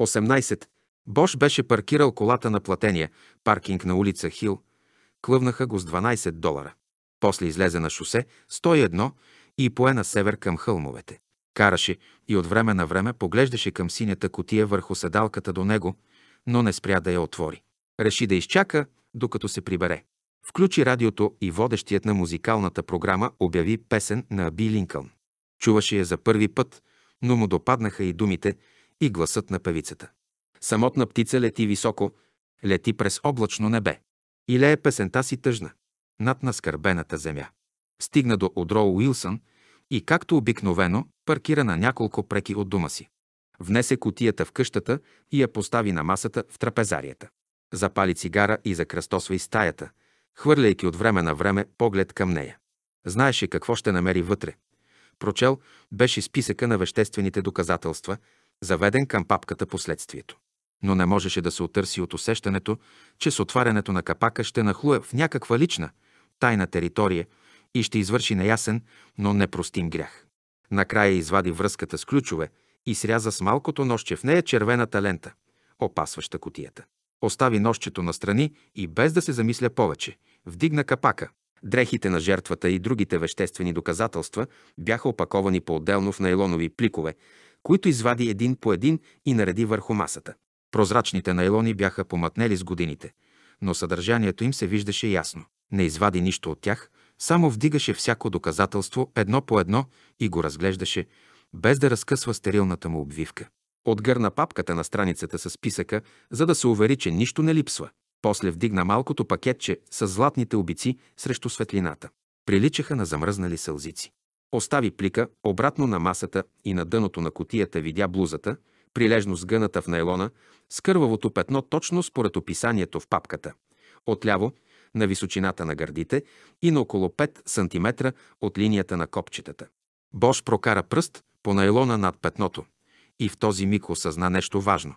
18. Бош беше паркирал колата на платения паркинг на улица Хил. Клъвнаха го с 12 долара. После излезе на шосе 101 и пое на север към хълмовете. Караше и от време на време поглеждаше към синята котия върху седалката до него, но не спря да я отвори. Реши да изчака, докато се прибере. Включи радиото и водещият на музикалната програма обяви песен на Би Линкълн. Чуваше я за първи път, но му допаднаха и думите – и гласът на певицата. Самотна птица лети високо, лети през облачно небе и лее песента си тъжна, над наскърбената земя. Стигна до Одро Уилсън и, както обикновено, паркира на няколко преки от дома си. Внесе котията в къщата и я постави на масата в трапезарията. Запали цигара и закръстосва и стаята, хвърляйки от време на време поглед към нея. Знаеше какво ще намери вътре. Прочел беше списъка на веществените доказателства, заведен към папката последствието. Но не можеше да се отърси от усещането, че с отварянето на капака ще нахлуе в някаква лична, тайна територия и ще извърши неясен, но непростим грях. Накрая извади връзката с ключове и сряза с малкото нощче в нея червената лента, опасваща котията. Остави нощчето настрани и без да се замисля повече, вдигна капака. Дрехите на жертвата и другите веществени доказателства бяха опаковани по-отделно в найлонови пликове, които извади един по един и нареди върху масата. Прозрачните найлони бяха помътнели с годините, но съдържанието им се виждаше ясно. Не извади нищо от тях, само вдигаше всяко доказателство едно по едно и го разглеждаше, без да разкъсва стерилната му обвивка. Отгърна папката на страницата с списъка, за да се увери, че нищо не липсва. После вдигна малкото пакетче с златните обици срещу светлината. Приличаха на замръзнали сълзици. Остави плика обратно на масата и на дъното на котията видя блузата, прилежно сгъната в найлона, с кървавото петно точно според описанието в папката. Отляво, на височината на гърдите и на около 5 см от линията на копчетата. Бош прокара пръст по найлона над петното и в този миг осъзна нещо важно.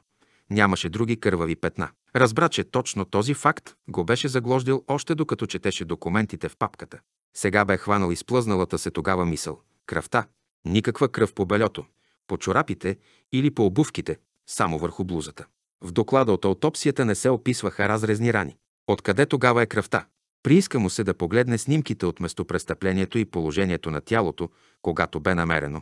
Нямаше други кървави петна. Разбра, че точно този факт го беше заглождил още докато четеше документите в папката. Сега бе хванал изплъзналата се тогава мисъл. Кръвта. Никаква кръв по бельото, по чорапите или по обувките, само върху блузата. В доклада от аутопсията не се описваха разрезни рани. Откъде тогава е кръвта? Прииска му се да погледне снимките от местопрестъплението и положението на тялото, когато бе намерено,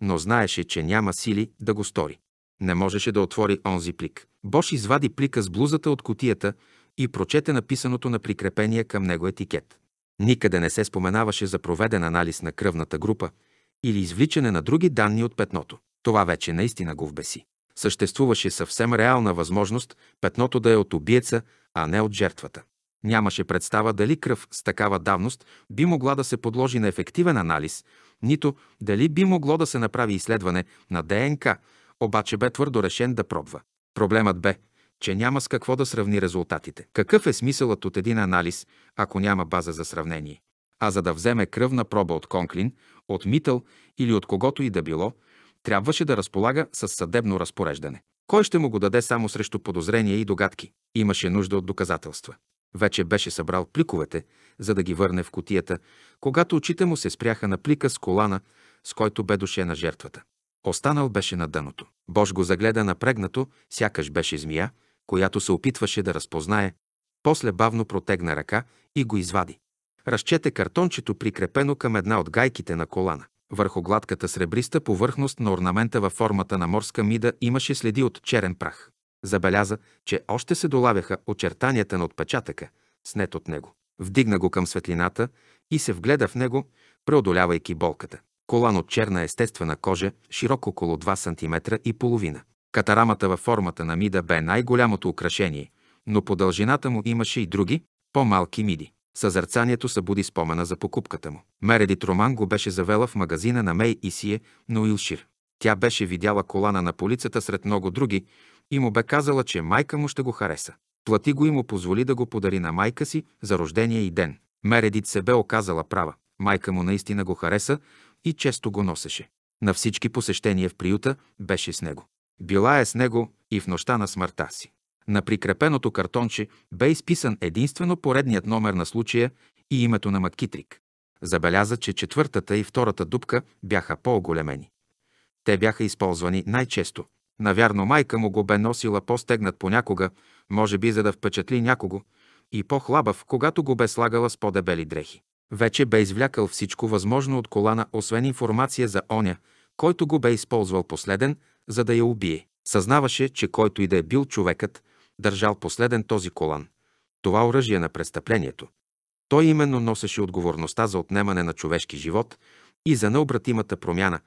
но знаеше, че няма сили да го стори. Не можеше да отвори онзи плик. Бош извади плика с блузата от котията и прочете написаното на прикрепения към него етикет. Никъде не се споменаваше за проведен анализ на кръвната група или извличане на други данни от петното. Това вече наистина го вбеси. Съществуваше съвсем реална възможност петното да е от убиеца, а не от жертвата. Нямаше представа дали кръв с такава давност би могла да се подложи на ефективен анализ, нито дали би могло да се направи изследване на ДНК, обаче бе твърдо решен да пробва. Проблемът бе, че няма с какво да сравни резултатите. Какъв е смисълът от един анализ, ако няма база за сравнение? А за да вземе кръвна проба от Конклин, от Митъл или от когото и да било, трябваше да разполага с съдебно разпореждане. Кой ще му го даде само срещу подозрения и догадки? Имаше нужда от доказателства. Вече беше събрал пликовете, за да ги върне в котията, когато очите му се спряха на плика с колана, с който бе на жертвата. Останал беше на дъното. Бож го загледа напрегнато, сякаш беше змия, която се опитваше да разпознае, после бавно протегна ръка и го извади. Разчете картончето прикрепено към една от гайките на колана. Върху гладката сребриста повърхност на орнамента във формата на морска мида имаше следи от черен прах. Забеляза, че още се долавяха очертанията на отпечатъка, снет от него. Вдигна го към светлината и се вгледа в него, преодолявайки болката. Колан от черна естествена кожа, широк около 2 см и половина. Катарамата във формата на мида бе най-голямото украшение, но по дължината му имаше и други, по-малки миди. Съзърцанието събуди спомена за покупката му. Мередит Роман го беше завела в магазина на Мей Исие, но Илшир. Тя беше видяла колана на полицата сред много други и му бе казала, че майка му ще го хареса. Плати го и му позволи да го подари на майка си за рождение и ден. Мередит се бе оказала права. Майка му наистина го хареса и често го носеше. На всички посещения в приюта беше с него. Била е с него и в нощта на смъртта си. На прикрепеното картонче бе изписан единствено поредният номер на случая и името на Маккитрик. Забеляза, че четвъртата и втората дупка бяха по-оголемени. Те бяха използвани най-често. Навярно майка му го бе носила по-стегнат понякога, може би за да впечатли някого, и по-хлабав, когато го бе слагала с по-дебели дрехи. Вече бе извлякал всичко възможно от колана, освен информация за оня, който го бе използвал последен, за да я убие. Съзнаваше, че който и да е бил човекът, държал последен този колан, това оръжие на престъплението. Той именно носеше отговорността за отнемане на човешки живот и за необратимата промяна,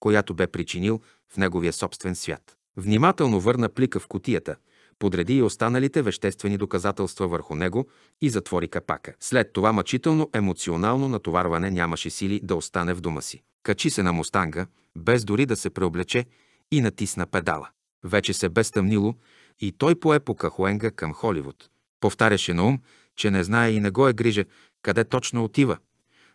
която бе причинил в неговия собствен свят. Внимателно върна плика в котията, подреди и останалите веществени доказателства върху него и затвори капака. След това мъчително емоционално натоварване нямаше сили да остане в дома си. Качи се на мустанга, без дори да се преоблече и натисна педала. Вече се бе стъмнило и той пое по Кахуенга към Холивуд. Повтаряше на ум, че не знае и не го е грижа къде точно отива,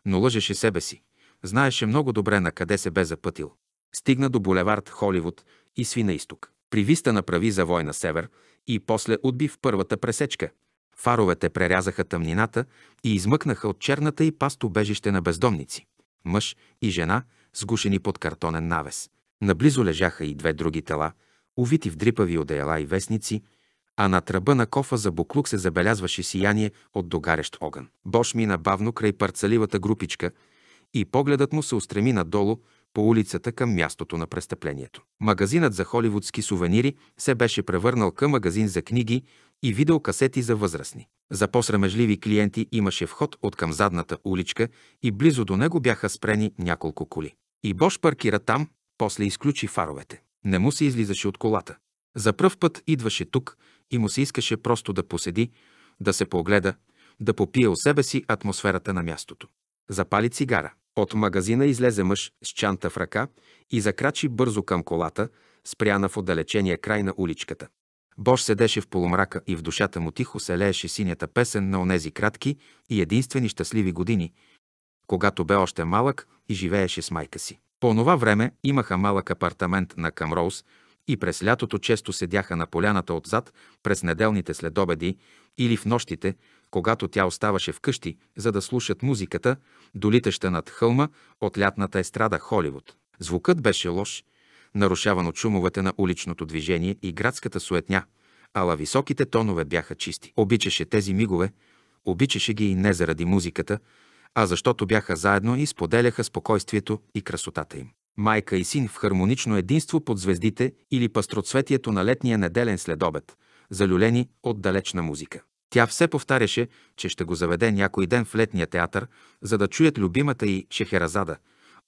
но лъжеше себе си. Знаеше много добре на къде се бе запътил. Стигна до булевард Холивуд и сви на изток. Привиста направи завой на север и после отби в първата пресечка. Фаровете прерязаха тъмнината и измъкнаха от черната и пасто бежище на бездомници. Мъж и жена, сгушени под картонен навес. Наблизо лежаха и две други тела, увити в дрипави одеяла и вестници, а на тръба на кофа за буклук се забелязваше сияние от догарещ огън. Бош мина бавно край парцаливата групичка и погледът му се устреми надолу по улицата към мястото на престъплението. Магазинът за холивудски сувенири се беше превърнал към магазин за книги и видеокасети за възрастни. За по-срамежливи клиенти имаше вход от към задната уличка и близо до него бяха спрени няколко коли. И Бош паркира там, после изключи фаровете. Не му се излизаше от колата. За пръв път идваше тук и му се искаше просто да поседи, да се погледа, да попие у себе си атмосферата на мястото. Запали цигара. От магазина излезе мъж с чанта в ръка и закрачи бързо към колата, спряна в отдалечения край на уличката. Бош седеше в полумрака и в душата му тихо се лееше синята песен на онези кратки и единствени щастливи години, когато бе още малък и живееше с майка си. По това време имаха малък апартамент на Камроуз и през лятото често седяха на поляната отзад през неделните следобеди или в нощите, когато тя оставаше вкъщи, за да слушат музиката, долитаща над хълма от лятната естрада Холивуд. Звукът беше лош, нарушаван от шумовете на уличното движение и градската суетня, ала високите тонове бяха чисти. Обичаше тези мигове, обичаше ги и не заради музиката, а защото бяха заедно и споделяха спокойствието и красотата им. Майка и син в хармонично единство под звездите или пастроцветието на летния неделен следобед, залюлени от далечна музика. Тя все повтаряше, че ще го заведе някой ден в летния театър, за да чуят любимата й Шехеразада,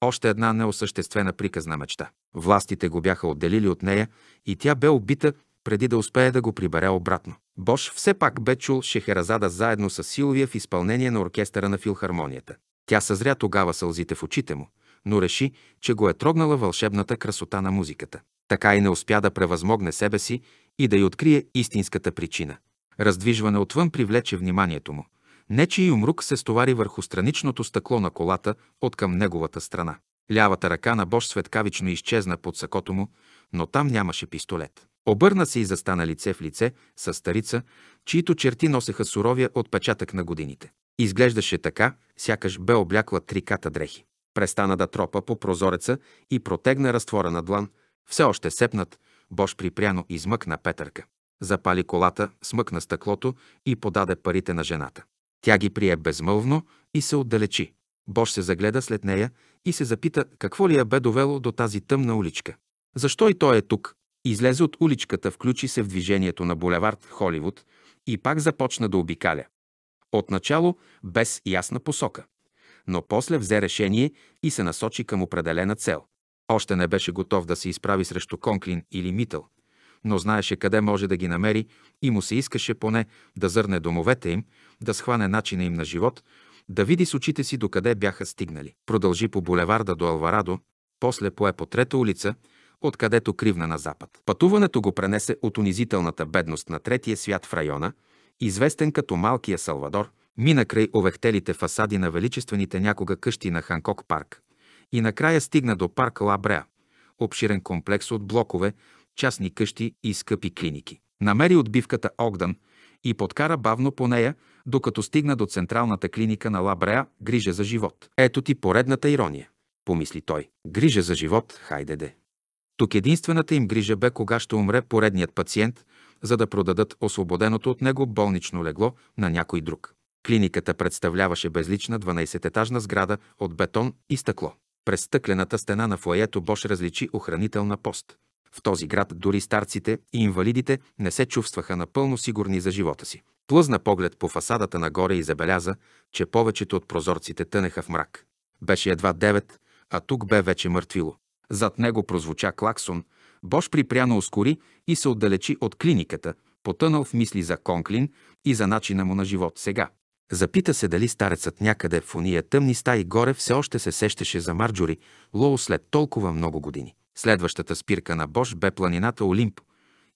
още една неосъществена приказна мечта. Властите го бяха отделили от нея и тя бе убита преди да успее да го прибере обратно. Бош все пак бе чул Шехеразада заедно с Силвия в изпълнение на оркестъра на филхармонията. Тя съзря тогава сълзите в очите му, но реши, че го е трогнала вълшебната красота на музиката. Така и не успя да превъзмогне себе си и да й открие истинската причина. Раздвижване отвън привлече вниманието му. Нечи и умрук се стовари върху страничното стъкло на колата от към неговата страна. Лявата ръка на Бош светкавично изчезна под сакото му, но там нямаше пистолет. Обърна се и застана лице в лице с старица, чието черти носеха суровия отпечатък на годините. Изглеждаше така, сякаш бе облякла триката дрехи. Престана да тропа по прозореца и протегна разтвора на длан, все още сепнат, Бош припряно измъкна петърка. Запали колата, смъкна стъклото и подаде парите на жената. Тя ги прие безмълвно и се отдалечи. Бош се загледа след нея и се запита какво ли я бе довело до тази тъмна уличка. Защо и той е тук? Излезе от уличката, включи се в движението на булевард Холивуд и пак започна да обикаля. Отначало без ясна посока, но после взе решение и се насочи към определена цел. Още не беше готов да се изправи срещу Конклин или Митъл, но знаеше къде може да ги намери и му се искаше поне да зърне домовете им, да схване начина им на живот, да види с очите си докъде бяха стигнали. Продължи по булеварда до Алварадо, после пое по трета улица откъдето кривна на запад. Пътуването го пренесе от унизителната бедност на третия свят в района, известен като Малкия Салвадор, мина край овехтелите фасади на величествените някога къщи на Ханкок парк и накрая стигна до парк Лабреа, обширен комплекс от блокове, частни къщи и скъпи клиники. Намери отбивката Огдан и подкара бавно по нея, докато стигна до централната клиника на Лабреа грижа за живот. Ето ти поредната ирония, помисли той. Грижа за живот, хайде де. Тук единствената им грижа бе кога ще умре поредният пациент, за да продадат освободеното от него болнично легло на някой друг. Клиниката представляваше безлична 12-етажна сграда от бетон и стъкло. През стъклената стена на фоето Бош различи охранителна пост. В този град дори старците и инвалидите не се чувстваха напълно сигурни за живота си. Плъзна поглед по фасадата нагоре и забеляза, че повечето от прозорците тънеха в мрак. Беше едва 9, а тук бе вече мъртвило. Зад него прозвуча клаксон, Бош припряно ускори и се отдалечи от клиниката, потънал в мисли за Конклин и за начина му на живот сега. Запита се дали старецът някъде в уния тъмни стаи горе все още се сещаше за Марджори Лоу след толкова много години. Следващата спирка на Бош бе планината Олимп,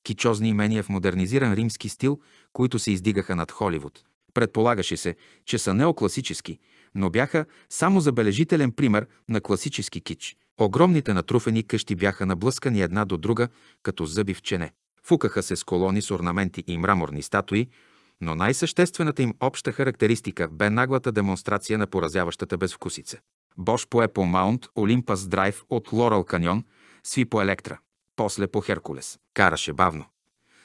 кичозни имения в модернизиран римски стил, които се издигаха над Холивуд. Предполагаше се, че са неокласически, но бяха само забележителен пример на класически кич – Огромните натруфени къщи бяха наблъскани една до друга, като зъби в чене. Фукаха се с колони с орнаменти и мраморни статуи, но най-съществената им обща характеристика бе наглата демонстрация на поразяващата безвкусица. Бош пое по Маунт Олимпас Драйв от Лорал Каньон, сви по Електра, после по Херкулес. Караше бавно.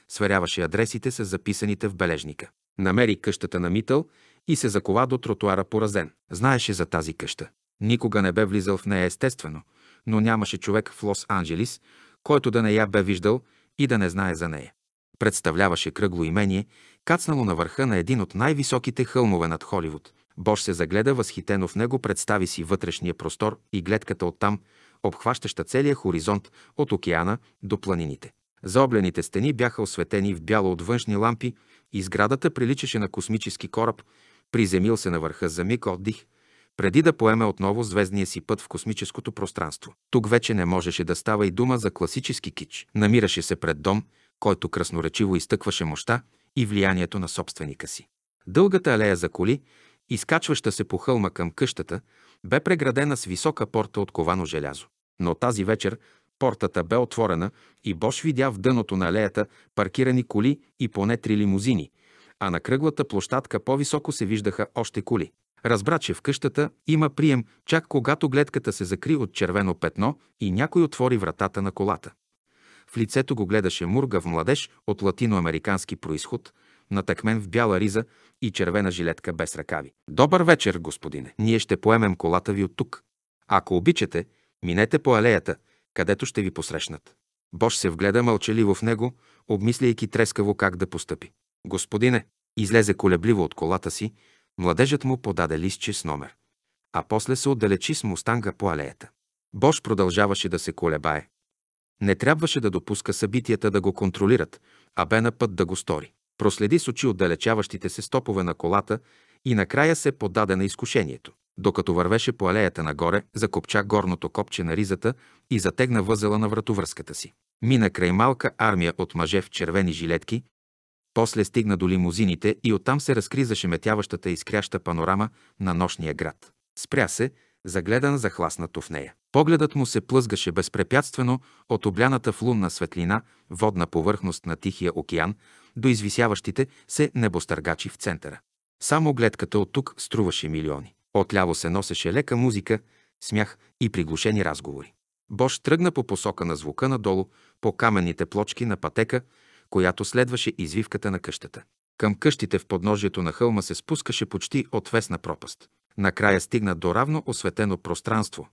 Сверяваше адресите с записаните в бележника. Намери къщата на Митъл и се закова до тротуара поразен. Знаеше за тази къща. Никога не бе влизал в нея естествено – но нямаше човек в Лос-Анджелис, който да не я бе виждал и да не знае за нея. Представляваше кръгло имение, кацнало на върха на един от най-високите хълмове над Холивуд. Бош се загледа възхитено в него, представи си вътрешния простор и гледката оттам, обхващаща целия хоризонт от океана до планините. Заоблените стени бяха осветени в бяло от външни лампи и сградата приличаше на космически кораб, приземил се на върха за миг отдих, преди да поеме отново звездния си път в космическото пространство. Тук вече не можеше да става и дума за класически кич. Намираше се пред дом, който красноречиво изтъкваше мощта и влиянието на собственика си. Дългата алея за коли, изкачваща се по хълма към къщата, бе преградена с висока порта от ковано желязо. Но тази вечер портата бе отворена и Бош видя в дъното на алеята паркирани коли и поне три лимузини, а на кръглата площадка по-високо се виждаха още коли. Разбра, че в къщата има прием, чак когато гледката се закри от червено петно и някой отвори вратата на колата. В лицето го гледаше мургав младеж от латиноамерикански происход, натъкмен в бяла риза и червена жилетка без ръкави. «Добър вечер, господине! Ние ще поемем колата ви от тук. Ако обичате, минете по алеята, където ще ви посрещнат». Бош се вгледа мълчаливо в него, обмисляйки трескаво как да постъпи. «Господине!» излезе колебливо от колата си Младежът му подаде листче с номер, а после се отдалечи с мустанга по алеята. Бош продължаваше да се колебае. Не трябваше да допуска събитията да го контролират, а бе на път да го стори. Проследи с очи отдалечаващите се стопове на колата и накрая се подаде на изкушението. Докато вървеше по алеята нагоре, закопча горното копче на ризата и затегна възела на вратовръзката си. Мина край малка армия от мъже в червени жилетки, после стигна до лимузините и оттам се разкри зашеметяващата изкряща панорама на нощния град. Спря се, загледан захласнато в нея. Погледът му се плъзгаше безпрепятствено от обляната в лунна светлина, водна повърхност на Тихия океан, до извисяващите се небостъргачи в центъра. Само гледката от тук струваше милиони. Отляво се носеше лека музика, смях и приглушени разговори. Бош тръгна по посока на звука надолу, по каменните плочки на пътека, която следваше извивката на къщата. Към къщите в подножието на хълма се спускаше почти отвесна пропаст. Накрая стигна до равно осветено пространство,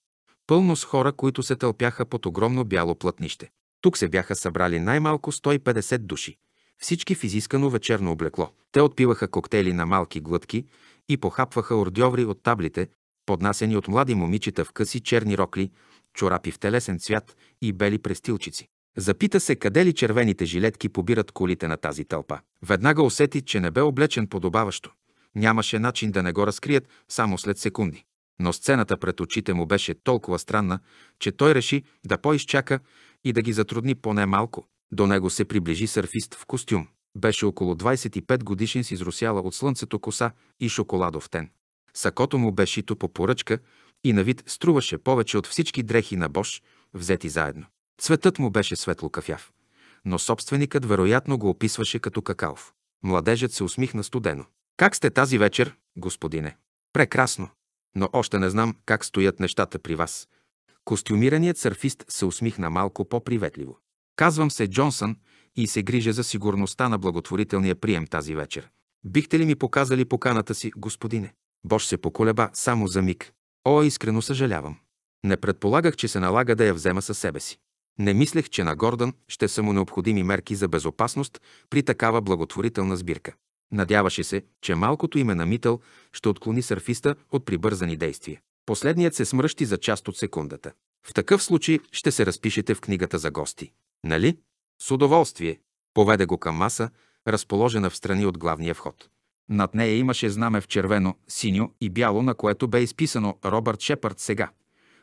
пълно с хора, които се тълпяха под огромно бяло плътнище. Тук се бяха събрали най-малко 150 души, всички в изискано вечерно облекло. Те отпиваха коктейли на малки глътки и похапваха ордьоври от таблите, поднасени от млади момичета в къси черни рокли, чорапи в телесен цвят и бели престилчици. Запита се къде ли червените жилетки побират колите на тази тълпа. Веднага усети, че не бе облечен подобаващо. Нямаше начин да не го разкрият само след секунди. Но сцената пред очите му беше толкова странна, че той реши да поизчака и да ги затрудни поне малко. До него се приближи сърфист в костюм. Беше около 25 годишен с изрусяла от слънцето коса и шоколадов тен. Сакото му беше шито по поръчка и на вид струваше повече от всички дрехи на Бош, взети заедно. Цветът му беше светло-кафяв, но собственикът вероятно го описваше като какаов. Младежът се усмихна студено. Как сте тази вечер, господине? Прекрасно, но още не знам как стоят нещата при вас. Костюмираният сърфист се усмихна малко по-приветливо. Казвам се Джонсън и се грижа за сигурността на благотворителния прием тази вечер. Бихте ли ми показали поканата си, господине? Бош се поколеба само за миг. О, искрено съжалявам. Не предполагах, че се налага да я взема със себе си. Не мислех, че на Гордън ще са му необходими мерки за безопасност при такава благотворителна сбирка. Надяваше се, че малкото име на Митъл ще отклони сърфиста от прибързани действия. Последният се смръщи за част от секундата. В такъв случай ще се разпишете в книгата за гости. Нали? С удоволствие. Поведе го към маса, разположена в страни от главния вход. Над нея имаше знаме в червено, синьо и бяло, на което бе изписано Робърт Шепард сега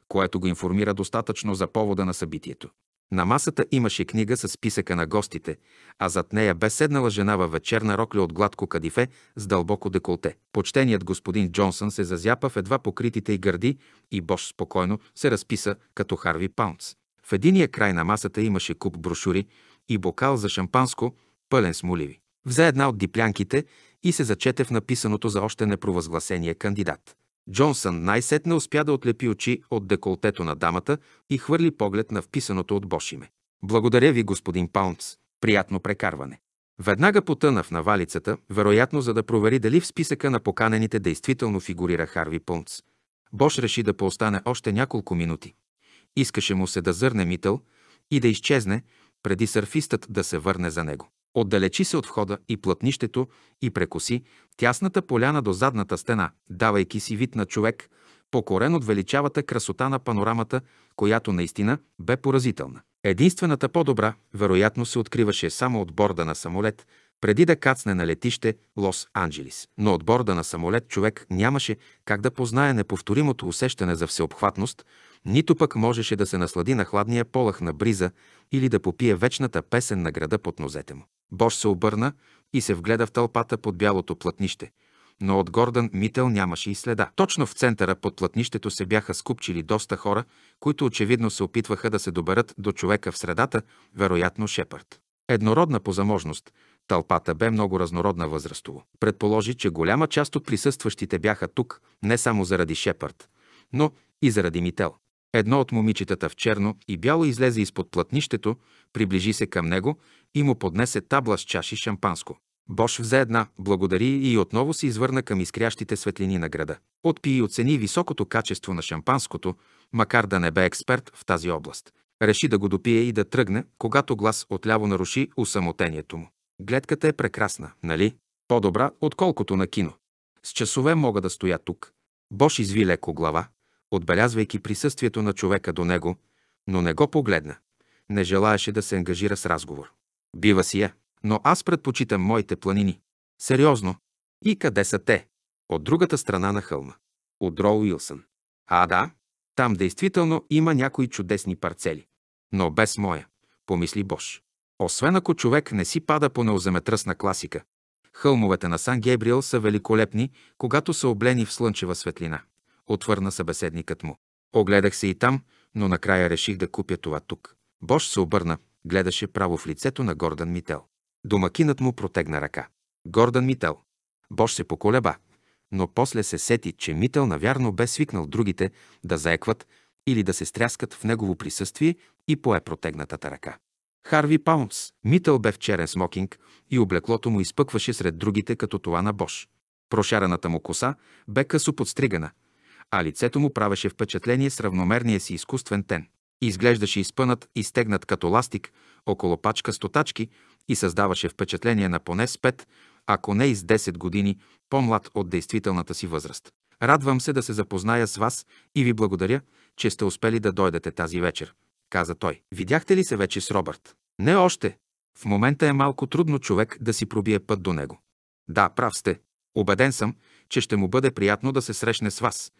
което го информира достатъчно за повода на събитието. На масата имаше книга с списъка на гостите, а зад нея бе седнала жена във вечерна рокля от гладко кадифе с дълбоко деколте. Почтеният господин Джонсън се зазяпа в едва покритите и гърди и Бош спокойно се разписа като Харви Паунц. В единия край на масата имаше куп брошури и бокал за шампанско, пълен с моливи. Взе една от диплянките и се зачете в написаното за още непровъзгласения кандидат. Джонсън най-сетне успя да отлепи очи от деколтето на дамата и хвърли поглед на вписаното от Бошиме. Благодаря ви, господин Паунц. Приятно прекарване. Веднага потъна в навалицата, вероятно за да провери дали в списъка на поканените действително фигурира Харви Пунц. Бош реши да поостане още няколко минути. Искаше му се да зърне Митъл и да изчезне, преди сърфистът да се върне за него. Отдалечи се от входа и плътнището и прекоси тясната поляна до задната стена, давайки си вид на човек, покорен от величавата красота на панорамата, която наистина бе поразителна. Единствената по-добра, вероятно, се откриваше само от борда на самолет, преди да кацне на летище Лос-Анджелис. Но от борда на самолет човек нямаше как да познае неповторимото усещане за всеобхватност, нито пък можеше да се наслади на хладния полах на бриза или да попие вечната песен на града под нозете му. Бош се обърна и се вгледа в тълпата под бялото платнище, но от Гордън Мител нямаше и следа. Точно в центъра под платнището се бяха скупчили доста хора, които очевидно се опитваха да се доберат до човека в средата, вероятно Шепард. Еднородна по заможност, Тълпата бе много разнородна възрастово. Предположи, че голяма част от присъстващите бяха тук не само заради Шепард, но и заради Мител. Едно от момичетата в черно и бяло излезе изпод платнището приближи се към него и му поднесе табла с чаши шампанско. Бош взе една, благодари и отново се извърна към изкрящите светлини на града. Отпи и оцени високото качество на шампанското, макар да не бе експерт в тази област. Реши да го допие и да тръгне, когато глас отляво наруши усамотението му. Гледката е прекрасна, нали? По-добра, отколкото на кино. С часове мога да стоя тук. Бош изви леко глава, отбелязвайки присъствието на човека до него, но не го погледна не желаеше да се ангажира с разговор. Бива си я, е, но аз предпочитам моите планини. Сериозно. И къде са те? От другата страна на хълма. От Роу Уилсън. А да, там действително има някои чудесни парцели. Но без моя, помисли Бош. Освен ако човек не си пада по неоземетръсна класика. Хълмовете на Сан Гебриел са великолепни, когато са облени в слънчева светлина. Отвърна събеседникът му. Огледах се и там, но накрая реших да купя това тук. Бош се обърна, гледаше право в лицето на Гордан Мител. Домакинът му протегна ръка. Гордан Мител. Бош се поколеба, но после се сети, че Мител навярно бе свикнал другите да заекват или да се стряскат в негово присъствие и пое протегнатата ръка. Харви Паунс. Митъл бе в черен смокинг и облеклото му изпъкваше сред другите като това на Бош. Прошарената му коса бе късо подстригана, а лицето му правеше впечатление с равномерния си изкуствен тен. Изглеждаше изпънат и стегнат като ластик, около пачка стотачки и създаваше впечатление на поне с 5, ако не и с 10 години, по-млад от действителната си възраст. Радвам се да се запозная с вас и ви благодаря, че сте успели да дойдете тази вечер, каза той. Видяхте ли се вече с Робърт? Не още. В момента е малко трудно човек да си пробие път до него. Да, прав сте. Обеден съм, че ще му бъде приятно да се срещне с вас.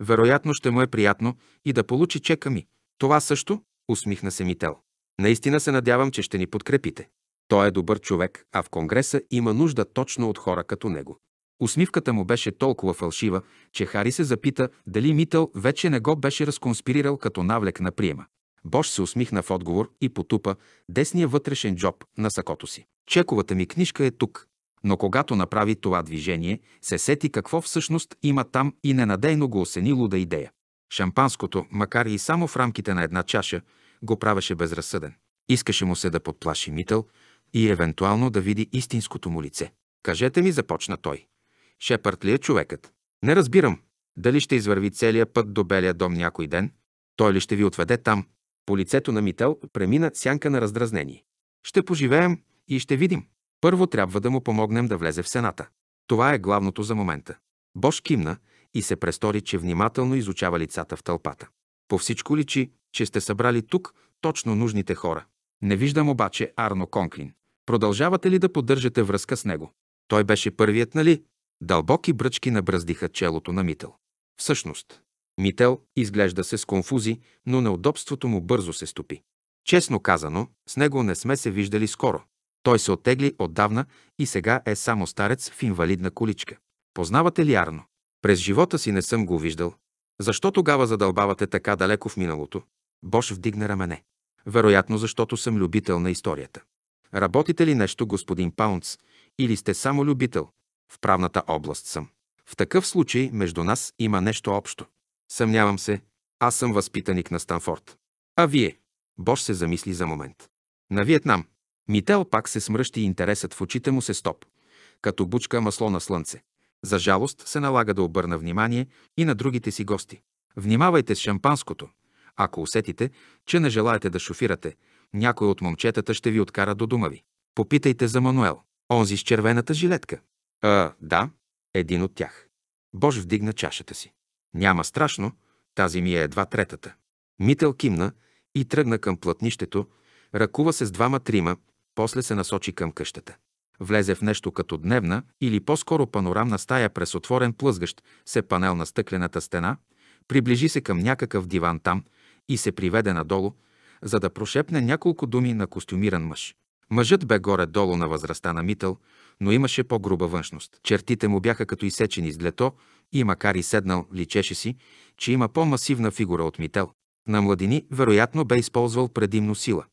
Вероятно ще му е приятно и да получи чека ми, това също, усмихна се Мител. Наистина се надявам, че ще ни подкрепите. Той е добър човек, а в Конгреса има нужда точно от хора като него. Усмивката му беше толкова фалшива, че Хари се запита дали Митъл вече не го беше разконспирирал като навлек на приема. Бош се усмихна в отговор и потупа десния вътрешен джоб на сакото си. Чековата ми книжка е тук. Но когато направи това движение, се сети какво всъщност има там и ненадейно го осени луда идея. Шампанското, макар и само в рамките на една чаша, го правеше безразсъден. Искаше му се да подплаши Митъл и евентуално да види истинското му лице. Кажете ми, започна той. Шепард ли е човекът? Не разбирам. Дали ще извърви целия път до Белия дом някой ден? Той ли ще ви отведе там? По лицето на Мител премина сянка на раздразнение. Ще поживеем и ще видим. Първо трябва да му помогнем да влезе в сената. Това е главното за момента. Бош кимна и се престори, че внимателно изучава лицата в тълпата. По всичко личи, че сте събрали тук точно нужните хора. Не виждам обаче Арно Конклин. Продължавате ли да поддържате връзка с него? Той беше първият, нали? Дълбоки бръчки набръздиха челото на Мител. Всъщност, Мител изглежда се с конфузи, но неудобството му бързо се стопи. Честно казано, с него не сме се виждали скоро. Той се отегли отдавна и сега е само старец в инвалидна количка. Познавате ли Арно? През живота си не съм го виждал. Защо тогава задълбавате така далеко в миналото? Бош вдигна рамене. Вероятно, защото съм любител на историята. Работите ли нещо, господин Паунц, или сте само любител? В правната област съм. В такъв случай между нас има нещо общо. Съмнявам се, аз съм възпитаник на Станфорд. А вие? Бош се замисли за момент. На Виетнам. Мител пак се смръщи интересът в очите му се стоп, като бучка масло на слънце. За жалост се налага да обърна внимание и на другите си гости. Внимавайте с шампанското. Ако усетите, че не желаете да шофирате, някой от момчетата ще ви откара до дома ви. Попитайте за Мануел. Онзи с червената жилетка. А, да, един от тях. Бож вдигна чашата си. Няма страшно, тази ми е едва третата. Мител кимна и тръгна към плътнището, ръкува се с двама-трима, после се насочи към къщата. Влезе в нещо като дневна или по-скоро панорамна стая през отворен плъзгащ се панел на стъклената стена, приближи се към някакъв диван там и се приведе надолу, за да прошепне няколко думи на костюмиран мъж. Мъжът бе горе-долу на възрастта на Митъл, но имаше по-груба външност. Чертите му бяха като изсечени с длето и макар и седнал, личеше си, че има по-масивна фигура от Мител. На младини, вероятно, бе използвал предимно сила,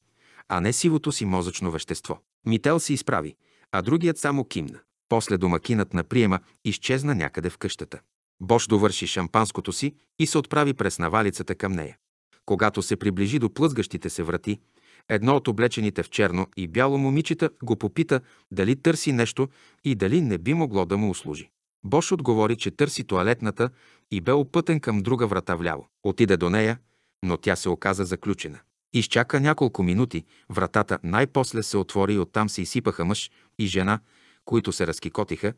а не сивото си мозъчно вещество. Мител се изправи, а другият само кимна. После домакинът на приема изчезна някъде в къщата. Бош довърши шампанското си и се отправи през навалицата към нея. Когато се приближи до плъзгащите се врати, едно от облечените в черно и бяло момичета го попита дали търси нещо и дали не би могло да му услужи. Бош отговори, че търси туалетната и бе опътен към друга врата вляво. Отиде до нея, но тя се оказа заключена. Изчака няколко минути, вратата най-после се отвори и оттам се изсипаха мъж и жена, които се разкикотиха,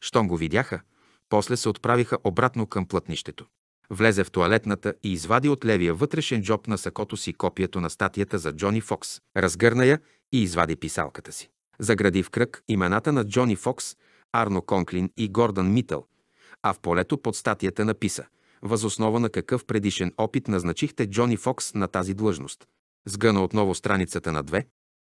щом го видяха, после се отправиха обратно към плътнището. Влезе в туалетната и извади от левия вътрешен джоб на сакото си копието на статията за Джони Фокс. Разгърна я и извади писалката си. Загради в кръг имената на Джони Фокс, Арно Конклин и Гордан Митъл, а в полето под статията написа – възоснова на какъв предишен опит назначихте Джони Фокс на тази длъжност – Сгъна отново страницата на две,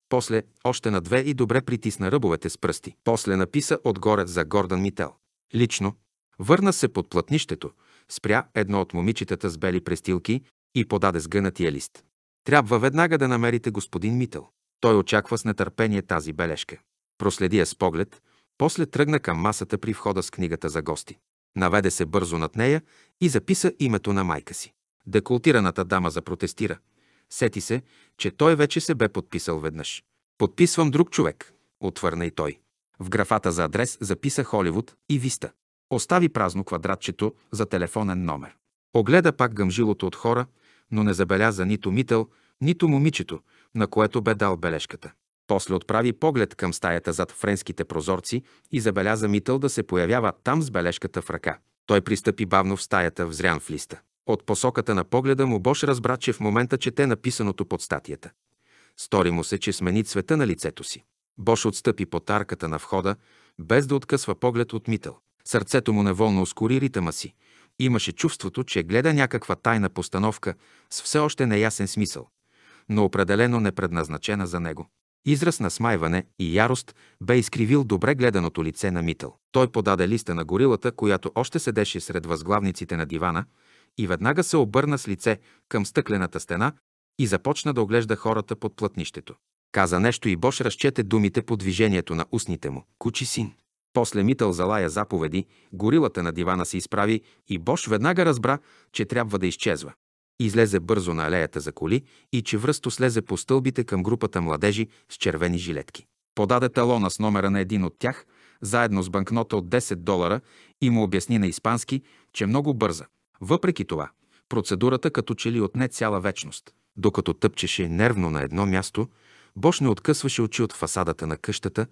после още на две и добре притисна ръбовете с пръсти. После написа отгоре за Гордан Мител. Лично. Върна се под платнището, спря едно от момичетата с бели престилки и подаде сгънатия лист. Трябва веднага да намерите господин Мител. Той очаква с нетърпение тази бележка. Проследи я с поглед, после тръгна към масата при входа с книгата за гости. Наведе се бързо над нея и записа името на майка си. Декултираната дама запротестира – Сети се, че той вече се бе подписал веднъж. Подписвам друг човек, отвърна и той. В графата за адрес записа Холивуд и Виста. Остави празно квадратчето за телефонен номер. Огледа пак гъмжилото от хора, но не забеляза нито Митъл, нито момичето, на което бе дал бележката. После отправи поглед към стаята зад френските прозорци и забеляза Митъл да се появява там с бележката в ръка. Той пристъпи бавно в стаята, взрян в листа. От посоката на погледа му Бош разбра, че в момента чете написаното под статията. Стори му се, че смени цвета на лицето си. Бош отстъпи под арката на входа, без да откъсва поглед от Митъл. Сърцето му неволно ускори ритъма си. Имаше чувството, че гледа някаква тайна постановка с все още неясен смисъл, но определено непредназначена за него. Израз на смайване и ярост бе изкривил добре гледаното лице на Митъл. Той подаде листа на горилата, която още седеше сред възглавниците на дивана – и веднага се обърна с лице към стъклената стена и започна да оглежда хората под плътнището. Каза нещо и Бош разчете думите по движението на устните му. Кучи син. После Митъл залая заповеди, горилата на дивана се изправи и Бош веднага разбра, че трябва да изчезва. Излезе бързо на алеята за коли и че връзто слезе по стълбите към групата младежи с червени жилетки. Подаде талона с номера на един от тях, заедно с банкнота от 10 долара и му обясни на испански, че много бърза. Въпреки това, процедурата като че ли отне цяла вечност. Докато тъпчеше нервно на едно място, Бош не откъсваше очи от фасадата на къщата,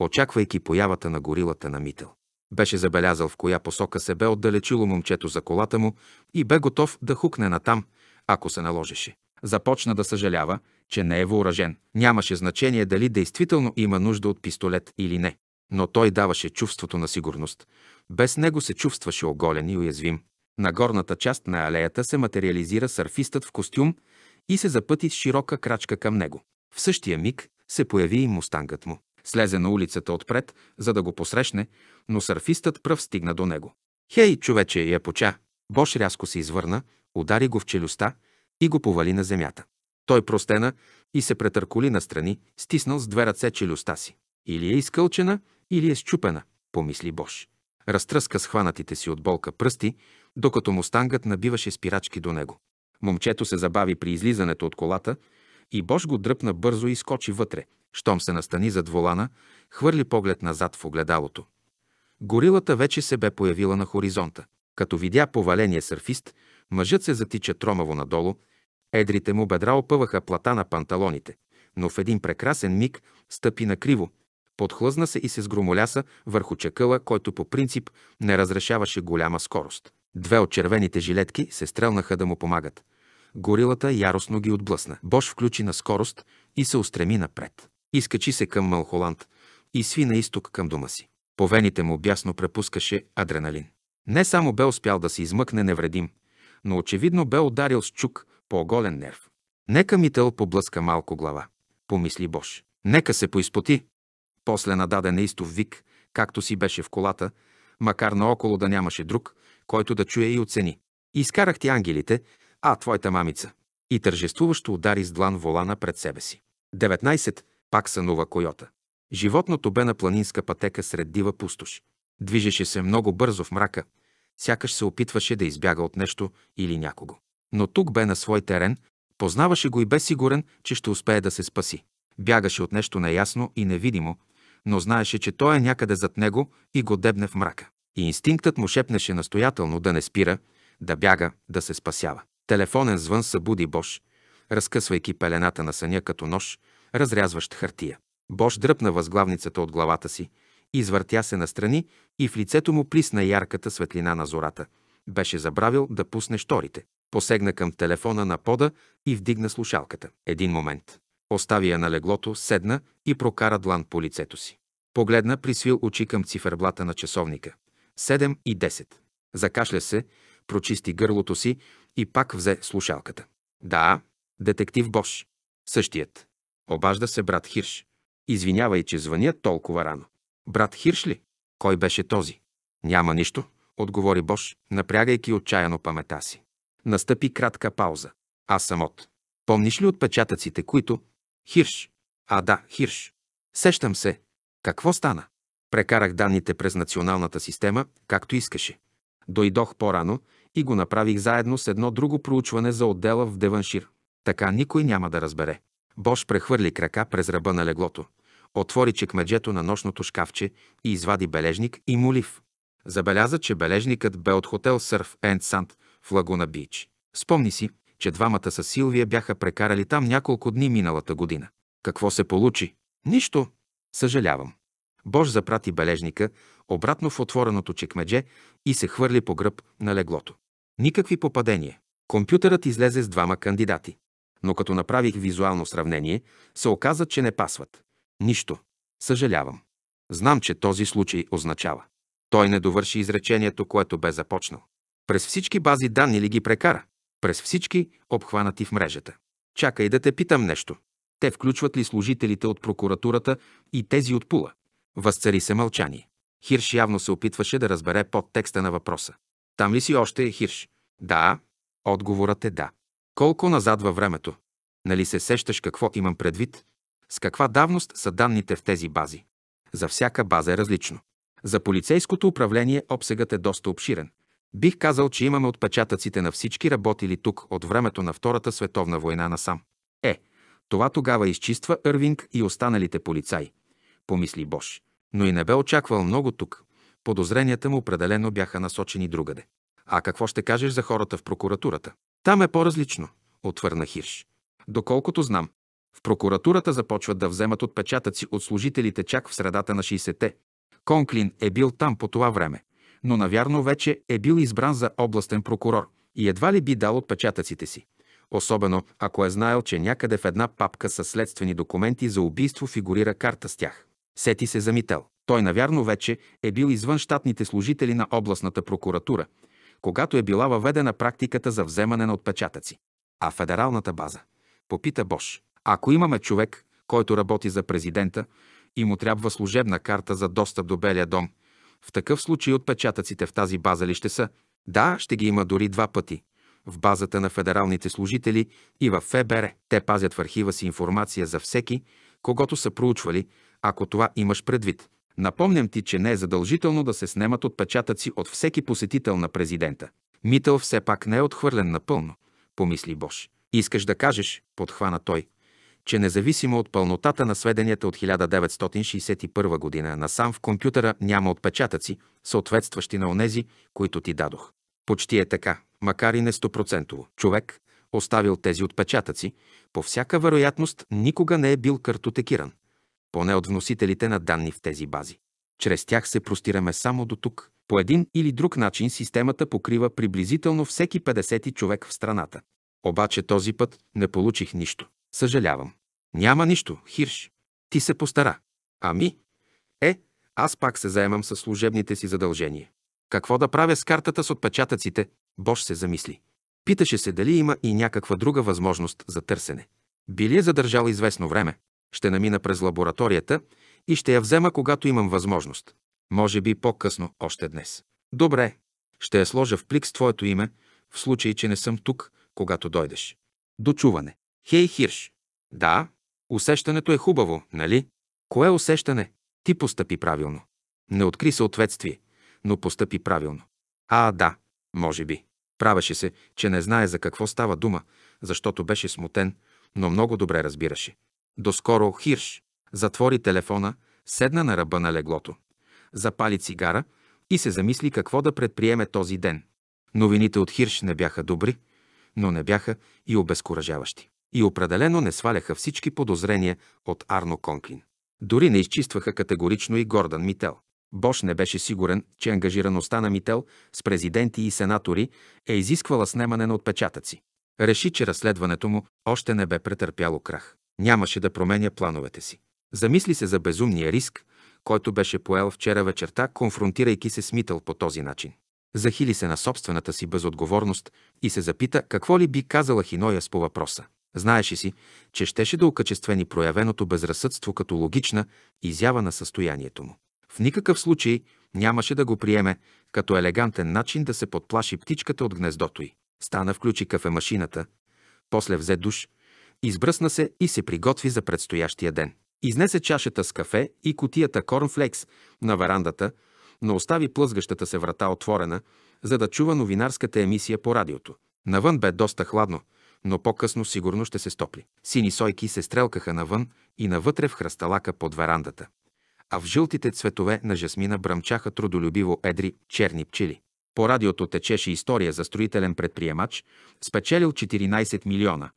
очаквайки появата на горилата на Мител. Беше забелязал в коя посока се бе отдалечило момчето за колата му и бе готов да хукне натам, ако се наложеше. Започна да съжалява, че не е въоръжен. Нямаше значение дали действително има нужда от пистолет или не. Но той даваше чувството на сигурност. Без него се чувстваше оголен и уязвим. На горната част на алеята се материализира сърфистът в костюм и се запъти с широка крачка към него. В същия миг се появи и мустангът му. Слезе на улицата отпред, за да го посрещне, но сърфистът пръв стигна до него. Хей, човече, я поча! Бош рязко се извърна, удари го в челюста и го повали на земята. Той простена и се претърколи настрани, стиснал с две ръце челюста си. Или е изкълчена, или е счупена, помисли Бош. Разтръска схванатите си от болка пръсти, докато мустангът набиваше спирачки до него. Момчето се забави при излизането от колата и Бош го дръпна бързо и скочи вътре. Щом се настани зад волана, хвърли поглед назад в огледалото. Горилата вече се бе появила на хоризонта. Като видя поваления сърфист, мъжът се затича тромаво надолу, едрите му бедра опъваха плата на панталоните, но в един прекрасен миг стъпи на криво. подхлъзна се и се сгромоляса върху чакъла, който по принцип не разрешаваше голяма скорост. Две от червените жилетки се стрелнаха да му помагат. Горилата яростно ги отблъсна. Бош включи на скорост и се устреми напред. Изкачи се към Малхоланд и сви на изток към дома си. По вените му бясно препускаше адреналин. Не само бе успял да се измъкне невредим, но очевидно бе ударил с чук по оголен нерв. Нека Мител поблъска малко глава, помисли Бош. Нека се поизпоти. После нададе неистов вик, както си беше в колата, макар наоколо да нямаше друг, който да чуе и оцени. Изкарах ти ангелите, а твоята мамица. И тържествуващо удари с длан волана пред себе си. 19. Пак сънува койота. Животното бе на планинска пътека сред дива пустош. Движеше се много бързо в мрака, сякаш се опитваше да избяга от нещо или някого. Но тук бе на свой терен, познаваше го и бе сигурен, че ще успее да се спаси. Бягаше от нещо неясно и невидимо, но знаеше, че той е някъде зад него и го дебне в мрака. И инстинктът му шепнеше настоятелно да не спира, да бяга, да се спасява. Телефонен звън събуди Бош, разкъсвайки пелената на съня като нож, разрязващ хартия. Бош дръпна възглавницата от главата си, извъртя се настрани и в лицето му плисна ярката светлина на зората. Беше забравил да пусне шторите. Посегна към телефона на пода и вдигна слушалката. Един момент. Остави я на леглото, седна и прокара длан по лицето си. Погледна присвил очи към циферблата на часовника. 7 и 10. Закашля се, прочисти гърлото си и пак взе слушалката. Да, детектив Бош. Същият. Обажда се брат Хирш. Извинявай, че звъня толкова рано. Брат Хирш ли? Кой беше този? Няма нищо, отговори Бош, напрягайки отчаяно памета си. Настъпи кратка пауза. Аз съм от. Помниш ли отпечатъците, които... Хирш. А да, Хирш. Сещам се. Какво стана? Прекарах данните през националната система, както искаше. Дойдох по-рано и го направих заедно с едно друго проучване за отдела в Деваншир. Така никой няма да разбере. Бош прехвърли крака през ръба на леглото, отвори чекмеджето на нощното шкафче и извади бележник и молив. Забеляза, че бележникът бе от хотел Сърф Енд Санд в Лагуна Бич. Спомни си, че двамата с Силвия бяха прекарали там няколко дни миналата година. Какво се получи? Нищо. Съжалявам. Бож запрати бележника обратно в отвореното чекмедже и се хвърли по гръб на леглото. Никакви попадения. Компютърът излезе с двама кандидати. Но като направих визуално сравнение, се оказа, че не пасват. Нищо. Съжалявам. Знам, че този случай означава. Той не довърши изречението, което бе започнал. През всички бази данни ли ги прекара? През всички, обхванати в мрежата. Чакай да те питам нещо. Те включват ли служителите от прокуратурата и тези от пула? Възцари се мълчание. Хирш явно се опитваше да разбере подтекста на въпроса. Там ли си още е Хирш? Да. Отговорът е да. Колко назад във времето? Нали се сещаш какво имам предвид? С каква давност са данните в тези бази? За всяка база е различно. За полицейското управление обсегът е доста обширен. Бих казал, че имаме отпечатъците на всички работили тук от времето на Втората световна война насам. Е, това тогава изчиства Ирвинг и останалите полицаи, помисли Бош. Но и не бе очаквал много тук. Подозренията му определено бяха насочени другаде. А какво ще кажеш за хората в прокуратурата? Там е по-различно, отвърна Хирш. Доколкото знам, в прокуратурата започват да вземат отпечатъци от служителите чак в средата на 60-те. Конклин е бил там по това време, но навярно вече е бил избран за областен прокурор и едва ли би дал отпечатъците си. Особено ако е знаел, че някъде в една папка с следствени документи за убийство фигурира карта с тях. Сети се за Мител. Той, навярно, вече е бил извън щатните служители на областната прокуратура, когато е била въведена практиката за вземане на отпечатъци. А федералната база? Попита Бош. Ако имаме човек, който работи за президента и му трябва служебна карта за достъп до Белия дом, в такъв случай отпечатъците в тази база ли ще са? Да, ще ги има дори два пъти. В базата на федералните служители и в ФБР. Те пазят в архива си информация за всеки, когато са проучвали, ако това имаш предвид. Напомням ти, че не е задължително да се снемат отпечатъци от всеки посетител на президента. Митъл все пак не е отхвърлен напълно, помисли Бош. Искаш да кажеш, подхвана той, че независимо от пълнотата на сведенията от 1961 година насам в компютъра няма отпечатъци, съответстващи на онези, които ти дадох. Почти е така, макар и не стопроцентово. Човек, оставил тези отпечатъци, по всяка вероятност никога не е бил картотекиран поне от вносителите на данни в тези бази. Чрез тях се простираме само до тук. По един или друг начин системата покрива приблизително всеки 50 човек в страната. Обаче този път не получих нищо. Съжалявам. Няма нищо, Хирш. Ти се постара. Ами? Е, аз пак се заемам със служебните си задължения. Какво да правя с картата с отпечатъците? Бош се замисли. Питаше се дали има и някаква друга възможност за търсене. Били е задържал известно време. Ще намина през лабораторията и ще я взема, когато имам възможност. Може би по-късно, още днес. Добре, ще я сложа в плик с твоето име, в случай, че не съм тук, когато дойдеш. Дочуване. Хей, Хирш. Да, усещането е хубаво, нали? Кое усещане? Ти постъпи правилно. Не откри съответствие, но постъпи правилно. А, да, може би. Правеше се, че не знае за какво става дума, защото беше смутен, но много добре разбираше. Доскоро Хирш затвори телефона, седна на ръба на леглото, запали цигара и се замисли какво да предприеме този ден. Новините от Хирш не бяха добри, но не бяха и обезкуражаващи. И определено не сваляха всички подозрения от Арно Конклин. Дори не изчистваха категорично и Гордан Мител. Бош не беше сигурен, че ангажираността на Мител с президенти и сенатори е изисквала снемане на отпечатъци. Реши, че разследването му още не бе претърпяло крах. Нямаше да променя плановете си. Замисли се за безумния риск, който беше поел вчера вечерта, конфронтирайки се с Митъл по този начин. Захили се на собствената си безотговорност и се запита какво ли би казала Хинояс по въпроса. Знаеше си, че щеше да окачествени проявеното безразсъдство като логична изява на състоянието му. В никакъв случай нямаше да го приеме като елегантен начин да се подплаши птичката от гнездото й. Стана включи кафемашината, после взе душ, Избръсна се и се приготви за предстоящия ден. Изнесе чашата с кафе и котията корнфлекс на верандата, но остави плъзгащата се врата отворена, за да чува новинарската емисия по радиото. Навън бе доста хладно, но по-късно сигурно ще се стопли. Сини сойки се стрелкаха навън и навътре в хръсталака под верандата. А в жълтите цветове на жасмина бръмчаха трудолюбиво едри черни пчели. По радиото течеше история за строителен предприемач, спечелил 14 милиона,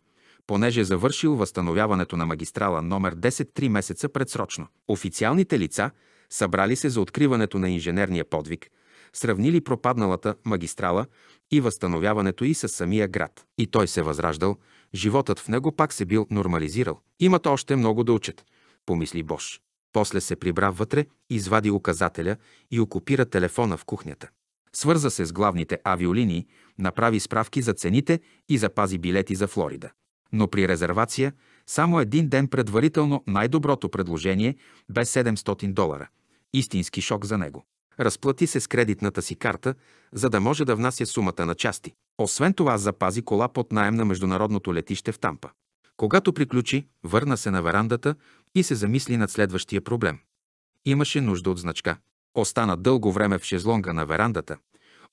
понеже е завършил възстановяването на магистрала номер 10 три месеца предсрочно. Официалните лица, събрали се за откриването на инженерния подвиг, сравнили пропадналата магистрала и възстановяването й с самия град. И той се възраждал, животът в него пак се бил нормализирал. Имат още много да учат, помисли Бош. После се прибра вътре, извади указателя и окупира телефона в кухнята. Свърза се с главните авиолинии, направи справки за цените и запази билети за Флорида но при резервация само един ден предварително най-доброто предложение бе 700 долара. Истински шок за него. Разплати се с кредитната си карта, за да може да внася сумата на части. Освен това запази кола под найем на международното летище в Тампа. Когато приключи, върна се на верандата и се замисли над следващия проблем. Имаше нужда от значка. Остана дълго време в шезлонга на верандата,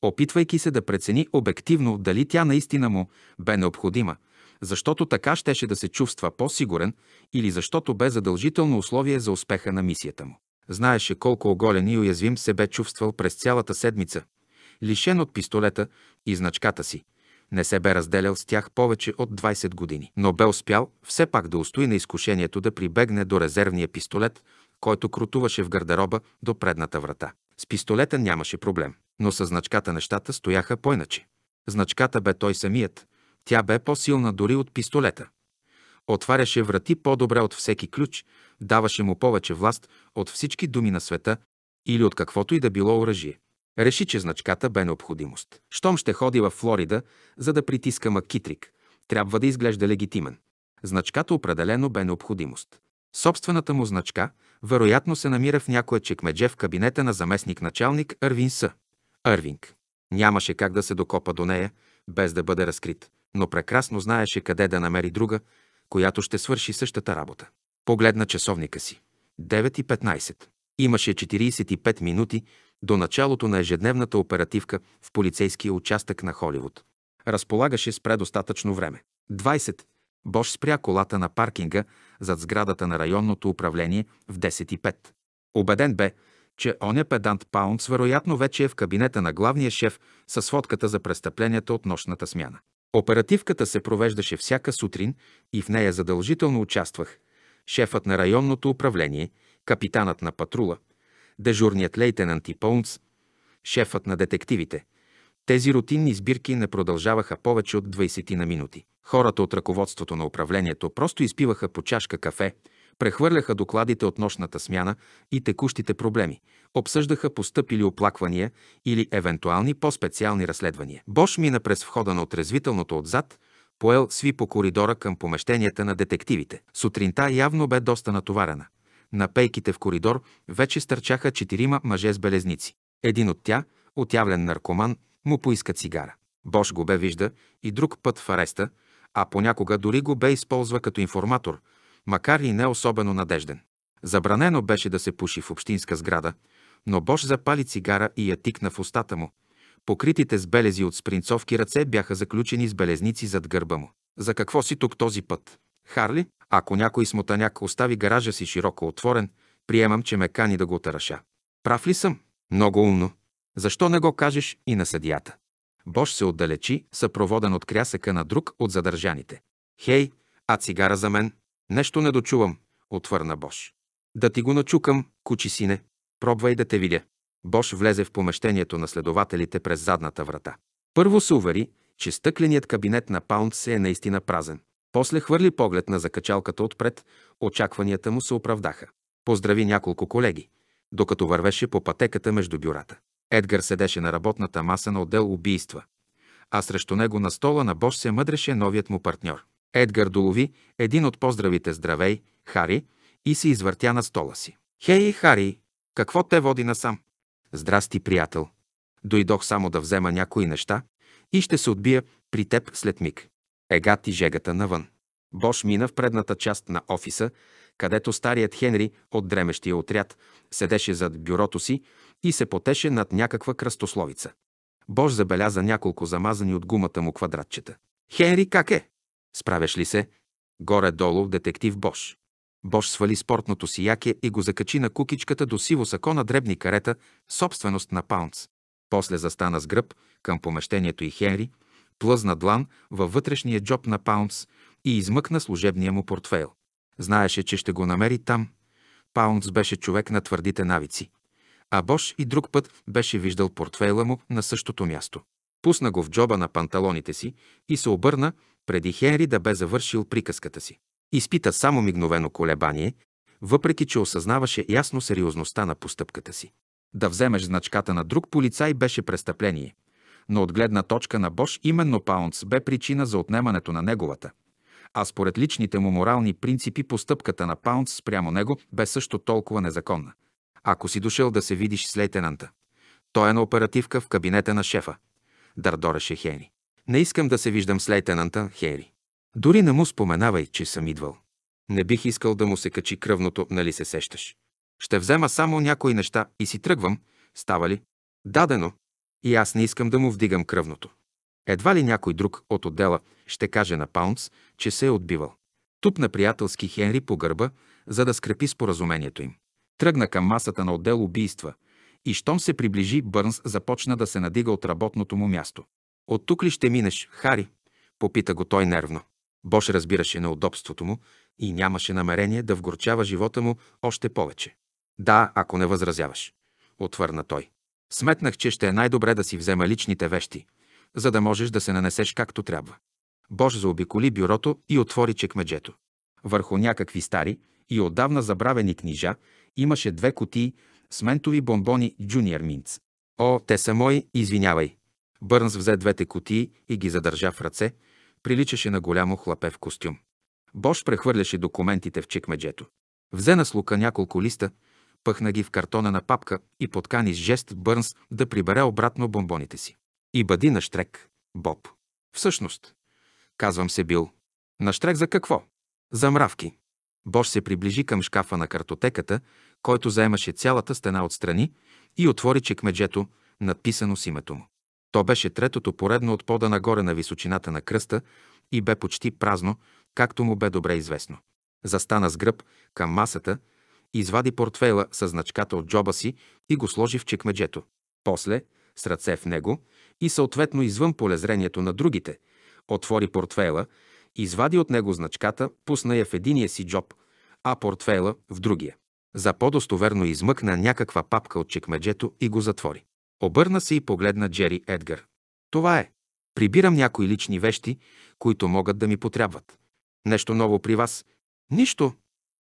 опитвайки се да прецени обективно дали тя наистина му бе необходима защото така щеше да се чувства по-сигурен или защото бе задължително условие за успеха на мисията му. Знаеше колко оголен и уязвим се бе чувствал през цялата седмица, лишен от пистолета и значката си. Не се бе разделял с тях повече от 20 години, но бе успял все пак да устои на изкушението да прибегне до резервния пистолет, който крутуваше в гардероба до предната врата. С пистолета нямаше проблем, но с значката нещата стояха по-иначе. Значката бе той самият, тя бе по-силна дори от пистолета. Отваряше врати по-добре от всеки ключ, даваше му повече власт от всички думи на света или от каквото и да било оръжие. Реши, че значката бе необходимост. Щом ще ходи във Флорида, за да притиска Макитрик, трябва да изглежда легитимен. Значката определено бе необходимост. Собствената му значка вероятно се намира в някоя чекмедже в кабинета на заместник началник Арвин С. Арвинг. Нямаше как да се докопа до нея, без да бъде разкрит но прекрасно знаеше къде да намери друга, която ще свърши същата работа. Погледна часовника си. 9.15. Имаше 45 минути до началото на ежедневната оперативка в полицейския участък на Холивуд. Разполагаше с предостатъчно време. 20. Бош спря колата на паркинга зад сградата на районното управление в 10.05. Обеден бе, че оня педант Паунс вероятно вече е в кабинета на главния шеф с сводката за престъпленията от нощната смяна. Оперативката се провеждаше всяка сутрин и в нея задължително участвах шефът на районното управление, капитанът на патрула, дежурният лейтенант и Пълнц, шефът на детективите. Тези рутинни сбирки не продължаваха повече от 20 на минути. Хората от ръководството на управлението просто изпиваха по чашка кафе, прехвърляха докладите от нощната смяна и текущите проблеми, обсъждаха постъпили оплаквания или евентуални по-специални разследвания. Бош мина през входа на отрезвителното отзад, поел сви по коридора към помещенията на детективите. Сутринта явно бе доста натоварена. На пейките в коридор вече стърчаха четирима мъже с белезници. Един от тя, отявлен наркоман, му поиска цигара. Бош го бе вижда и друг път в ареста, а понякога дори го бе използва като информатор, макар и не особено надежден. Забранено беше да се пуши в общинска сграда, но Бош запали цигара и я тикна в устата му. Покритите с белези от спринцовки ръце бяха заключени с белезници зад гърба му. За какво си тук този път? Харли, ако някой смотаняк остави гаража си широко отворен, приемам, че ме кани да го тараша. Прав ли съм? Много умно. Защо не го кажеш и на съдията? Бош се отдалечи, съпроводен от крясъка на друг от задържаните. Хей, а цигара за мен? Нещо не дочувам, отвърна Бош. Да ти го начукам, кучи сине, Пробвай да те видя. Бош влезе в помещението на следователите през задната врата. Първо се увери, че стъкленият кабинет на Паунд се е наистина празен. После хвърли поглед на закачалката отпред, очакванията му се оправдаха. Поздрави няколко колеги, докато вървеше по пътеката между бюрата. Едгар седеше на работната маса на отдел убийства, а срещу него на стола на Бош се мъдреше новият му партньор. Едгар долови един от поздравите здравей, Хари, и се извъртя на стола си. Хей, Хари, какво те води насам? Здрасти, приятел. Дойдох само да взема някои неща и ще се отбия при теб след миг. Ега ти жегата навън. Бош мина в предната част на офиса, където старият Хенри от дремещия отряд седеше зад бюрото си и се потеше над някаква кръстословица. Бош забеляза няколко замазани от гумата му квадратчета. Хенри, как е? Справяш ли се? Горе-долу детектив Бош. Бош свали спортното си яке и го закачи на кукичката до сиво сако на дребни карета, собственост на Паунц. После застана с гръб към помещението и Хенри, плъзна длан във вътрешния джоб на Паунц и измъкна служебния му портфейл. Знаеше, че ще го намери там. Паунц беше човек на твърдите навици. А Бош и друг път беше виждал портфейла му на същото място. Пусна го в джоба на панталоните си и се обърна, преди Хенри да бе завършил приказката си. Изпита само мигновено колебание, въпреки че осъзнаваше ясно сериозността на постъпката си. Да вземеш значката на друг полицай беше престъпление, но от гледна точка на Бош именно Паунц бе причина за отнемането на неговата. А според личните му морални принципи постъпката на Паунц спрямо него бе също толкова незаконна. Ако си дошъл да се видиш с лейтенанта, той е на оперативка в кабинета на шефа. Дърдореше Хенри. Не искам да се виждам с лейтенанта Хенри. Дори не му споменавай, че съм идвал. Не бих искал да му се качи кръвното, нали се сещаш. Ще взема само някои неща и си тръгвам, става ли? Дадено. И аз не искам да му вдигам кръвното. Едва ли някой друг от отдела ще каже на Паунс, че се е отбивал. Тупна приятелски Хенри по гърба, за да скрепи споразумението им. Тръгна към масата на отдел убийства и щом се приближи, Бърнс започна да се надига от работното му място. От тук ли ще минеш, Хари? Попита го той нервно. Бош разбираше на удобството му и нямаше намерение да вгорчава живота му още повече. Да, ако не възразяваш, отвърна той. Сметнах, че ще е най-добре да си взема личните вещи, за да можеш да се нанесеш както трябва. Бош заобиколи бюрото и отвори чекмеджето. Върху някакви стари и отдавна забравени книжа имаше две кутии с ментови бомбони Junior Mints. О, те са мои, извинявай. Бърнс взе двете кутии и ги задържа в ръце, приличаше на голямо хлапе в костюм. Бош прехвърляше документите в чекмеджето. Взе на слука няколко листа, пъхна ги в картона на папка и подкани с жест Бърнс да прибере обратно бомбоните си. И бъди на штрек, Боб. Всъщност, казвам се бил. На штрек за какво? За мравки. Бош се приближи към шкафа на картотеката, който заемаше цялата стена от страни, и отвори чекмеджето, надписано с името му. То беше третото поредно от пода нагоре на височината на кръста и бе почти празно, както му бе добре известно. Застана с гръб към масата, извади портфейла с значката от джоба си и го сложи в чекмеджето. После, с ръце в него и съответно извън полезрението на другите, отвори портфейла, извади от него значката, пусна я в единия си джоб, а портфейла в другия. За по-достоверно измъкна някаква папка от чекмеджето и го затвори. Обърна се и погледна Джери Едгар. Това е. Прибирам някои лични вещи, които могат да ми потрябват. Нещо ново при вас? Нищо.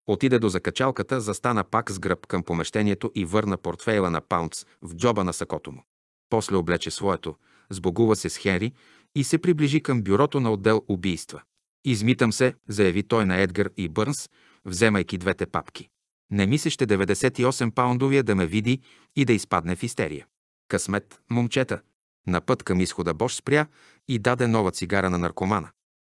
Отиде до закачалката, застана пак с гръб към помещението и върна портфейла на Паунц в джоба на сакото му. После облече своето, сбогува се с Хенри и се приближи към бюрото на отдел убийства. Измитам се, заяви той на Едгар и Бърнс, вземайки двете папки. Не ми 98 паундовия да ме види и да изпадне в истерия. Късмет, момчета. На път към изхода Бош спря и даде нова цигара на наркомана.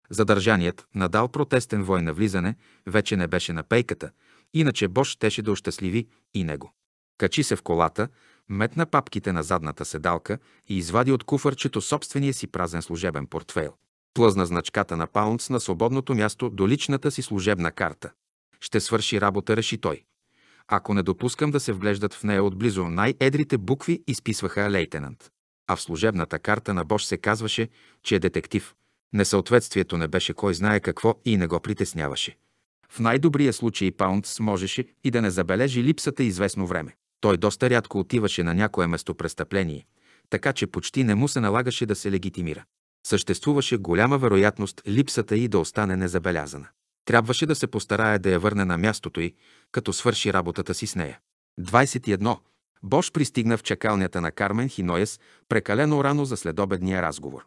Задържаният, надал протестен вой на влизане, вече не беше на пейката, иначе Бош щеше да ощастливи и него. Качи се в колата, метна папките на задната седалка и извади от куфърчето собствения си празен служебен портфейл. Плъзна значката на паунц на свободното място до личната си служебна карта. Ще свърши работа, реши той ако не допускам да се вглеждат в нея отблизо най-едрите букви, изписваха лейтенант. А в служебната карта на Бош се казваше, че е детектив. Несъответствието не беше кой знае какво и не го притесняваше. В най-добрия случай Паунтс можеше и да не забележи липсата известно време. Той доста рядко отиваше на някое местопрестъпление, така че почти не му се налагаше да се легитимира. Съществуваше голяма вероятност липсата и да остане незабелязана. Трябваше да се постарае да я върне на мястото й, като свърши работата си с нея. 21. Бош пристигна в чакалнята на Кармен Хиноес прекалено рано за следобедния разговор.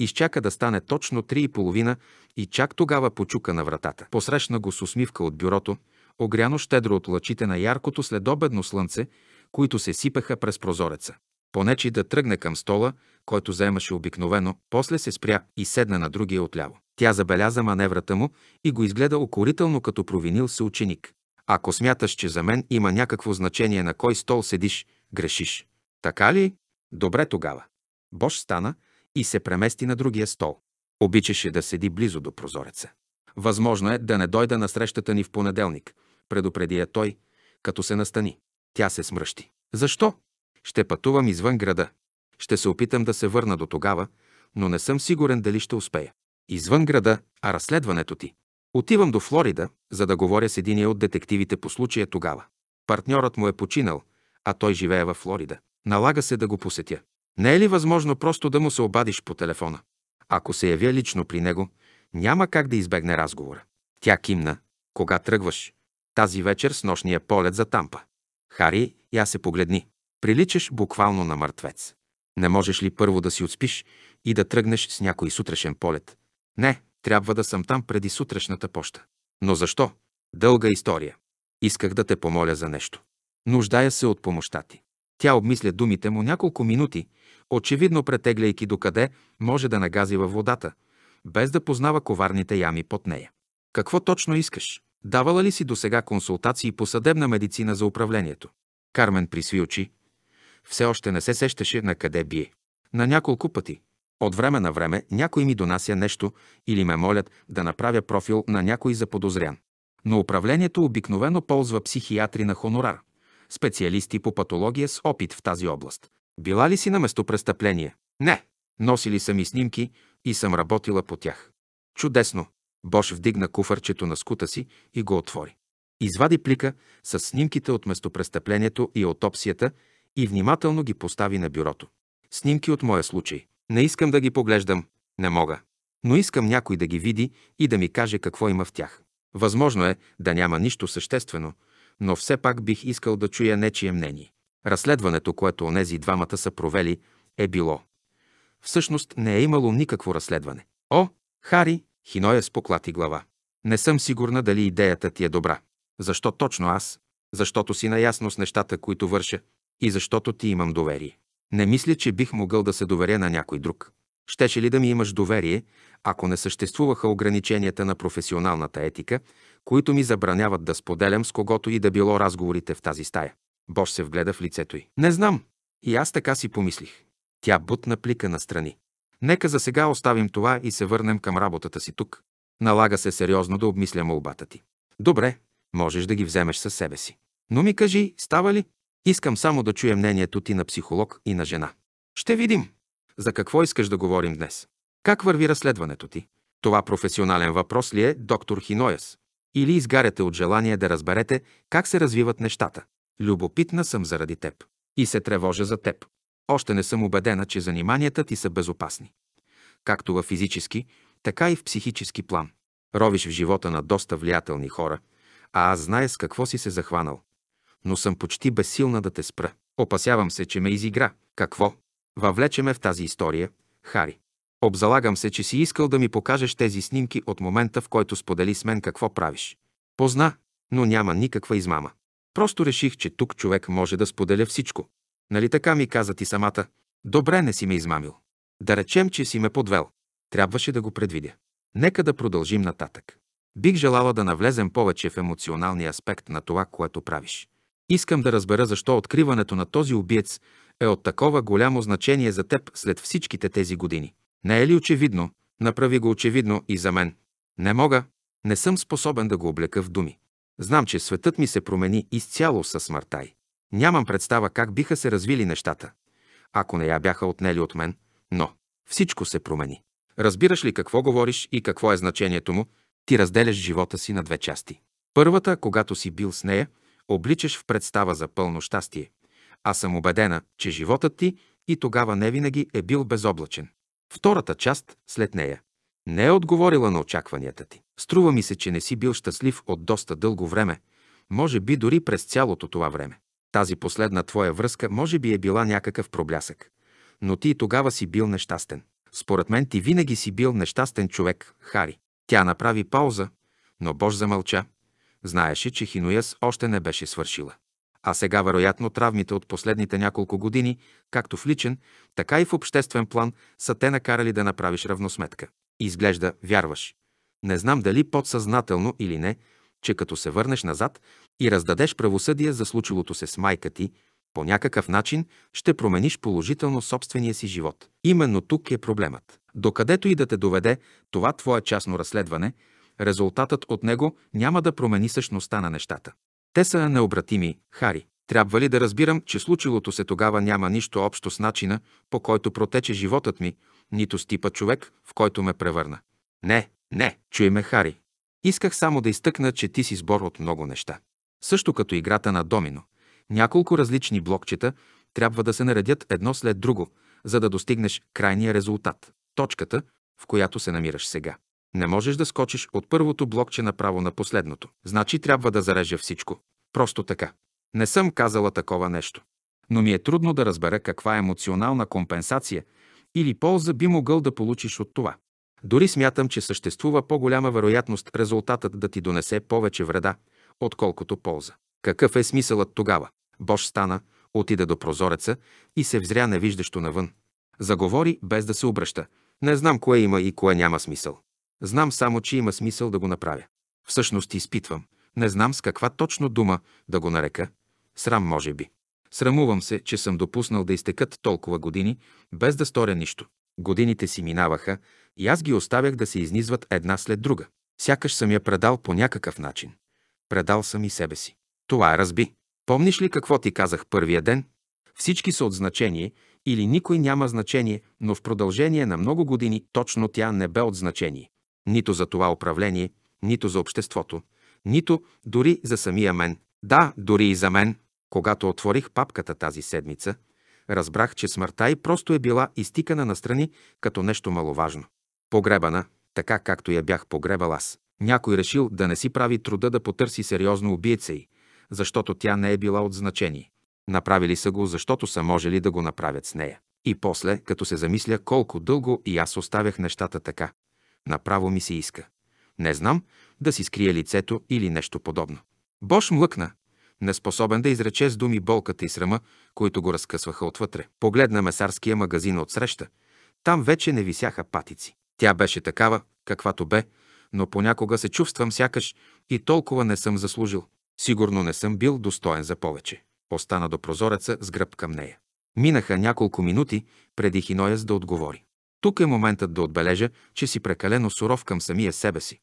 Изчака да стане точно три и половина и чак тогава почука на вратата. Посрещна го с усмивка от бюрото, огряно щедро от лъчите на яркото следобедно слънце, които се сипеха през прозореца понечи да тръгне към стола, който заемаше обикновено, после се спря и седна на другия отляво. Тя забеляза маневрата му и го изгледа окорително като провинил се ученик. Ако смяташ, че за мен има някакво значение на кой стол седиш, грешиш. Така ли? Добре тогава. Бош стана и се премести на другия стол. Обичаше да седи близо до прозореца. Възможно е да не дойда на срещата ни в понеделник, предупреди я той, като се настани. Тя се смръщи. Защо? Ще пътувам извън града. Ще се опитам да се върна до тогава, но не съм сигурен дали ще успея. Извън града, а разследването ти. Отивам до Флорида, за да говоря с единия от детективите по случая тогава. Партньорът му е починал, а той живее във Флорида. Налага се да го посетя. Не е ли възможно просто да му се обадиш по телефона? Ако се явя лично при него, няма как да избегне разговора. Тя кимна. Кога тръгваш? Тази вечер с нощния полет за Тампа. Хари, я се погледни. Приличаш буквално на мъртвец. Не можеш ли първо да си отспиш и да тръгнеш с някой сутрешен полет? Не, трябва да съм там преди сутрешната поща. Но защо? Дълга история. Исках да те помоля за нещо. Нуждая се от помощта ти. Тя обмисля думите му няколко минути, очевидно претегляйки докъде може да нагази във водата, без да познава коварните ями под нея. Какво точно искаш? Давала ли си досега консултации по съдебна медицина за управлението? Кармен присви очи, все още не се сещаше на къде бие. На няколко пъти. От време на време някой ми донася нещо или ме молят да направя профил на някой заподозрян. Но управлението обикновено ползва психиатри на хонорар, специалисти по патология с опит в тази област. Била ли си на местопрестъпление? Не. Носили са ми снимки и съм работила по тях. Чудесно! Бош вдигна куфарчето на скута си и го отвори. Извади плика с снимките от местопрестъплението и отопсията и внимателно ги постави на бюрото. Снимки от моя случай. Не искам да ги поглеждам. Не мога. Но искам някой да ги види и да ми каже какво има в тях. Възможно е да няма нищо съществено, но все пак бих искал да чуя нечие мнение. Разследването, което онези двамата са провели, е било. Всъщност не е имало никакво разследване. О, Хари, Хиноя с поклати глава. Не съм сигурна дали идеята ти е добра. Защо точно аз? Защото си наясно с нещата, които върша и защото ти имам доверие. Не мисля, че бих могъл да се доверя на някой друг. Щеше ли да ми имаш доверие, ако не съществуваха ограниченията на професионалната етика, които ми забраняват да споделям с когото и да било разговорите в тази стая? Бош се вгледа в лицето й. Не знам. И аз така си помислих. Тя бутна плика настрани. Нека за сега оставим това и се върнем към работата си тук. Налага се сериозно да обмисля молбата ти. Добре, можеш да ги вземеш със себе си. Но ми кажи, става ли? Искам само да чуя мнението ти на психолог и на жена. Ще видим. За какво искаш да говорим днес? Как върви разследването ти? Това професионален въпрос ли е, доктор Хинояс? Или изгаряте от желание да разберете как се развиват нещата? Любопитна съм заради теб. И се тревожа за теб. Още не съм убедена, че заниманията ти са безопасни. Както във физически, така и в психически план. Ровиш в живота на доста влиятелни хора, а аз зная с какво си се захванал но съм почти безсилна да те спра. Опасявам се, че ме изигра. Какво? Въвлече ме в тази история, Хари. Обзалагам се, че си искал да ми покажеш тези снимки от момента, в който сподели с мен какво правиш. Позна, но няма никаква измама. Просто реших, че тук човек може да споделя всичко. Нали така ми каза ти самата? Добре, не си ме измамил. Да речем, че си ме подвел. Трябваше да го предвидя. Нека да продължим нататък. Бих желала да навлезем повече в емоционалния аспект на това, което правиш. Искам да разбера защо откриването на този убиец е от такова голямо значение за теб след всичките тези години. Не е ли очевидно? Направи го очевидно и за мен. Не мога. Не съм способен да го облека в думи. Знам, че светът ми се промени изцяло със смъртта й. Нямам представа как биха се развили нещата, ако не я бяха отнели от мен, но всичко се промени. Разбираш ли какво говориш и какво е значението му? Ти разделяш живота си на две части. Първата, когато си бил с нея, обличаш в представа за пълно щастие. Аз съм убедена, че животът ти и тогава не винаги е бил безоблачен. Втората част след нея. Не е отговорила на очакванията ти. Струва ми се, че не си бил щастлив от доста дълго време, може би дори през цялото това време. Тази последна твоя връзка може би е била някакъв проблясък, но ти и тогава си бил нещастен. Според мен ти винаги си бил нещастен човек, Хари. Тя направи пауза, но Бож замълча. Знаеше, че Хинояс още не беше свършила. А сега, вероятно, травмите от последните няколко години, както в личен, така и в обществен план, са те накарали да направиш равносметка. Изглежда, вярваш. Не знам дали подсъзнателно или не, че като се върнеш назад и раздадеш правосъдие за случилото се с майка ти, по някакъв начин ще промениш положително собствения си живот. Именно тук е проблемът. Докъдето и да те доведе това твое частно разследване, резултатът от него няма да промени същността на нещата. Те са необратими, Хари. Трябва ли да разбирам, че случилото се тогава няма нищо общо с начина, по който протече животът ми, нито с типа човек, в който ме превърна? Не, не, чуй ме, Хари. Исках само да изтъкна, че ти си сбор от много неща. Също като играта на домино. Няколко различни блокчета трябва да се наредят едно след друго, за да достигнеш крайния резултат – точката, в която се намираш сега. Не можеш да скочиш от първото блокче направо на последното. Значи трябва да зарежа всичко. Просто така. Не съм казала такова нещо. Но ми е трудно да разбера каква емоционална компенсация или полза би могъл да получиш от това. Дори смятам, че съществува по-голяма вероятност резултатът да ти донесе повече вреда, отколкото полза. Какъв е смисълът тогава? Бош стана, отида до прозореца и се взря невиждащо навън. Заговори без да се обръща. Не знам кое има и кое няма смисъл. Знам само, че има смисъл да го направя. Всъщност изпитвам. Не знам с каква точно дума да го нарека. Срам, може би. Срамувам се, че съм допуснал да изтекат толкова години, без да сторя нищо. Годините си минаваха и аз ги оставях да се изнизват една след друга. Сякаш съм я предал по някакъв начин. Предал съм и себе си. Това е разби. Помниш ли какво ти казах първия ден? Всички са от значение или никой няма значение, но в продължение на много години точно тя не бе от значение нито за това управление, нито за обществото, нито дори за самия мен. Да, дори и за мен. Когато отворих папката тази седмица, разбрах, че смъртта й просто е била изтикана настрани като нещо маловажно. Погребана, така както я бях погребал аз. Някой решил да не си прави труда да потърси сериозно убиеца й, защото тя не е била от значение. Направили са го, защото са можели да го направят с нея. И после, като се замисля колко дълго и аз оставях нещата така, Направо ми се иска. Не знам да си скрие лицето или нещо подобно. Бош млъкна, неспособен да изрече с думи болката и срама, които го разкъсваха отвътре. Погледна месарския магазин отсреща. Там вече не висяха патици. Тя беше такава, каквато бе, но понякога се чувствам сякаш и толкова не съм заслужил. Сигурно не съм бил достоен за повече. Остана до прозореца с гръб към нея. Минаха няколко минути преди Хинояс да отговори. Тук е моментът да отбележа, че си прекалено суров към самия себе си,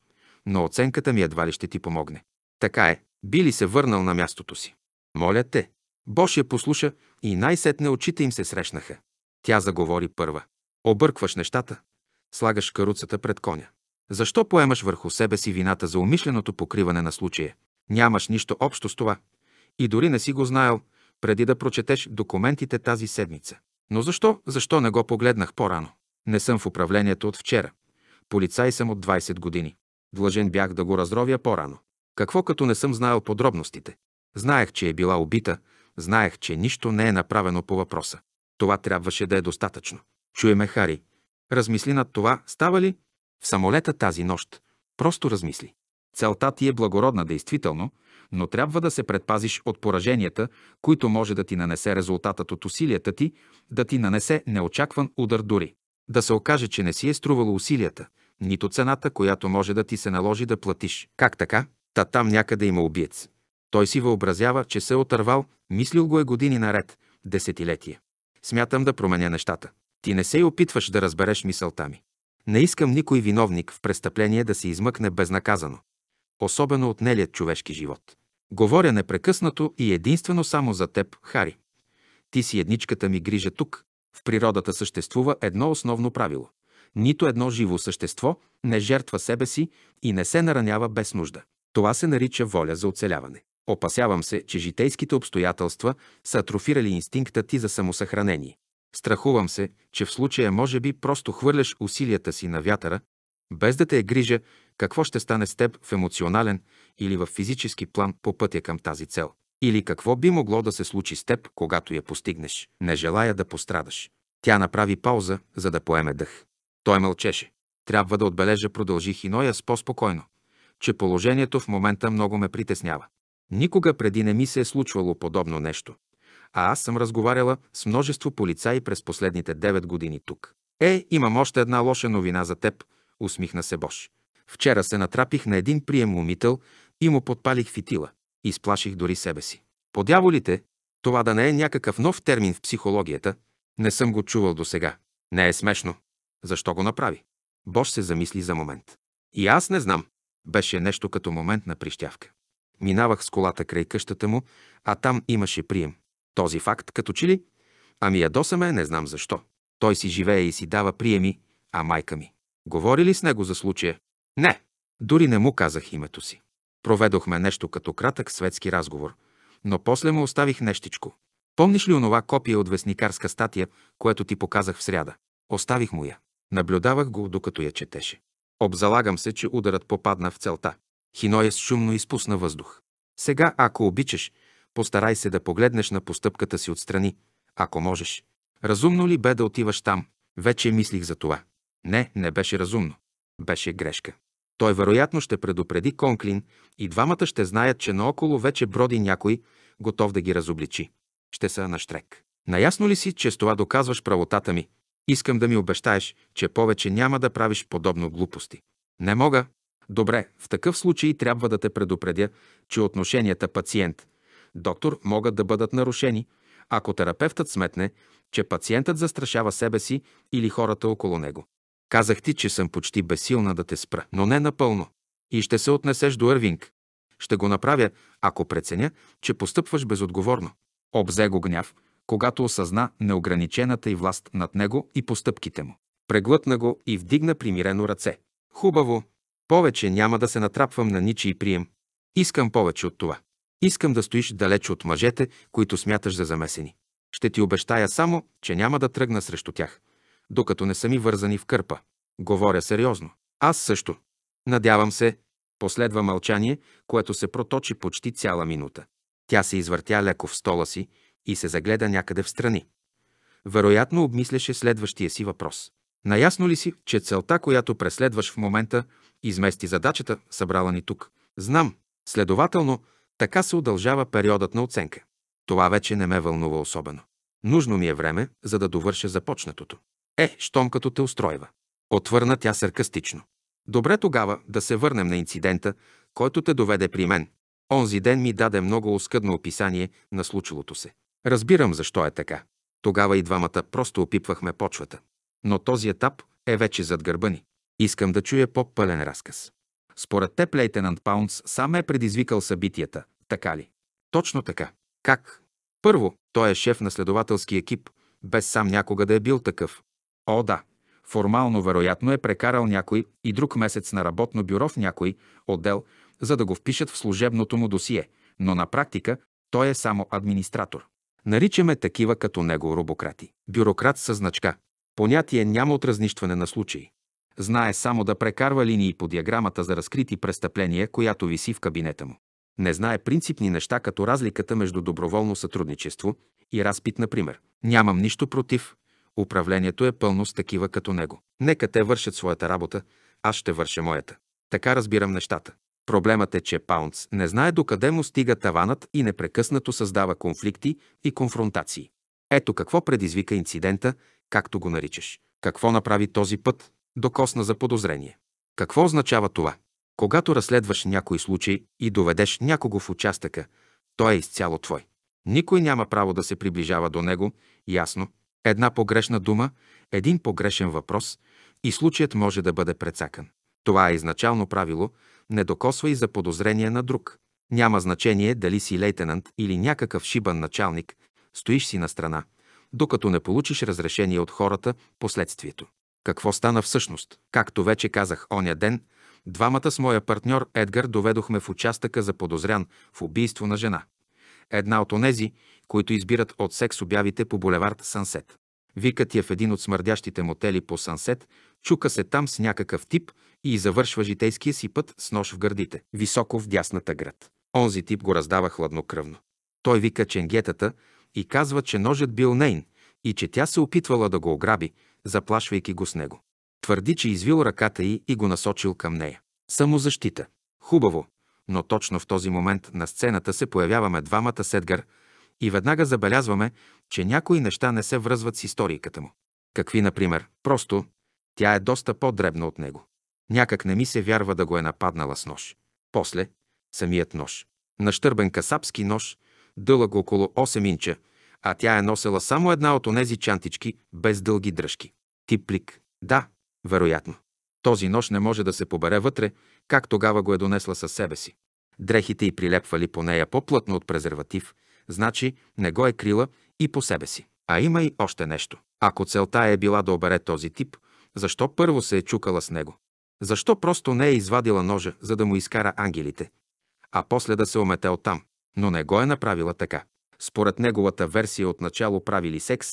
но оценката ми едва ли ще ти помогне. Така е, били се върнал на мястото си? Моля те. Бош я послуша и най-сетне очите им се срещнаха. Тя заговори първа. Объркваш нещата, слагаш каруцата пред коня. Защо поемаш върху себе си вината за умишленото покриване на случая? Нямаш нищо общо с това. И дори не си го знаел, преди да прочетеш документите тази седмица. Но защо, защо не го погледнах по-рано? Не съм в управлението от вчера. Полицай съм от 20 години. Длъжен бях да го разровя по-рано. Какво като не съм знаел подробностите? Знаех, че е била убита, знаех, че нищо не е направено по въпроса. Това трябваше да е достатъчно. Чуеме Хари. Размисли над това, става ли? В самолета тази нощ. Просто размисли. Целта ти е благородна действително, но трябва да се предпазиш от пораженията, които може да ти нанесе резултатът от усилията ти, да ти нанесе неочакван удар дори. Да се окаже, че не си е струвало усилията, нито цената, която може да ти се наложи да платиш. Как така? Та там някъде има убиец. Той си въобразява, че се е отървал, мислил го е години наред, десетилетия. Смятам да променя нещата. Ти не се и опитваш да разбереш мисълта ми. Не искам никой виновник в престъпление да се измъкне безнаказано. Особено от нелият човешки живот. Говоря непрекъснато и единствено само за теб, Хари. Ти си едничката ми грижа тук, в природата съществува едно основно правило. Нито едно живо същество не жертва себе си и не се наранява без нужда. Това се нарича воля за оцеляване. Опасявам се, че житейските обстоятелства са атрофирали инстинкта ти за самосъхранение. Страхувам се, че в случая може би просто хвърляш усилията си на вятъра, без да те е грижа какво ще стане с теб в емоционален или в физически план по пътя към тази цел или какво би могло да се случи с теб, когато я постигнеш. Не желая да пострадаш. Тя направи пауза, за да поеме дъх. Той мълчеше. Трябва да отбележа, продължи Хиноя с по-спокойно, че положението в момента много ме притеснява. Никога преди не ми се е случвало подобно нещо. А аз съм разговаряла с множество полицаи през последните 9 години тук. Е, имам още една лоша новина за теб, усмихна се Бош. Вчера се натрапих на един прием умител и му подпалих фитила. Изплаших дори себе си. Подяволите, това да не е някакъв нов термин в психологията, не съм го чувал до сега. Не е смешно. Защо го направи? Бош се замисли за момент. И аз не знам. Беше нещо като момент на прищявка. Минавах с колата край къщата му, а там имаше прием. Този факт, като че ли, ами ядоса ме, не знам защо. Той си живее и си дава приеми, а майка ми. Говори ли с него за случая? Не. Дори не му казах името си. Проведохме нещо като кратък светски разговор, но после му оставих нещичко. Помниш ли онова копие от вестникарска статия, което ти показах в сряда? Оставих му я. Наблюдавах го, докато я четеше. Обзалагам се, че ударът попадна в целта. Хиноя с шумно изпусна въздух. Сега, ако обичаш, постарай се да погледнеш на постъпката си отстрани, ако можеш. Разумно ли бе да отиваш там? Вече мислих за това. Не, не беше разумно. Беше грешка. Той вероятно ще предупреди Конклин и двамата ще знаят, че наоколо вече броди някой, готов да ги разобличи. Ще са на штрек. Наясно ли си, че с това доказваш правотата ми? Искам да ми обещаеш, че повече няма да правиш подобно глупости. Не мога. Добре, в такъв случай трябва да те предупредя, че отношенията пациент доктор могат да бъдат нарушени, ако терапевтът сметне, че пациентът застрашава себе си или хората около него. Казах ти, че съм почти безсилна да те спра, но не напълно. И ще се отнесеш до Ирвинг. Ще го направя, ако преценя, че постъпваш безотговорно. Обзе го гняв, когато осъзна неограничената и власт над него и постъпките му. Преглътна го и вдигна примирено ръце. Хубаво, повече няма да се натрапвам на ничий прием. Искам повече от това. Искам да стоиш далеч от мъжете, които смяташ за замесени. Ще ти обещая само, че няма да тръгна срещу тях докато не са ми вързани в кърпа. Говоря сериозно. Аз също. Надявам се. Последва мълчание, което се проточи почти цяла минута. Тя се извъртя леко в стола си и се загледа някъде в страни. Вероятно обмисляше следващия си въпрос. Наясно ли си, че целта, която преследваш в момента, измести задачата, събрала ни тук? Знам. Следователно, така се удължава периодът на оценка. Това вече не ме вълнува особено. Нужно ми е време, за да довърша започнатото. Е, щом като те устройва. Отвърна тя саркастично. Добре тогава да се върнем на инцидента, който те доведе при мен. Онзи ден ми даде много оскъдно описание на случилото се. Разбирам защо е така. Тогава и двамата просто опипвахме почвата. Но този етап е вече зад гърба ни. Искам да чуя по-пълен разказ. Според теб лейтенант Паунс сам е предизвикал събитията, така ли? Точно така. Как? Първо, той е шеф на следователски екип, без сам някога да е бил такъв. О, да, формално вероятно е прекарал някой и друг месец на работно бюро в някой отдел, за да го впишат в служебното му досие, но на практика той е само администратор. Наричаме такива като него робократи. Бюрократ със значка. Понятие няма от разнищване на случаи. Знае само да прекарва линии по диаграмата за разкрити престъпления, която виси в кабинета му. Не знае принципни неща, като разликата между доброволно сътрудничество и разпит, например. Нямам нищо против, Управлението е пълно с такива като него. Нека те вършат своята работа, аз ще върша моята. Така разбирам нещата. Проблемът е, че Паунц не знае докъде му стига таванът и непрекъснато създава конфликти и конфронтации. Ето какво предизвика инцидента, както го наричаш. Какво направи този път? Докосна за подозрение. Какво означава това? Когато разследваш някой случай и доведеш някого в участъка, той е изцяло твой. Никой няма право да се приближава до него, ясно, Една погрешна дума, един погрешен въпрос и случаят може да бъде прецакан. Това е изначално правило, не докосва и за подозрение на друг. Няма значение дали си лейтенант или някакъв шибан началник, стоиш си на страна, докато не получиш разрешение от хората последствието. Какво стана всъщност? Както вече казах оня ден, двамата с моя партньор Едгар доведохме в участъка за подозрян в убийство на жена. Една от онези, които избират от секс обявите по булевард Сансет. Викът е в един от смърдящите мотели по Сансет, чука се там с някакъв тип и завършва житейския си път с нож в гърдите, високо в дясната град. Онзи тип го раздава хладнокръвно. Той вика ченгетата и казва, че ножът бил нейн и че тя се опитвала да го ограби, заплашвайки го с него. Твърди, че извил ръката й и го насочил към нея. Самозащита. Хубаво, но точно в този момент на сцената се появяваме двамата седгар. И веднага забелязваме, че някои неща не се връзват с историката му. Какви, например? Просто, тя е доста по-дребна от него. Някак не ми се вярва да го е нападнала с нож. После, самият нож. Нащърбен касапски нож, дълъг около 8 инча, а тя е носела само една от онези чантички без дълги дръжки. Тип плик. Да, вероятно. Този нож не може да се побере вътре, как тогава го е донесла със себе си. Дрехите й прилепвали по нея по-плътно от презерватив, значи не го е крила и по себе си. А има и още нещо. Ако целта е била да обере този тип, защо първо се е чукала с него? Защо просто не е извадила ножа, за да му изкара ангелите, а после да се омете оттам? Но не го е направила така. Според неговата версия отначало правили секс,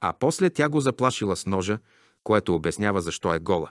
а после тя го заплашила с ножа, което обяснява защо е гола.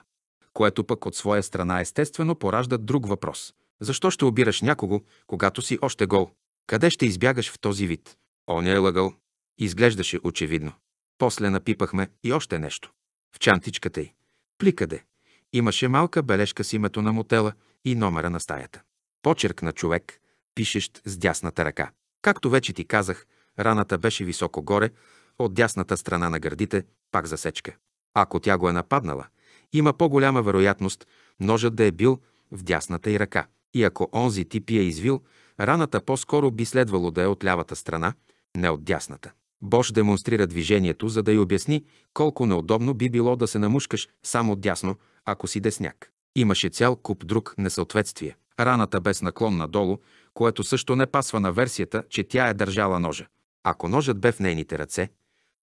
Което пък от своя страна естествено поражда друг въпрос. Защо ще обираш някого, когато си още гол? Къде ще избягаш в този вид? Оня е лъгал. Изглеждаше очевидно. После напипахме и още нещо. В чантичката й. Пликаде. Имаше малка бележка с името на мотела и номера на стаята. Почерк на човек, пишещ с дясната ръка. Както вече ти казах, раната беше високо горе, от дясната страна на гърдите, пак засечка. Ако тя го е нападнала, има по-голяма вероятност ножът да е бил в дясната й ръка. И ако онзи тип я е извил, Раната по-скоро би следвало да е от лявата страна, не от дясната. Бош демонстрира движението, за да й обясни колко неудобно би било да се намушкаш само дясно, ако си десняк. Имаше цял куп друг несъответствие. Раната без наклон надолу, което също не пасва на версията, че тя е държала ножа. Ако ножът бе в нейните ръце,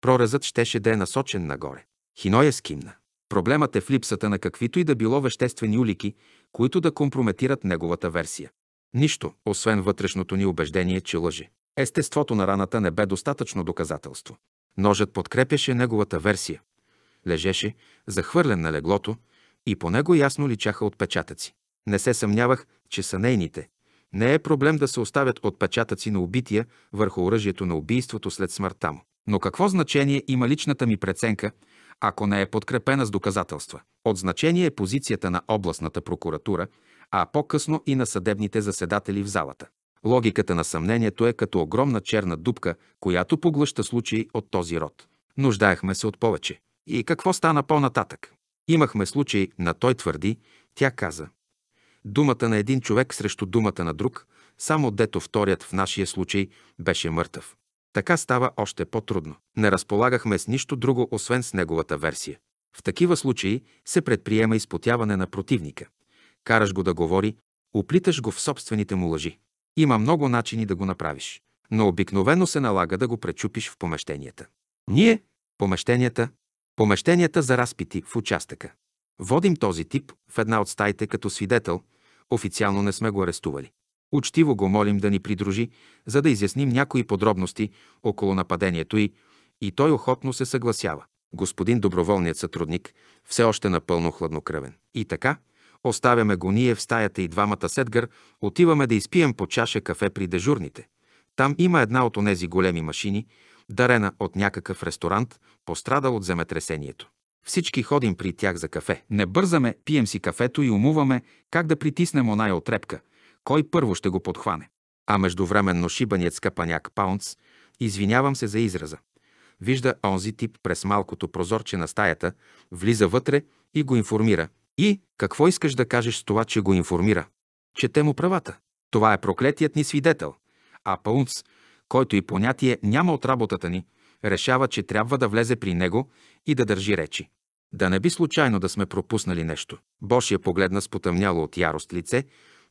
прорезът щеше да е насочен нагоре. Хиноя е скимна. Проблемът е в липсата на каквито и да било веществени улики, които да компрометират неговата версия. Нищо, освен вътрешното ни убеждение, че лъжи. Естеството на раната не бе достатъчно доказателство. Ножът подкрепяше неговата версия. Лежеше, захвърлен на леглото, и по него ясно личаха отпечатъци. Не се съмнявах, че са нейните. Не е проблем да се оставят отпечатъци на убития върху оръжието на убийството след смъртта му. Но какво значение има личната ми преценка, ако не е подкрепена с доказателства? От значение е позицията на областната прокуратура – а по-късно и на съдебните заседатели в залата. Логиката на съмнението е като огромна черна дупка, която поглъща случаи от този род. Нуждаехме се от повече. И какво стана по-нататък? Имахме случай на той твърди, тя каза. Думата на един човек срещу думата на друг, само дето вторият в нашия случай беше мъртъв. Така става още по-трудно. Не разполагахме с нищо друго, освен с неговата версия. В такива случаи се предприема изпотяване на противника. Караш го да говори, оплиташ го в собствените му лъжи. Има много начини да го направиш, но обикновено се налага да го пречупиш в помещенията. Ние, помещенията, помещенията за разпити в участъка. Водим този тип в една от стаите като свидетел, официално не сме го арестували. Учтиво го молим да ни придружи, за да изясним някои подробности около нападението й, и той охотно се съгласява. Господин доброволният сътрудник все още напълно хладнокръвен. И така, Оставяме го ние в стаята и двамата Седгър, отиваме да изпием по чаша кафе при дежурните. Там има една от онези големи машини, дарена от някакъв ресторант, пострадал от земетресението. Всички ходим при тях за кафе. Не бързаме, пием си кафето и умуваме как да притиснем оная отрепка. Кой първо ще го подхване? А междувременно шибаният скъпаняк Паунц, извинявам се за израза, вижда онзи тип през малкото прозорче на стаята, влиза вътре и го информира – и какво искаш да кажеш с това, че го информира? Чете му правата. Това е проклетият ни свидетел. А Паунц, който и понятие няма от работата ни, решава, че трябва да влезе при него и да държи речи. Да не би случайно да сме пропуснали нещо. Бошия погледна с потъмняло от ярост лице,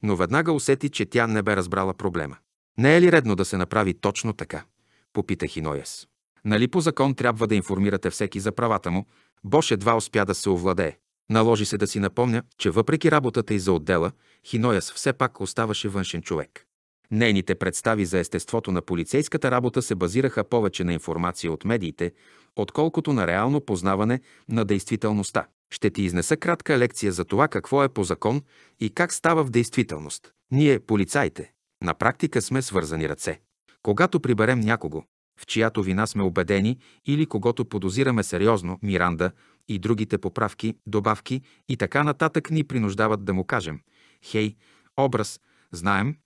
но веднага усети, че тя не бе разбрала проблема. Не е ли редно да се направи точно така? Попитах Инояс. Нали по закон трябва да информирате всеки за правата му? Бош едва успя да се овладее. Наложи се да си напомня, че въпреки работата и за отдела, Хинояс все пак оставаше външен човек. Нейните представи за естеството на полицейската работа се базираха повече на информация от медиите, отколкото на реално познаване на действителността. Ще ти изнеса кратка лекция за това какво е по закон и как става в действителност. Ние, полицаите, на практика сме свързани ръце. Когато приберем някого, в чиято вина сме убедени или когато подозираме сериозно, Миранда, и другите поправки, добавки и така нататък ни принуждават да му кажем «Хей, образ, знаем,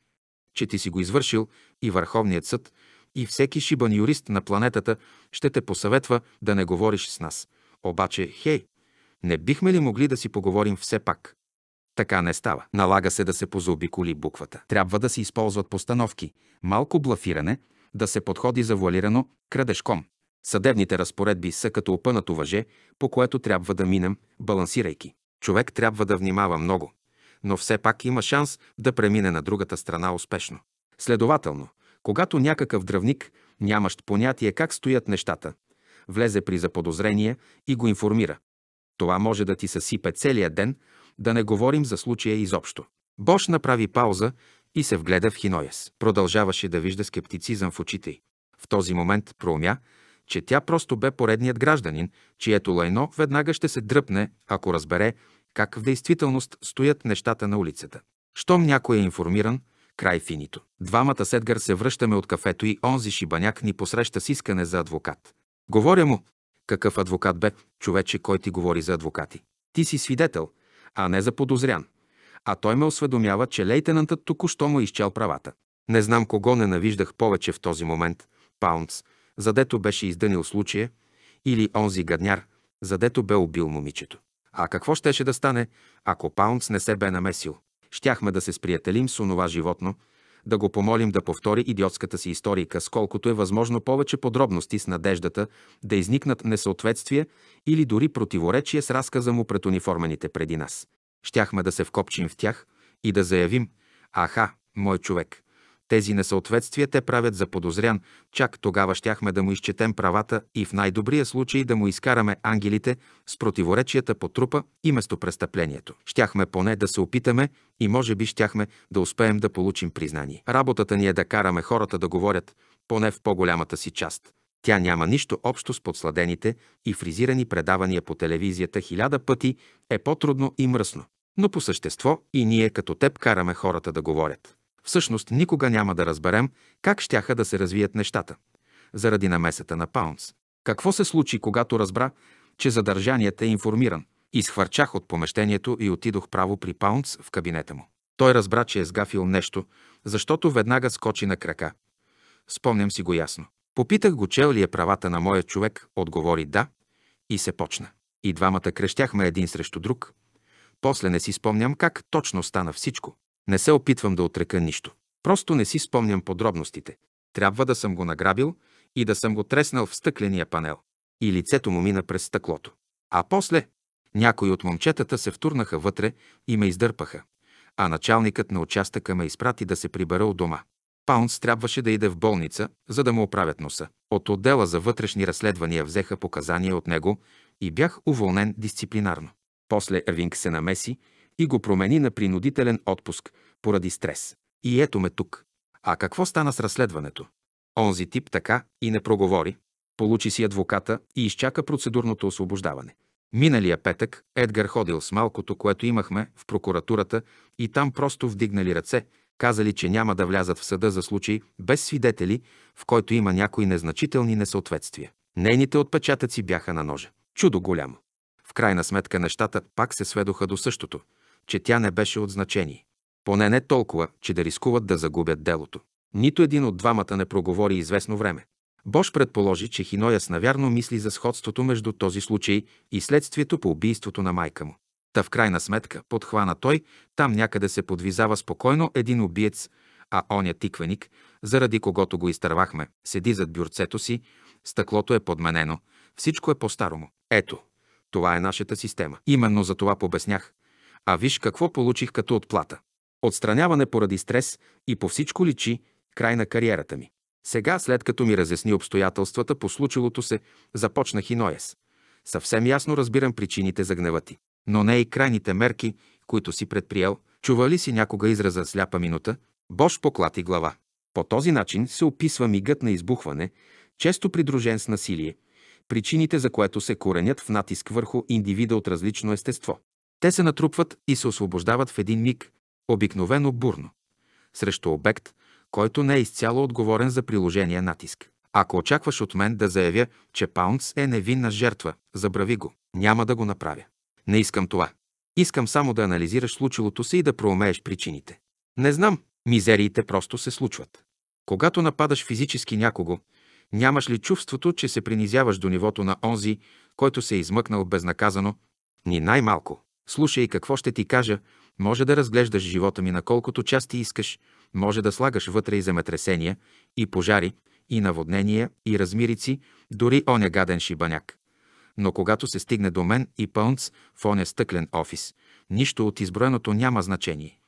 че ти си го извършил и Върховният съд, и всеки шибан юрист на планетата ще те посъветва да не говориш с нас. Обаче, хей, не бихме ли могли да си поговорим все пак? Така не става. Налага се да се позаобиколи буквата. Трябва да се използват постановки, малко блафиране, да се подходи завуалирано, крадешком. Съдебните разпоредби са като опънато въже, по което трябва да минем, балансирайки. Човек трябва да внимава много, но все пак има шанс да премине на другата страна успешно. Следователно, когато някакъв дръвник, нямащ понятие как стоят нещата, влезе при заподозрение и го информира. Това може да ти съсипе целия ден, да не говорим за случая изобщо. Бош направи пауза и се вгледа в Хинояс. Продължаваше да вижда скептицизъм в очите й. В този момент проумя, че тя просто бе поредният гражданин, чието лайно веднага ще се дръпне, ако разбере как в действителност стоят нещата на улицата. Щом някой е информиран, край финито. Двамата с Едгар се връщаме от кафето и онзи шибаняк ни посреща с искане за адвокат. Говоря му, какъв адвокат бе, човече, кой ти говори за адвокати. Ти си свидетел, а не за подозрян. А той ме осведомява, че лейтенантът току-що му е изчел правата. Не знам кого ненавиждах повече в този момент, Паунц, задето беше издънил случая, или онзи гадняр, задето бе убил момичето. А какво щеше да стане, ако Паунц не се бе намесил? Щяхме да се сприятелим с онова животно, да го помолим да повтори идиотската си историка, сколкото е възможно повече подробности с надеждата да изникнат несъответствия или дори противоречие с разказа му пред униформените преди нас. Щяхме да се вкопчим в тях и да заявим «Аха, мой човек, тези несъответствия те правят за подозрян, чак тогава щяхме да му изчетем правата и в най-добрия случай да му изкараме ангелите с противоречията по трупа и местопрестъплението. Щяхме поне да се опитаме и може би щяхме да успеем да получим признание. Работата ни е да караме хората да говорят, поне в по-голямата си част. Тя няма нищо общо с подсладените и фризирани предавания по телевизията хиляда пъти е по-трудно и мръсно. Но по същество и ние като теб караме хората да говорят. Всъщност никога няма да разберем как щяха да се развият нещата, заради намесата на Паунс. Какво се случи, когато разбра, че задържаният е информиран? Изхвърчах от помещението и отидох право при Паунс в кабинета му. Той разбра, че е сгафил нещо, защото веднага скочи на крака. Спомням си го ясно. Попитах го, чел ли е правата на моя човек, отговори да и се почна. И двамата крещяхме един срещу друг. После не си спомням как точно стана всичко. Не се опитвам да отрека нищо. Просто не си спомням подробностите. Трябва да съм го награбил и да съм го треснал в стъкления панел. И лицето му мина през стъклото. А после някои от момчетата се втурнаха вътре и ме издърпаха, а началникът на участъка ме изпрати да се прибера от дома. Паунс трябваше да иде в болница, за да му оправят носа. От отдела за вътрешни разследвания взеха показания от него и бях уволнен дисциплинарно. После Ервинг се намеси и го промени на принудителен отпуск поради стрес. И ето ме тук. А какво стана с разследването? Онзи тип така и не проговори. Получи си адвоката и изчака процедурното освобождаване. Миналия петък Едгар ходил с малкото, което имахме в прокуратурата и там просто вдигнали ръце, казали, че няма да влязат в съда за случай без свидетели, в който има някои незначителни несъответствия. Нейните отпечатъци бяха на ножа. Чудо голямо. В крайна сметка нещата пак се сведоха до същото – че тя не беше от значение. Поне не толкова, че да рискуват да загубят делото. Нито един от двамата не проговори известно време. Бош предположи, че Хинояс навярно мисли за сходството между този случай и следствието по убийството на майка му. Та в крайна сметка, подхвана той, там някъде се подвизава спокойно един убиец, а оня тиквеник, заради когото го изтървахме, седи зад бюрцето си, стъклото е подменено, всичко е по-старому. Ето, това е нашата система. Именно за това побеснях, а виж какво получих като отплата. Отстраняване поради стрес и по всичко личи край на кариерата ми. Сега, след като ми разясни обстоятелствата по случилото се, започнах и Ноес. Съвсем ясно разбирам причините за гнева ти. Но не и крайните мерки, които си предприел. Чува ли си някога израза сляпа минута? Бош поклати глава. По този начин се описва мигът на избухване, често придружен с насилие, причините за което се коренят в натиск върху индивида от различно естество. Те се натрупват и се освобождават в един миг, обикновено бурно, срещу обект, който не е изцяло отговорен за приложение натиск. Ако очакваш от мен да заявя, че Паунц е невинна жертва, забрави го. Няма да го направя. Не искам това. Искам само да анализираш случилото се и да проумееш причините. Не знам, мизериите просто се случват. Когато нападаш физически някого, нямаш ли чувството, че се принизяваш до нивото на онзи, който се е измъкнал безнаказано? Ни най-малко. Слушай какво ще ти кажа, може да разглеждаш живота ми на колкото части искаш, може да слагаш вътре и земетресения, и пожари, и наводнения, и размирици, дори оня гаден шибаняк. Но когато се стигне до мен и пълнц в оня стъклен офис, нищо от изброеното няма значение.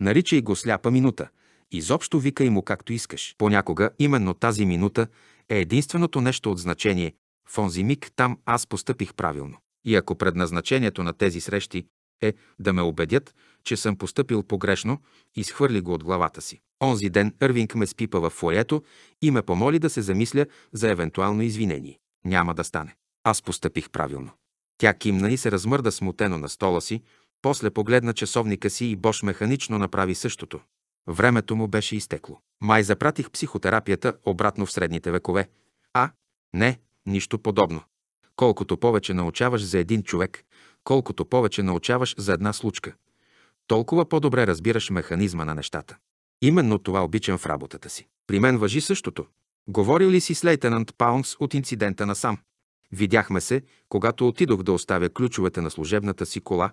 Наричай го сляпа минута. Изобщо викай му както искаш. Понякога именно тази минута е единственото нещо от значение. В онзи миг там аз постъпих правилно. И ако предназначението на тези срещи е да ме убедят, че съм поступил погрешно, изхвърли го от главата си. Онзи ден Ирвинг ме спипа в фоето и ме помоли да се замисля за евентуално извинение. Няма да стане. Аз постъпих правилно. Тя кимна и се размърда смутено на стола си, после погледна часовника си и Бош механично направи същото. Времето му беше изтекло. Май запратих психотерапията обратно в средните векове. А, не, нищо подобно. Колкото повече научаваш за един човек, колкото повече научаваш за една случка, толкова по-добре разбираш механизма на нещата. Именно това обичам в работата си. При мен въжи същото. Говорил ли си с лейтенант Паунс от инцидента на сам? Видяхме се, когато отидох да оставя ключовете на служебната си кола,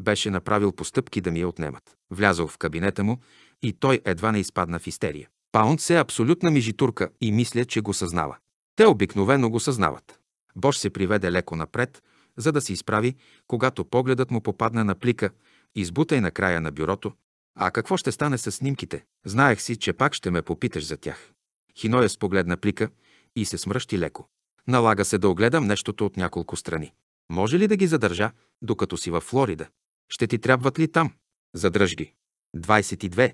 беше направил постъпки да ми я отнемат. Влязох в кабинета му и той едва не изпадна в истерия. Паунс е абсолютна мижитурка и мисля, че го съзнава. Те обикновено го съзнават. Бош се приведе леко напред, за да се изправи, когато погледът му попадна на плика, избутай на края на бюрото. А какво ще стане с снимките? Знаех си, че пак ще ме попиташ за тях. Хиноя спогледна плика и се смръщи леко. Налага се да огледам нещото от няколко страни. Може ли да ги задържа, докато си във Флорида? Ще ти трябват ли там? Задръж ги. 22.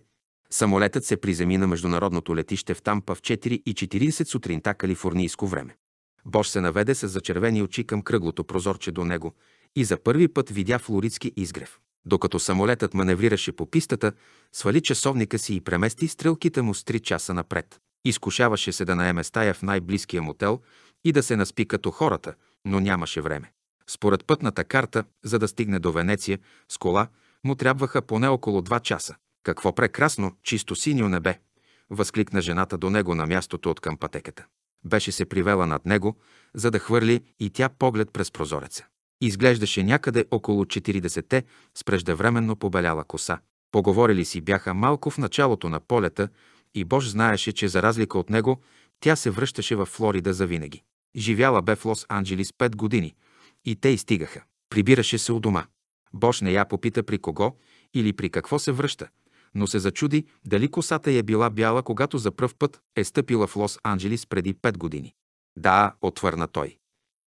Самолетът се приземи на международното летище в Тампа в 4.40 сутринта калифорнийско време. Бош се наведе с зачервени очи към кръглото прозорче до него и за първи път видя флоридски изгрев. Докато самолетът маневрираше по пистата, свали часовника си и премести стрелките му с 3 часа напред. Изкушаваше се да наеме стая в най-близкия мотел и да се наспи като хората, но нямаше време. Според пътната карта, за да стигне до Венеция, с кола, му трябваха поне около 2 часа. Какво прекрасно, чисто синьо небе! възкликна жената до него на мястото от към пътеката. Беше се привела над него, за да хвърли и тя поглед през прозореца. Изглеждаше някъде около 40-те с преждевременно побеляла коса. Поговорили си бяха малко в началото на полета и Бож знаеше, че за разлика от него, тя се връщаше в Флорида завинаги. Живяла бе в Лос-Анджелис 5 години и те изтигаха. Прибираше се у дома. Бош не я попита при кого или при какво се връща – но се зачуди дали косата е била бяла, когато за пръв път е стъпила в Лос-Анджелис преди пет години. Да, отвърна той.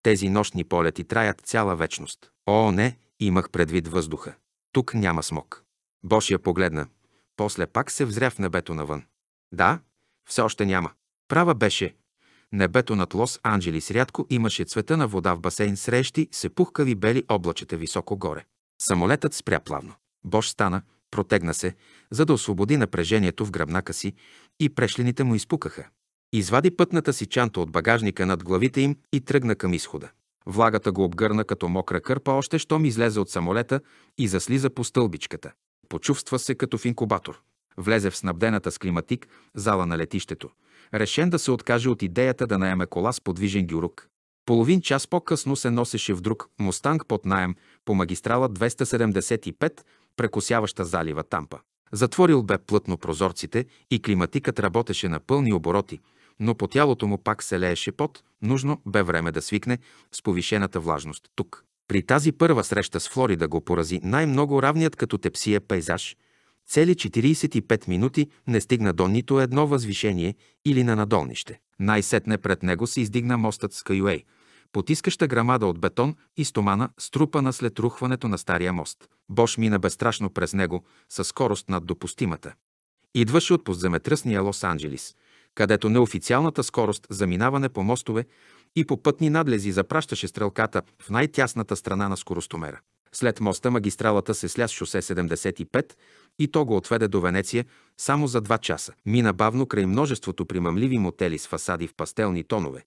Тези нощни полети траят цяла вечност. О, не, имах предвид въздуха. Тук няма смог. Бош я погледна. После пак се взря в небето навън. Да, все още няма. Права беше. Небето над Лос-Анджелис рядко имаше цвета на вода в басейн, срещи се пухкави бели облачета високо горе. Самолетът спря плавно. Бош стана, Протегна се, за да освободи напрежението в гръбнака си и прешлените му изпукаха. Извади пътната си чанта от багажника над главите им и тръгна към изхода. Влагата го обгърна като мокра кърпа, още щом излезе от самолета и заслиза по стълбичката. Почувства се като в инкубатор. Влезе в снабдената с климатик зала на летището. Решен да се откаже от идеята да наеме кола с подвижен гюрук. Половин час по-късно се носеше в друг Мустанг под найем по магистрала 275 прекосяваща залива Тампа. Затворил бе плътно прозорците и климатикът работеше на пълни обороти, но по тялото му пак се лееше пот, нужно бе време да свикне с повишената влажност тук. При тази първа среща с Флорида го порази най-много равният като тепсия пейзаж. Цели 45 минути не стигна до нито едно възвишение или на надолнище. Най-сетне пред него се издигна мостът с Каюей – потискаща грамада от бетон и стомана, струпана след рухването на стария мост. Бош мина безстрашно през него, със скорост над допустимата. Идваше от подземетръсния Лос-Анджелис, където неофициалната скорост за минаване по мостове и по пътни надлези запращаше стрелката в най-тясната страна на скоростомера. След моста магистралата се сля с шосе 75 и то го отведе до Венеция само за два часа. Мина бавно край множеството примамливи мотели с фасади в пастелни тонове,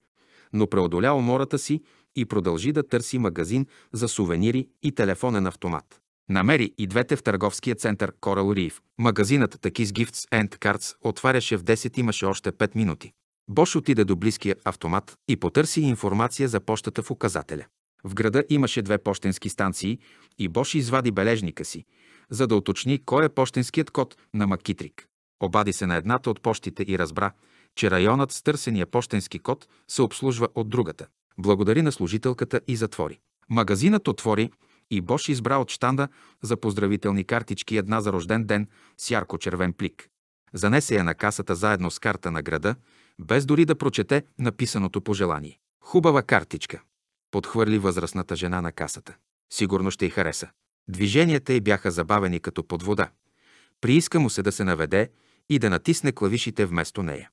но преодоля умората си и продължи да търси магазин за сувенири и телефонен автомат. Намери и двете в търговския център Корал Риев. Магазинът Takis Gifts and Cards отваряше в 10, имаше още 5 минути. Бош отиде до близкия автомат и потърси информация за почтата в указателя. В града имаше две почтенски станции и Бош извади бележника си, за да уточни кой е почтенският код на Макитрик. Обади се на едната от почтите и разбра, че районът с търсения пощенски код се обслужва от другата. Благодари на служителката и затвори. Магазинът отвори и Бош избра от штанда за поздравителни картички една за рожден ден с ярко-червен плик. Занесе я на касата заедно с карта на града, без дори да прочете написаното пожелание. Хубава картичка, подхвърли възрастната жена на касата. Сигурно ще й хареса. Движенията й бяха забавени като под вода. Прииска му се да се наведе и да натисне клавишите вместо нея.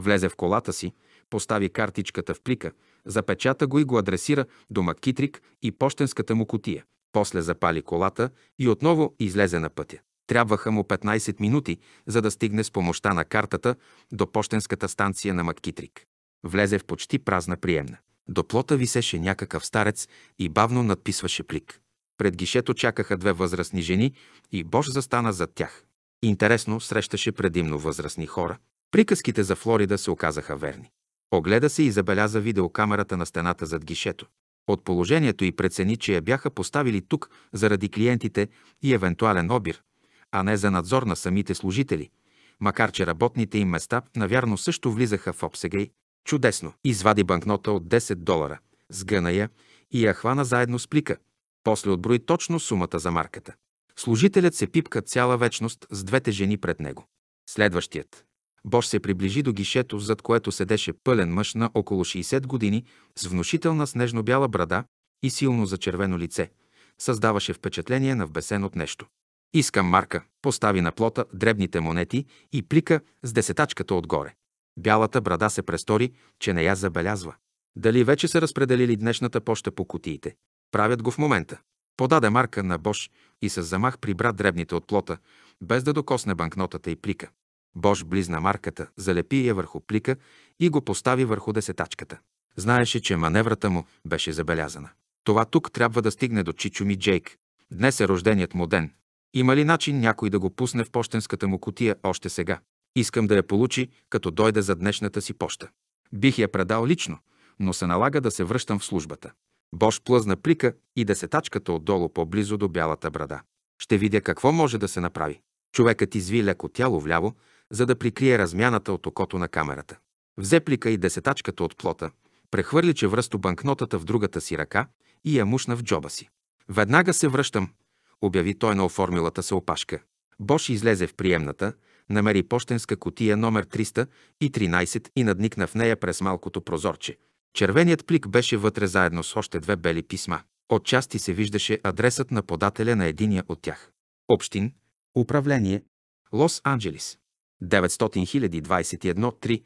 Влезе в колата си, постави картичката в плика, запечата го и го адресира до Макитрик и почтенската му котия. После запали колата и отново излезе на пътя. Трябваха му 15 минути, за да стигне с помощта на картата до почтенската станция на Маккитрик. Влезе в почти празна приемна. До плота висеше някакъв старец и бавно надписваше плик. Пред гишето чакаха две възрастни жени и Бош застана зад тях. Интересно срещаше предимно възрастни хора. Приказките за Флорида се оказаха верни. Огледа се и забеляза видеокамерата на стената зад гишето. От положението и прецени, че я бяха поставили тук заради клиентите и евентуален обир, а не за надзор на самите служители, макар че работните им места навярно също влизаха в обсега й. Чудесно! Извади банкнота от 10 долара, сгъна я и я хвана заедно с плика. После отброи точно сумата за марката. Служителят се пипка цяла вечност с двете жени пред него. Следващият. Бош се приближи до гишето, зад което седеше пълен мъж на около 60 години, с внушителна снежно-бяла брада и силно зачервено лице. Създаваше впечатление на вбесен от нещо. Искам марка, постави на плота дребните монети и плика с десетачката отгоре. Бялата брада се престори, че не я забелязва. Дали вече са разпределили днешната поща по кутиите? Правят го в момента. Подаде марка на Бош и с замах прибра дребните от плота, без да докосне банкнотата и плика. Бож близна марката, залепи я върху плика и го постави върху десетачката. Знаеше, че маневрата му беше забелязана. Това тук трябва да стигне до Чичо ми Джейк. Днес е рожденият му ден. Има ли начин някой да го пусне в почтенската му котия още сега? Искам да я получи, като дойде за днешната си поща. Бих я предал лично, но се налага да се връщам в службата. Бош плъзна плика и десетачката отдолу по-близо до бялата брада. Ще видя какво може да се направи. Човекът изви леко тяло вляво, за да прикрие размяната от окото на камерата. Взе плика и десетачката от плота, прехвърли връсто банкнотата в другата си ръка и я мушна в джоба си. Веднага се връщам, обяви той на оформилата се опашка. Бош излезе в приемната, намери почтенска котия номер 313 и надникна в нея през малкото прозорче. Червеният плик беше вътре заедно с още две бели писма. Отчасти се виждаше адресът на подателя на единия от тях. Общин, управление, Лос-Анджелис. 900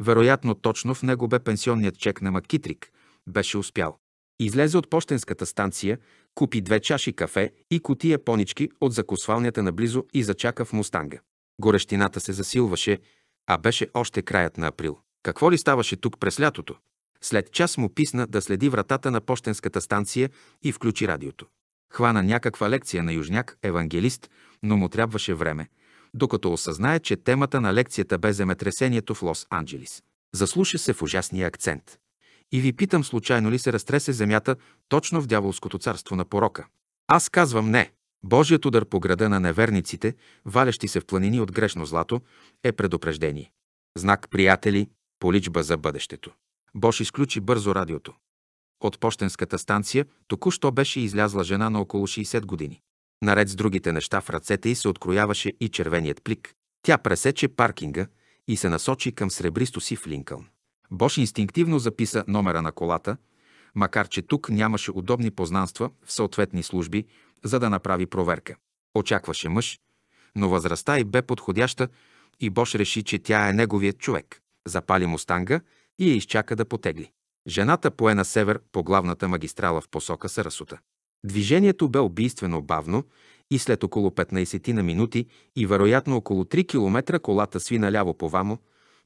Вероятно точно в него бе пенсионният чек на Макитрик. Беше успял. Излезе от почтенската станция, купи две чаши кафе и котия понички от закусвалнята наблизо и зачака в Мустанга. Горещината се засилваше, а беше още краят на април. Какво ли ставаше тук през лятото? След час му писна да следи вратата на почтенската станция и включи радиото. Хвана някаква лекция на южняк, евангелист, но му трябваше време – докато осъзнае, че темата на лекцията бе земетресението в Лос-Анджелис. Заслуша се в ужасния акцент. И ви питам случайно ли се разтресе земята точно в дяволското царство на порока. Аз казвам не. Божият удар по града на неверниците, валящи се в планини от грешно злато, е предупреждение. Знак приятели, поличба за бъдещето. Бош изключи бързо радиото. От почтенската станция току-що беше излязла жена на около 60 години. Наред с другите неща в ръцете й се открояваше и червеният плик. Тя пресече паркинга и се насочи към сребристо си в Линкълн. Бош инстинктивно записа номера на колата, макар че тук нямаше удобни познанства в съответни служби, за да направи проверка. Очакваше мъж, но възрастта й бе подходяща и Бош реши, че тя е неговият човек. Запали му станга и я изчака да потегли. Жената пое на север по главната магистрала в посока Сарасута. Движението бе убийствено бавно и след около 15 на минути и вероятно около 3 км колата сви наляво по вамо,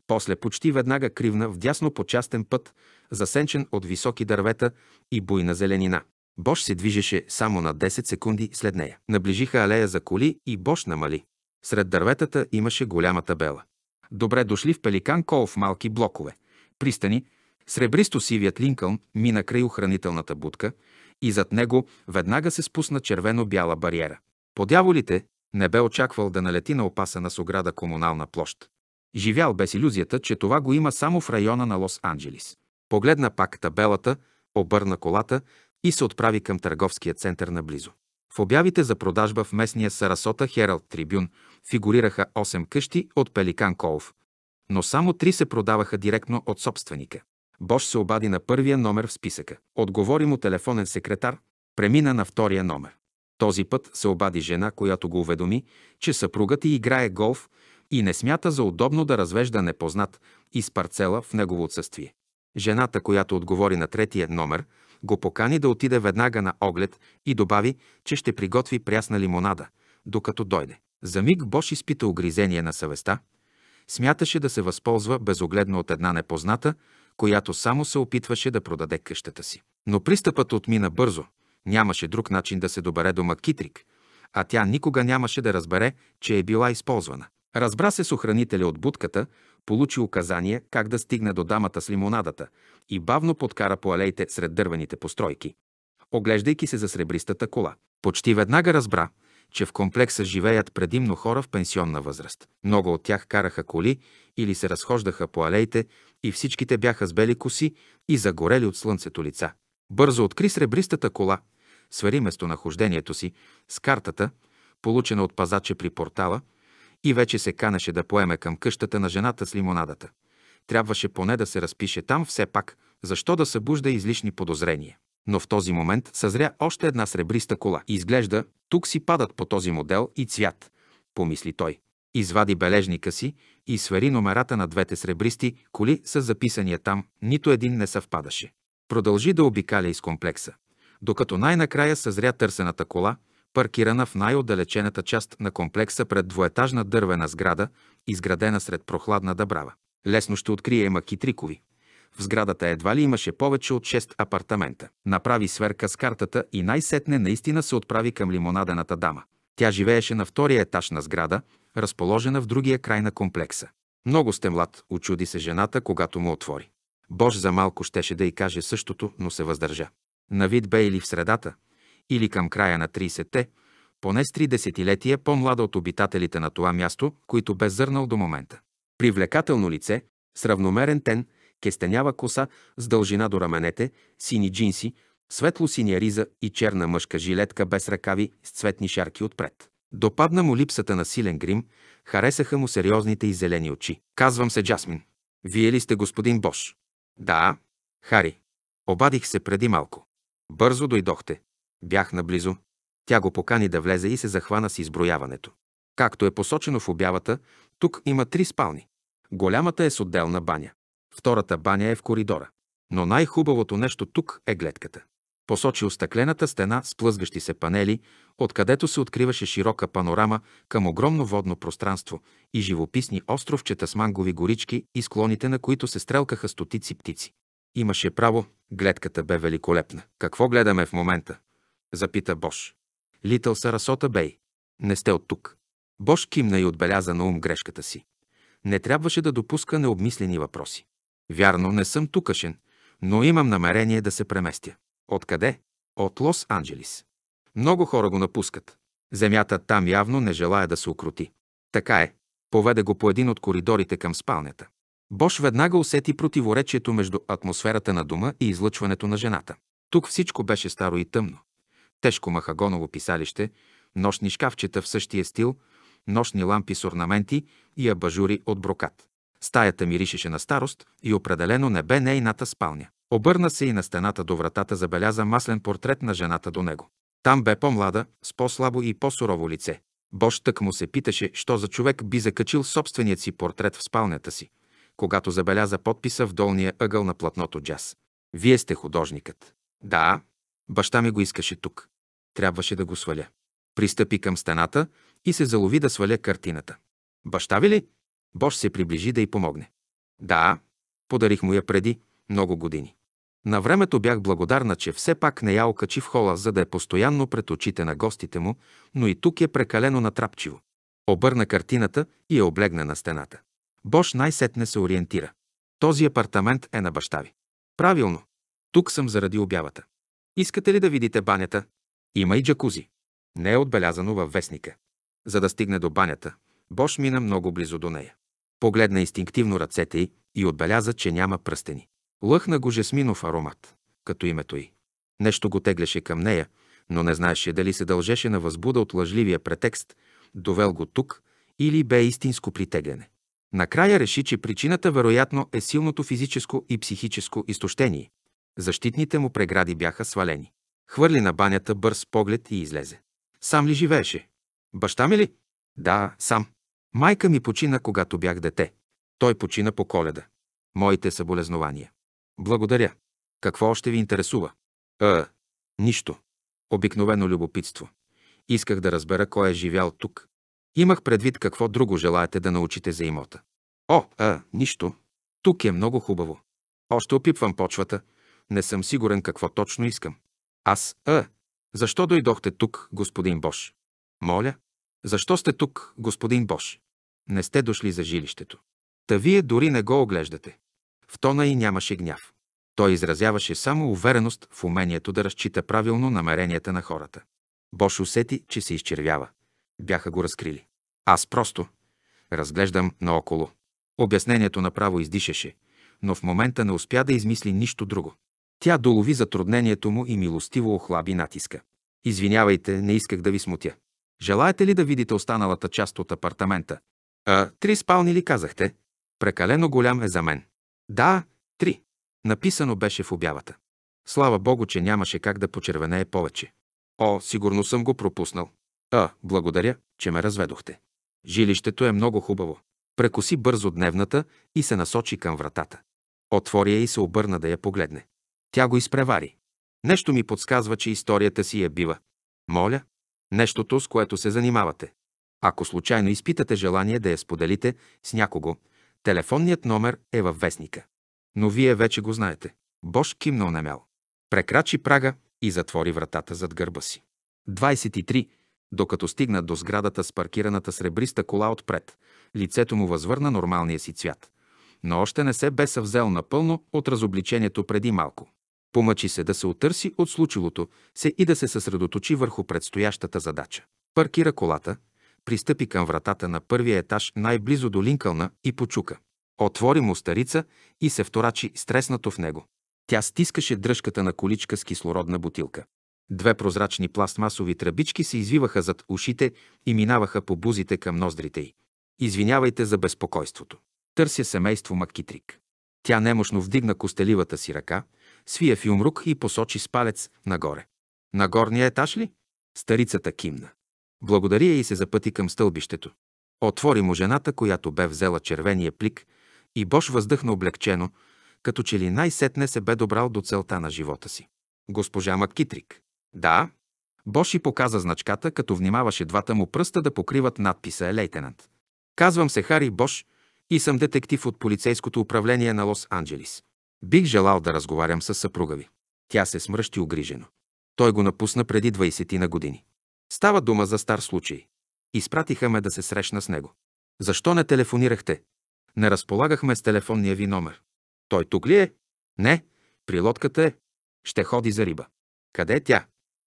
после почти веднага кривна в дясно по частен път, засенчен от високи дървета и буйна зеленина. Бош се движеше само на 10 секунди след нея. Наближиха алея за коли и Бош намали. Сред дърветата имаше голяма табела. Добре дошли в Пеликан Кол в малки блокове. Пристани, сребристо-сивият Линкълн мина край охранителната будка – и зад него веднага се спусна червено-бяла бариера. Подяволите не бе очаквал да налети на опасана с ограда комунална площ. Живял без иллюзията, че това го има само в района на Лос-Анджелис. Погледна пак табелата, обърна колата и се отправи към търговския център наблизо. В обявите за продажба в местния Сарасота Хералд Трибюн фигурираха 8 къщи от Пеликан Колов, но само 3 се продаваха директно от собственика. Бош се обади на първия номер в списъка. Отговори му телефонен секретар, премина на втория номер. Този път се обади жена, която го уведоми, че съпругът й играе голф и не смята за удобно да развежда непознат из парцела в негово отсъствие. Жената, която отговори на третия номер, го покани да отиде веднага на оглед и добави, че ще приготви прясна лимонада, докато дойде. За миг Бош изпита огризение на съвестта, смяташе да се възползва безогледно от една непозната, която само се опитваше да продаде къщата си. Но пристъпът отмина бързо. Нямаше друг начин да се добере до Макитрик, а тя никога нямаше да разбере, че е била използвана. Разбра се с охранителя от будката, получи указания как да стигне до дамата с лимонадата и бавно подкара по алеите сред дървените постройки, оглеждайки се за сребристата кола. Почти веднага разбра, че в комплекса живеят предимно хора в пенсионна възраст. Много от тях караха коли или се разхождаха по алеите и всичките бяха с бели коси и загорели от слънцето лица. Бързо откри сребристата кола, свари местонахождението си с картата, получена от пазаче при портала, и вече се канеше да поеме към къщата на жената с лимонадата. Трябваше поне да се разпише там все пак, защо да събужда излишни подозрения. Но в този момент съзря още една сребриста кола. Изглежда, тук си падат по този модел и цвят, помисли той. Извади бележника си и свери номерата на двете сребристи коли с записания там, нито един не съвпадаше. Продължи да обикаля из комплекса, докато най-накрая съзря търсената кола, паркирана в най-отдалечената част на комплекса пред двоетажна дървена сграда, изградена сред прохладна дъбрава. Лесно ще открие Макитрикови. В сградата едва ли имаше повече от 6 апартамента. Направи сверка с картата и най-сетне наистина се отправи към лимонадената дама. Тя живееше на втория етаж на сграда, разположена в другия край на комплекса. Много сте млад, очуди се жената, когато му отвори. Бож за малко щеше да й каже същото, но се въздържа. На вид бе или в средата, или към края на 30-те, поне с три десетилетия по-млада от обитателите на това място, които бе зърнал до момента. Привлекателно лице, с равномерен тен – кестенява коса с дължина до раменете, сини джинси, светло-синя риза и черна мъжка жилетка без ръкави с цветни шарки отпред. Допадна му липсата на силен грим, харесаха му сериозните и зелени очи. Казвам се Джасмин. Вие ли сте господин Бош? Да, Хари. Обадих се преди малко. Бързо дойдохте. Бях наблизо. Тя го покани да влезе и се захвана с изброяването. Както е посочено в обявата, тук има три спални. Голямата е с отделна баня. Втората баня е в коридора. Но най-хубавото нещо тук е гледката. Посочи остъклената стена с плъзгащи се панели, откъдето се откриваше широка панорама към огромно водно пространство и живописни островчета с мангови горички и склоните, на които се стрелкаха стотици птици. Имаше право, гледката бе великолепна. Какво гледаме в момента? Запита Бош. Литъл Сарасота Бей. Не сте от тук. Бош кимна и отбеляза на ум грешката си. Не трябваше да допуска необмислени въпроси. Вярно, не съм тукашен, но имам намерение да се преместя. Откъде? От Лос Анджелис. Много хора го напускат. Земята там явно не желая да се укроти. Така е. Поведе го по един от коридорите към спалнята. Бош веднага усети противоречието между атмосферата на дома и излъчването на жената. Тук всичко беше старо и тъмно. Тежко махагоново писалище, нощни шкафчета в същия стил, нощни лампи с орнаменти и абажури от брокат. Стаята миришеше на старост и определено не бе нейната спалня. Обърна се и на стената до вратата забеляза маслен портрет на жената до него. Там бе по-млада, с по-слабо и по-сурово лице. Бош тък му се питаше, що за човек би закачил собственият си портрет в спалнята си, когато забеляза подписа в долния ъгъл на платното джаз. Вие сте художникът. Да, баща ми го искаше тук. Трябваше да го сваля. Пристъпи към стената и се залови да сваля картината. Баща ви ли? Бош се приближи да й помогне. Да, подарих му я преди много години. На времето бях благодарна, че все пак не я окачи в хола, за да е постоянно пред очите на гостите му, но и тук е прекалено натрапчиво. Обърна картината и я облегна на стената. Бош най-сетне се ориентира. Този апартамент е на баща ви. Правилно. Тук съм заради обявата. Искате ли да видите банята? Има и джакузи. Не е отбелязано във вестника. За да стигне до банята, Бош мина много близо до нея. Погледна инстинктивно ръцете й и отбеляза, че няма пръстени. Лъхна го жесминов аромат, като името й. Нещо го теглеше към нея, но не знаеше дали се дължеше на възбуда от лъжливия претекст, довел го тук или бе истинско притегляне. Накрая реши, че причината вероятно е силното физическо и психическо изтощение. Защитните му прегради бяха свалени. Хвърли на банята бърз поглед и излезе. Сам ли живееше? Баща ми ли? Да, сам. Майка ми почина, когато бях дете. Той почина по коледа. Моите съболезнования. Благодаря. Какво още ви интересува? Е. нищо. Обикновено любопитство. Исках да разбера кой е живял тук. Имах предвид какво друго желаете да научите за имота. О, а, е, нищо. Тук е много хубаво. Още опипвам почвата. Не съм сигурен какво точно искам. Аз, а, е, защо дойдохте тук, господин Бош? Моля? Защо сте тук, господин Бош? Не сте дошли за жилището. Та вие дори не го оглеждате. В тона и нямаше гняв. Той изразяваше само увереност в умението да разчита правилно намеренията на хората. Бош усети, че се изчервява. Бяха го разкрили. Аз просто разглеждам наоколо. Обяснението направо издишаше, но в момента не успя да измисли нищо друго. Тя долови затруднението му и милостиво охлаби натиска. Извинявайте, не исках да ви смутя. Желаете ли да видите останалата част от апартамента? А, три спални ли казахте? Прекалено голям е за мен. Да, три. Написано беше в обявата. Слава Богу, че нямаше как да почервенее повече. О, сигурно съм го пропуснал. А, благодаря, че ме разведохте. Жилището е много хубаво. Прекоси бързо дневната и се насочи към вратата. Отвори я и се обърна да я погледне. Тя го изпревари. Нещо ми подсказва, че историята си я бива. Моля, нещото, с което се занимавате. Ако случайно изпитате желание да я споделите с някого, телефонният номер е във вестника. Но вие вече го знаете. Бош кимна онемял. Прекрачи прага и затвори вратата зад гърба си. 23. Докато стигна до сградата с паркираната сребриста кола отпред, лицето му възвърна нормалния си цвят. Но още не се бе съвзел напълно от разобличението преди малко. Помъчи се да се отърси от случилото се и да се съсредоточи върху предстоящата задача. Паркира колата, пристъпи към вратата на първия етаж най-близо до Линкълна и почука. Отвори му старица и се вторачи стреснато в него. Тя стискаше дръжката на количка с кислородна бутилка. Две прозрачни пластмасови тръбички се извиваха зад ушите и минаваха по бузите към ноздрите й. Извинявайте за безпокойството. Търся семейство Маккитрик. Тя немощно вдигна костеливата си ръка, свия филмрук и посочи с палец нагоре. На горния етаж ли? Старицата кимна. Благодаря и се запъти към стълбището. Отвори му жената, която бе взела червения плик, и Бош въздъхна облегчено, като че ли най-сетне се бе добрал до целта на живота си. Госпожа Маккитрик. Да. Бош и показа значката, като внимаваше двата му пръста да покриват надписа «Лейтенант». Казвам се Хари Бош и съм детектив от полицейското управление на Лос-Анджелис. Бих желал да разговарям с съпруга ви. Тя се смръщи огрижено. Той го напусна преди 20 на години. Става дума за стар случай. Изпратиха ме да се срещна с него. Защо не телефонирахте? Не разполагахме с телефонния ви номер. Той тук ли е? Не, при лодката е. Ще ходи за риба. Къде е тя?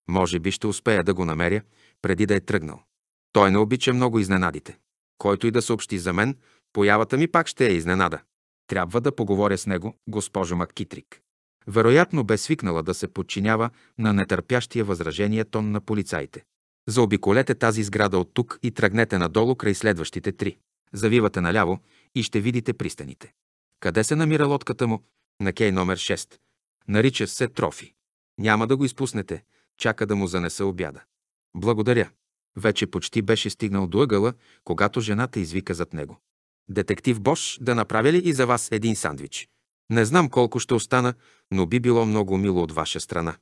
Може би ще успея да го намеря, преди да е тръгнал. Той не обича много изненадите. Който и да съобщи за мен, появата ми пак ще е изненада. Трябва да поговоря с него, госпожо Маккитрик. Вероятно бе свикнала да се подчинява на нетърпящия възражение тон на полицаите. Заобиколете тази сграда от тук и тръгнете надолу край следващите три. Завивате наляво и ще видите пристаните. Къде се намира лодката му? На кей номер 6. Нарича се Трофи. Няма да го изпуснете. Чака да му занеса обяда. Благодаря. Вече почти беше стигнал до ъгъла, когато жената извика зад него. Детектив Бош, да направя ли и за вас един сандвич? Не знам колко ще остана, но би било много мило от ваша страна.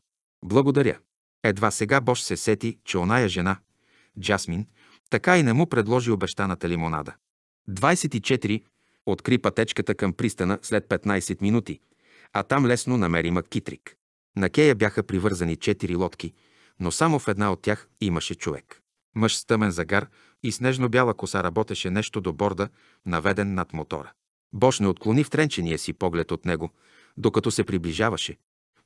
Благодаря. Едва сега Бош се сети, че оная жена, Джасмин, така и не му предложи обещаната лимонада. 24. Откри пътечката към пристана след 15 минути, а там лесно намери Маккитрик. На кея бяха привързани четири лодки, но само в една от тях имаше човек. Мъж с тъмен загар, и снежно бяла коса работеше нещо до борда, наведен над мотора. Бош не отклони втренчения си поглед от него, докато се приближаваше,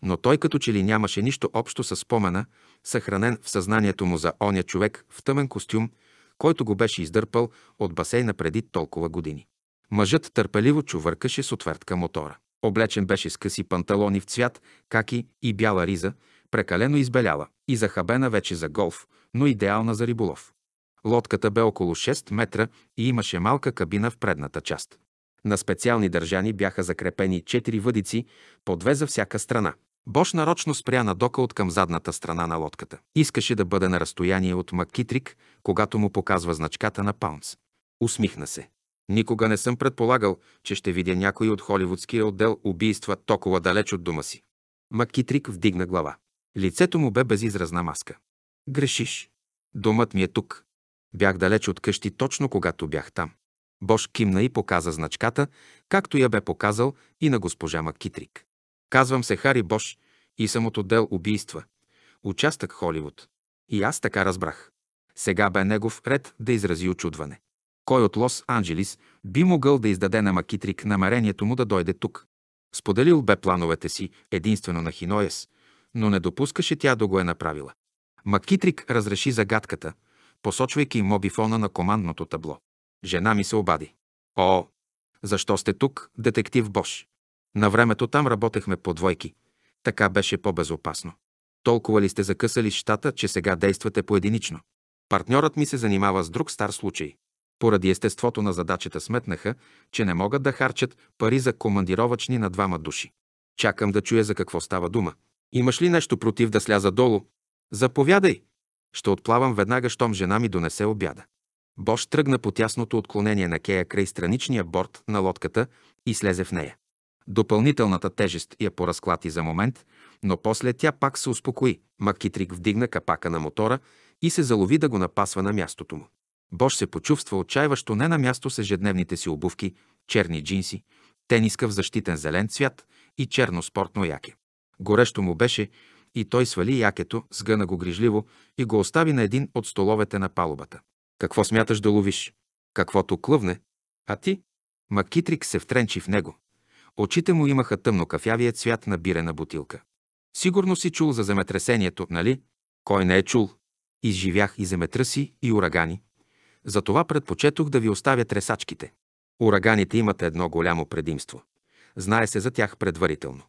но той като че ли нямаше нищо общо с спомена, съхранен в съзнанието му за оня човек в тъмен костюм, който го беше издърпал от басейна преди толкова години. Мъжът търпеливо чувъркаше с отвертка мотора. Облечен беше с къси панталони в цвят, каки и бяла риза, прекалено избеляла и захабена вече за голф, но идеална за риболов. Лодката бе около 6 метра и имаше малка кабина в предната част. На специални държани бяха закрепени 4 въдици, по две за всяка страна. Бош нарочно спря на дока от към задната страна на лодката. Искаше да бъде на разстояние от Маккитрик, когато му показва значката на Паунс. Усмихна се. Никога не съм предполагал, че ще видя някой от холивудския отдел убийства толкова далеч от дома си. Маккитрик вдигна глава. Лицето му бе безизразна маска. Грешиш. Домът ми е тук. Бях далеч от къщи точно когато бях там. Бош кимна и показа значката, както я бе показал и на госпожа Макитрик. Казвам се Хари Бош и съм от отдел убийства. Участък Холивуд. И аз така разбрах. Сега бе негов ред да изрази очудване. Кой от Лос-Анджелис би могъл да издаде на Макитрик намерението му да дойде тук? Споделил бе плановете си единствено на Хиноес, но не допускаше тя да го е направила. Макитрик разреши загадката, посочвайки мобифона на командното табло. Жена ми се обади. О, защо сте тук, детектив Бош? На времето там работехме по двойки. Така беше по-безопасно. Толкова ли сте закъсали щата, че сега действате поединично? Партньорът ми се занимава с друг стар случай. Поради естеството на задачата сметнаха, че не могат да харчат пари за командировачни на двама души. Чакам да чуя за какво става дума. Имаш ли нещо против да сляза долу? Заповядай! Ще отплавам веднага, щом жена ми донесе обяда. Бош тръгна по тясното отклонение на кея край страничния борт на лодката и слезе в нея. Допълнителната тежест я поразклати за момент, но после тя пак се успокои. Макитрик вдигна капака на мотора и се залови да го напасва на мястото му. Бош се почувства отчаиващо не на място с ежедневните си обувки, черни джинси, тениска в защитен зелен цвят и черно спортно яке. Горещо му беше и той свали якето, сгъна го грижливо и го остави на един от столовете на палубата. Какво смяташ да ловиш? Каквото клъвне. А ти? Макитрик се втренчи в него. Очите му имаха тъмно кафявия цвят на бирена бутилка. Сигурно си чул за земетресението, нали? Кой не е чул? Изживях и земетръси, и урагани. Затова предпочетох да ви оставя тресачките. Ураганите имат едно голямо предимство. Знае се за тях предварително.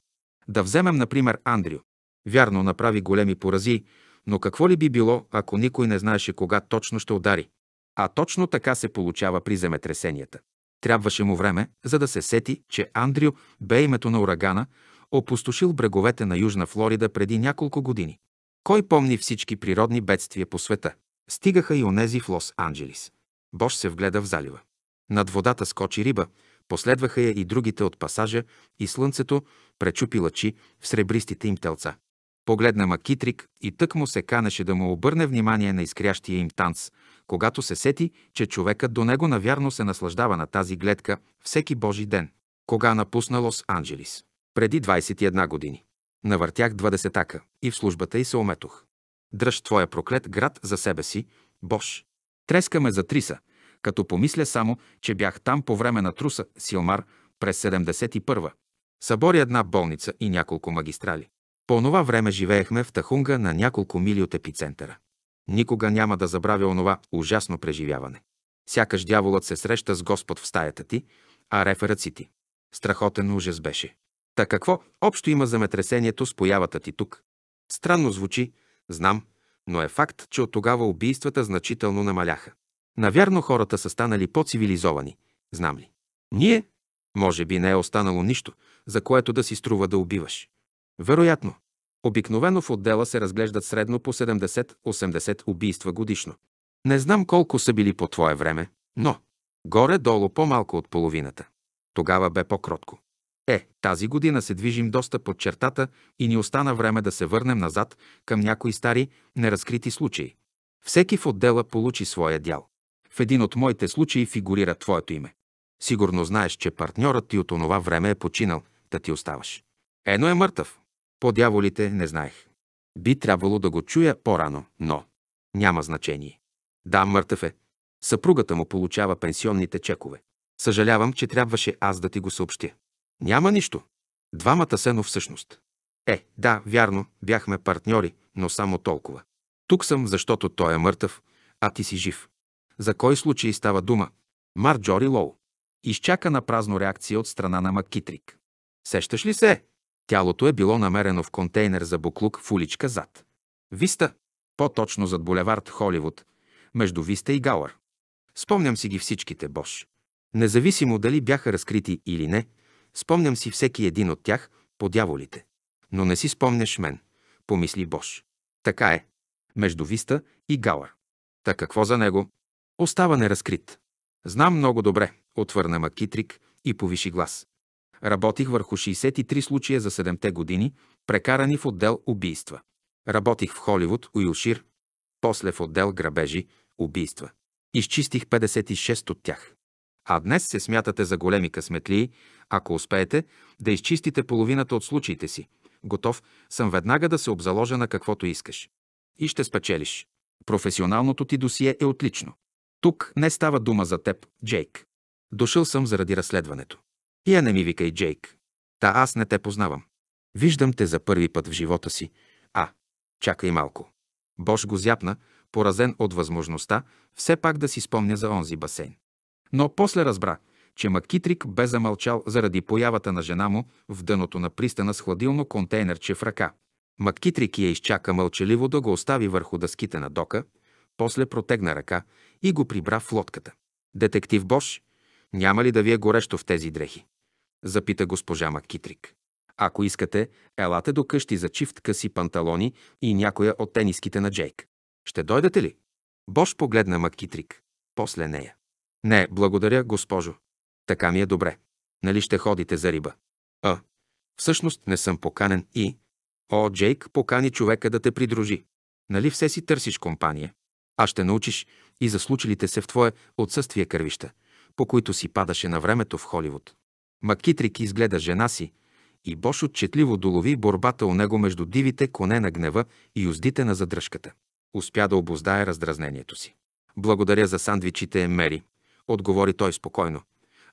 Да вземем, например, Андрю. Вярно, направи големи порази, но какво ли би било, ако никой не знаеше кога точно ще удари? А точно така се получава при земетресенията. Трябваше му време, за да се сети, че Андрю бе името на урагана, опустошил бреговете на Южна Флорида преди няколко години. Кой помни всички природни бедствия по света? Стигаха и онези в Лос-Анджелис. Бош се вгледа в залива. Над водата скочи риба, последваха я и другите от пасажа и слънцето пречупи лъчи в сребристите им телца. Погледна Макитрик и тък му се канеше да му обърне внимание на изкрящия им танц, когато се сети, че човекът до него навярно се наслаждава на тази гледка всеки божи ден. Кога напусна Лос Анджелис? Преди 21 години. Навъртях 20-така и в службата й се ометох. Дръж твоя проклет град за себе си, Бош. Треска ме за триса, като помисля само, че бях там по време на труса Силмар през 71-а. Събори една болница и няколко магистрали. По онова време живеехме в Тахунга на няколко мили от епицентъра. Никога няма да забравя онова ужасно преживяване. Сякаш дяволът се среща с Господ в стаята ти, а реферът си ти. Страхотен ужас беше. Та какво общо има земетресението с появата ти тук? Странно звучи, знам, но е факт, че от тогава убийствата значително намаляха. Навярно хората са станали по-цивилизовани, знам ли. Ние? Може би не е останало нищо, за което да си струва да убиваш. Вероятно. Обикновено в отдела се разглеждат средно по 70-80 убийства годишно. Не знам колко са били по твое време, но горе-долу по-малко от половината. Тогава бе по-кротко. Е, тази година се движим доста под чертата и ни остана време да се върнем назад към някои стари, неразкрити случаи. Всеки в отдела получи своя дял. В един от моите случаи фигурира твоето име. Сигурно знаеш, че партньорът ти от онова време е починал, да ти оставаш. Ено е мъртъв, какво дяволите, не знаех. Би трябвало да го чуя по-рано, но няма значение. Да, мъртъв е. Съпругата му получава пенсионните чекове. Съжалявам, че трябваше аз да ти го съобщя. Няма нищо. Двамата сено всъщност. Е, да, вярно, бяхме партньори, но само толкова. Тук съм, защото той е мъртъв, а ти си жив. За кой случай става дума? Мар Джори Лоу. Изчака на празно реакция от страна на Маккитрик. Сещаш ли се? Тялото е било намерено в контейнер за буклук в уличка зад. Виста, по-точно зад булевард Холивуд, между Виста и Гауър. Спомням си ги всичките, Бош. Независимо дали бяха разкрити или не, спомням си всеки един от тях по дяволите. Но не си спомняш мен, помисли Бош. Така е. Между Виста и Гауър. Та какво за него? Остава неразкрит. Знам много добре, отвърна Макитрик и повиши глас. Работих върху 63 случая за 7-те години, прекарани в отдел убийства. Работих в Холивуд, Уилшир, после в отдел грабежи, убийства. Изчистих 56 от тях. А днес се смятате за големи късметлии, ако успеете да изчистите половината от случаите си. Готов съм веднага да се обзаложа на каквото искаш. И ще спечелиш. Професионалното ти досие е отлично. Тук не става дума за теб, Джейк. Дошъл съм заради разследването. Я не ми викай Джейк. Та аз не те познавам. Виждам те за първи път в живота си. А, чакай малко. Бош го зяпна, поразен от възможността все пак да си спомня за онзи басейн. Но после разбра, че Маккитрик бе замълчал заради появата на жена му в дъното на пристана с хладилно контейнерче в ръка. Маккитрик я изчака мълчаливо да го остави върху дъските на дока, после протегна ръка и го прибра в лодката. Детектив Бош, няма ли да ви е горещо в тези дрехи? Запита госпожа Маккитрик. Ако искате, елате до къщи за чифт къси панталони и някоя от тениските на Джейк. Ще дойдете ли? Бош погледна Маккитрик. После нея. Не, благодаря, госпожо. Така ми е добре. Нали ще ходите за риба? А, всъщност не съм поканен и... О, Джейк покани човека да те придружи. Нали все си търсиш компания? А ще научиш и за случилите се в твое отсъствие кървища, по които си падаше на времето в Холивуд. Макитрик изгледа жена си и Бош отчетливо долови борбата у него между дивите коне на гнева и уздите на задръжката. Успя да обоздае раздразнението си. Благодаря за сандвичите, Мери, отговори той спокойно.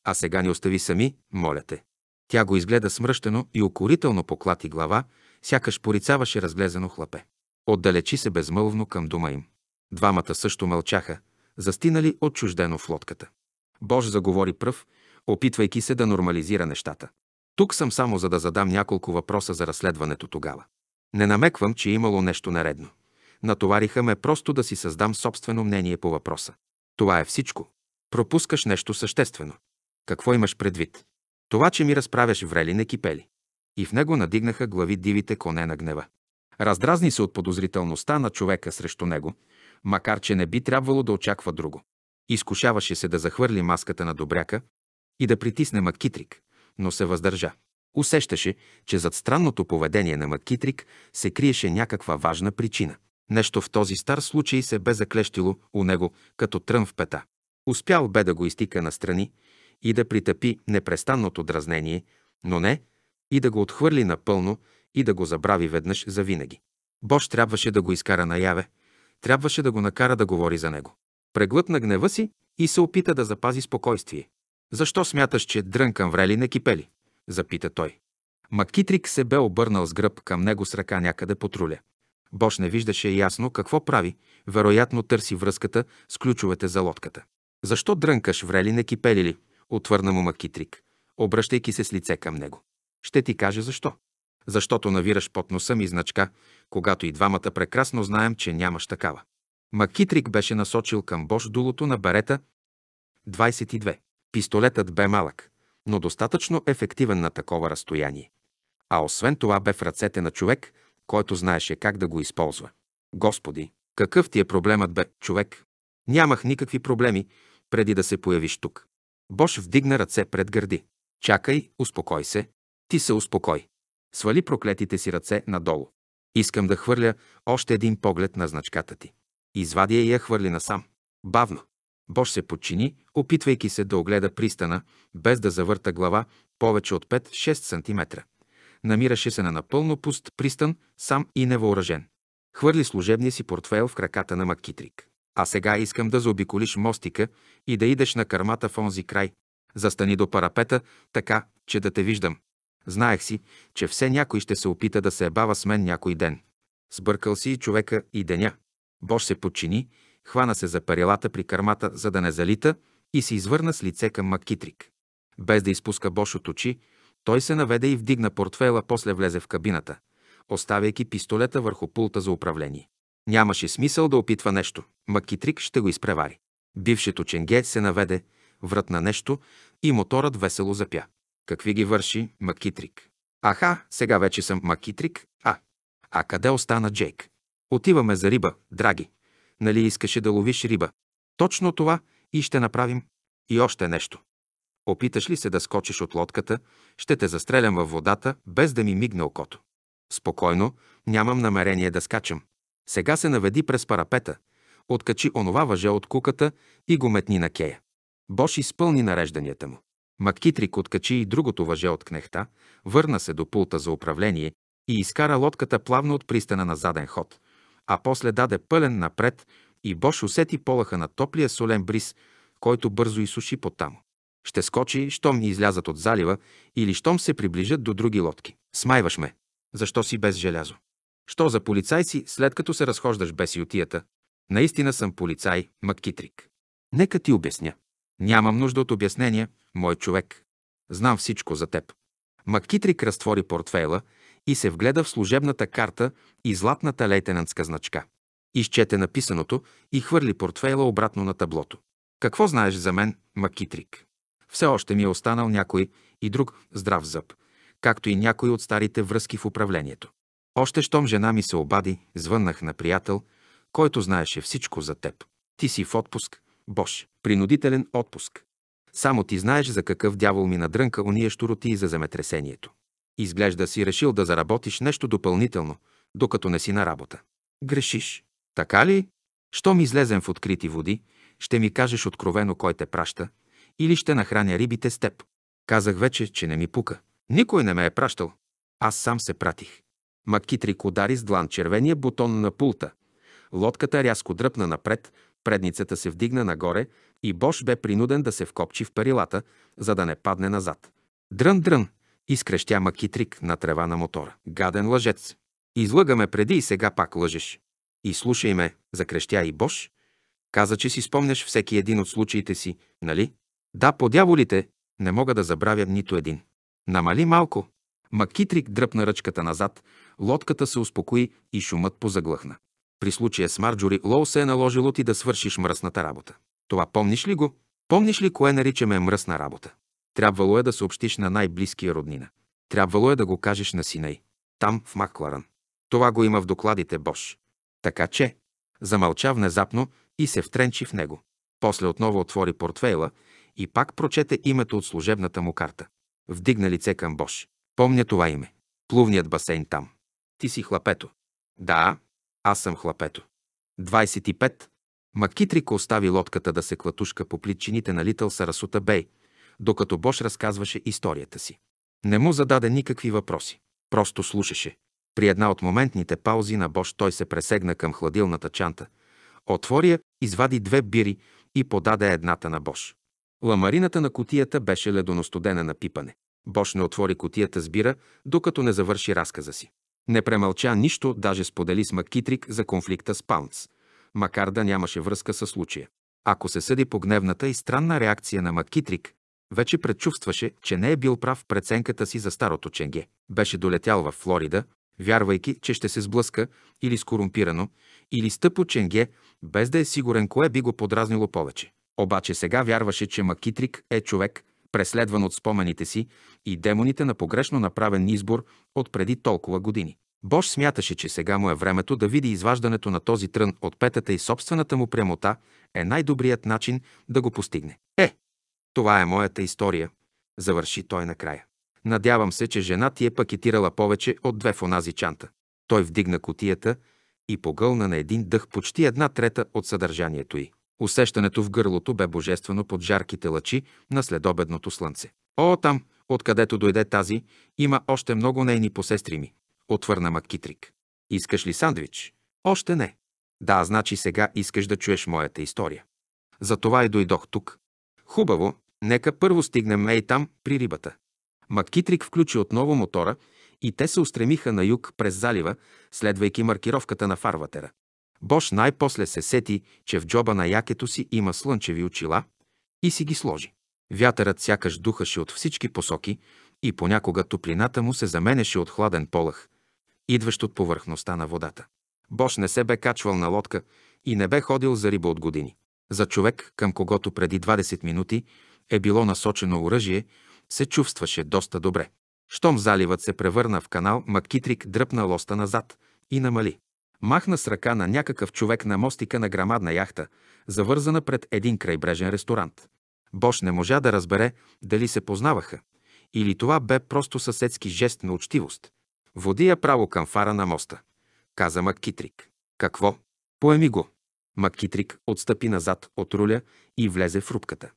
А сега ни остави сами, моля те. Тя го изгледа смръщено и окорително поклати глава, сякаш порицаваше разглезено хлапе. Отдалечи се безмълвно към дома им. Двамата също мълчаха, застинали отчуждено в лодката. Бож заговори пръв опитвайки се да нормализира нещата. Тук съм само за да задам няколко въпроса за разследването тогава. Не намеквам, че е имало нещо наредно. Натовариха ме просто да си създам собствено мнение по въпроса. Това е всичко. Пропускаш нещо съществено. Какво имаш предвид? Това, че ми разправяш врели не кипели. И в него надигнаха глави дивите коне на гнева. Раздразни се от подозрителността на човека срещу него, макар че не би трябвало да очаква друго. Изкушаваше се да захвърли маската на добряка, и да притисне Маккитрик, но се въздържа. Усещаше, че зад странното поведение на Маккитрик се криеше някаква важна причина. Нещо в този стар случай се бе заклещило у него като трън в пета. Успял бе да го изтика настрани и да притъпи непрестанното дразнение, но не и да го отхвърли напълно и да го забрави веднъж за винаги. Бош трябваше да го изкара наяве, трябваше да го накара да говори за него. Преглътна гнева си и се опита да запази спокойствие. Защо смяташ, че е дрънкам врели не кипели? запита той. Макитрик се бе обърнал с гръб към него с ръка някъде по труля. Бош не виждаше ясно какво прави, вероятно търси връзката с ключовете за лодката. Защо дрънкаш врели не кипели ли? отвърна му Макитрик, обръщайки се с лице към него. Ще ти кажа защо. Защото навираш под носа ми значка, когато и двамата прекрасно знаем, че нямаш такава. Макитрик беше насочил към Бош дулото на барета 22. Пистолетът бе малък, но достатъчно ефективен на такова разстояние. А освен това бе в ръцете на човек, който знаеше как да го използва. Господи, какъв ти е проблемът бе, човек? Нямах никакви проблеми, преди да се появиш тук. Бош вдигна ръце пред гърди. Чакай, успокой се. Ти се успокой. Свали проклетите си ръце надолу. Искам да хвърля още един поглед на значката ти. Извади я и я хвърли насам. Бавно. Бош се подчини, опитвайки се да огледа пристана, без да завърта глава повече от 5-6 см. Намираше се на напълно пуст пристан, сам и невъоръжен. Хвърли служебния си портфейл в краката на Маккитрик. А сега искам да заобиколиш мостика и да идеш на кармата в онзи край. Застани до парапета, така, че да те виждам. Знаех си, че все някой ще се опита да се ебава с мен някой ден. Сбъркал си и човека и деня. Бош се подчини хвана се за парилата при кърмата, за да не залита, и се извърна с лице към Маккитрик. Без да изпуска Бош от очи, той се наведе и вдигна портфела, после влезе в кабината, оставяйки пистолета върху пулта за управление. Нямаше смисъл да опитва нещо. Маккитрик ще го изпревари. Бившето ченге се наведе, вратна нещо и моторът весело запя. Какви ги върши Маккитрик? Аха, сега вече съм Маккитрик, а. А къде остана Джейк? Отиваме за риба, драги. Нали искаше да ловиш риба? Точно това и ще направим. И още нещо. Опиташ ли се да скочиш от лодката, ще те застрелям във водата, без да ми мигне окото. Спокойно, нямам намерение да скачам. Сега се наведи през парапета, откачи онова въже от куката и го метни на кея. Бош изпълни нарежданията му. Маккитрик откачи и другото въже от кнехта, върна се до пулта за управление и изкара лодката плавно от пристана на заден ход а после даде пълен напред и Бош усети полаха на топлия солен бриз, който бързо изсуши потам. Ще скочи, щом ни излязат от залива или щом се приближат до други лодки. Смайваш ме. Защо си без желязо? Що за полицай си, след като се разхождаш без ютията? Наистина съм полицай, Маккитрик. Нека ти обясня. Нямам нужда от обяснения, мой човек. Знам всичко за теб. Маккитрик разтвори портфейла и се вгледа в служебната карта и златната лейтенантска значка. Изчете написаното и хвърли портфейла обратно на таблото. Какво знаеш за мен, Макитрик? Все още ми е останал някой и друг здрав зъб, както и някой от старите връзки в управлението. Още щом жена ми се обади, звъннах на приятел, който знаеше всичко за теб. Ти си в отпуск, Бош, принудителен отпуск. Само ти знаеш за какъв дявол ми надрънка уния щуроти и за земетресението. Изглежда си решил да заработиш нещо допълнително, докато не си на работа. Грешиш. Така ли? Щом излезем в открити води, ще ми кажеш откровено кой те праща или ще нахраня рибите с теб. Казах вече, че не ми пука. Никой не ме е пращал. Аз сам се пратих. Макитрик удари с длан червения бутон на пулта. Лодката рязко дръпна напред, предницата се вдигна нагоре и Бош бе принуден да се вкопчи в перилата, за да не падне назад. Дрън-дрън! Изкрещя макитрик на трева на мотора. Гаден лъжец. Излъгаме преди и сега пак лъжеш. И слушай ме, закрещя и Бош. Каза, че си спомняш всеки един от случаите си, нали? Да, по дяволите, не мога да забравя нито един. Намали малко. Макитрик дръпна ръчката назад, лодката се успокои и шумът позаглъхна. При случая с Марджори Лоу се е наложило ти да свършиш мръсната работа. Това помниш ли го? Помниш ли кое наричаме мръсна работа? Трябвало е да съобщиш на най-близкия роднина. Трябвало е да го кажеш на сина й. Там, в Макларан. Това го има в докладите Бош. Така че... Замълча внезапно и се втренчи в него. После отново отвори портфейла и пак прочете името от служебната му карта. Вдигна лице към Бош. Помня това име. Плувният басейн там. Ти си хлапето. Да, аз съм хлапето. 25. Макитрико остави лодката да се клатушка по плитчините на Литъл Сарасута Бей – докато Бош разказваше историята си. Не му зададе никакви въпроси. Просто слушаше. При една от моментните паузи на Бош той се пресегна към хладилната чанта, отвори я, извади две бири и подаде едната на Бош. Ламарината на котията беше ледоностудена на пипане. Бош не отвори котията с бира, докато не завърши разказа си. Не премълча нищо, даже сподели с Макитрик за конфликта с Паунц, макар да нямаше връзка с случая. Ако се съди по гневната и странна реакция на Макитрик, вече предчувстваше, че не е бил прав в преценката си за старото ченге. Беше долетял във Флорида, вярвайки, че ще се сблъска или с корумпирано, или с тъпо ченге, без да е сигурен кое би го подразнило повече. Обаче сега вярваше, че Макитрик е човек, преследван от спомените си и демоните на погрешно направен избор от преди толкова години. Бош смяташе, че сега му е времето да види изваждането на този трън от петата и собствената му прямота е най-добрият начин да го постигне. Това е моята история, завърши той накрая. Надявам се, че жена ти е пакетирала повече от две в онази чанта. Той вдигна котията и погълна на един дъх почти една трета от съдържанието й. Усещането в гърлото бе божествено под жарките лъчи на следобедното слънце. О, там, откъдето дойде тази, има още много нейни посестри ми, отвърна Маккитрик. Искаш ли сандвич? Още не. Да, значи сега искаш да чуеш моята история. Затова и дойдох тук. Хубаво, Нека първо стигнем ей там, при рибата. Маккитрик включи отново мотора и те се устремиха на юг през залива, следвайки маркировката на фарватера. Бош най-после се сети, че в джоба на якето си има слънчеви очила и си ги сложи. Вятърът сякаш духаше от всички посоки и понякога топлината му се заменеше от хладен полъх, идващ от повърхността на водата. Бош не се бе качвал на лодка и не бе ходил за риба от години. За човек, към когото преди 20 минути е било насочено оръжие, се чувстваше доста добре. Щом заливът се превърна в канал, Маккитрик дръпна лоста назад и намали. Махна с ръка на някакъв човек на мостика на грамадна яхта, завързана пред един крайбрежен ресторант. Бош не можа да разбере дали се познаваха, или това бе просто съседски жест на учтивост. Води я право към фара на моста, каза Маккитрик. Какво? Поеми го. Маккитрик отстъпи назад от руля и влезе в рубката.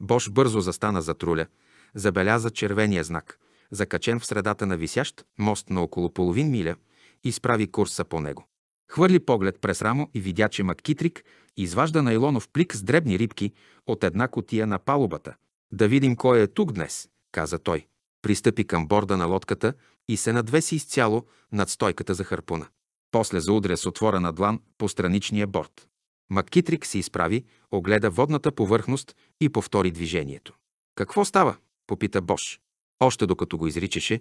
Бош бързо застана за труля, забеляза червения знак, закачен в средата на висящ мост на около половин миля и справи курса по него. Хвърли поглед през рамо и видя, че Маккитрик изважда найлонов плик с дребни рибки от една котия на палубата. «Да видим кой е тук днес», каза той. Пристъпи към борда на лодката и се надвеси изцяло над стойката за харпуна. После заудря с отворена длан по страничния борт. Маккитрик се изправи, огледа водната повърхност и повтори движението. Какво става? попита Бош. Още докато го изричаше,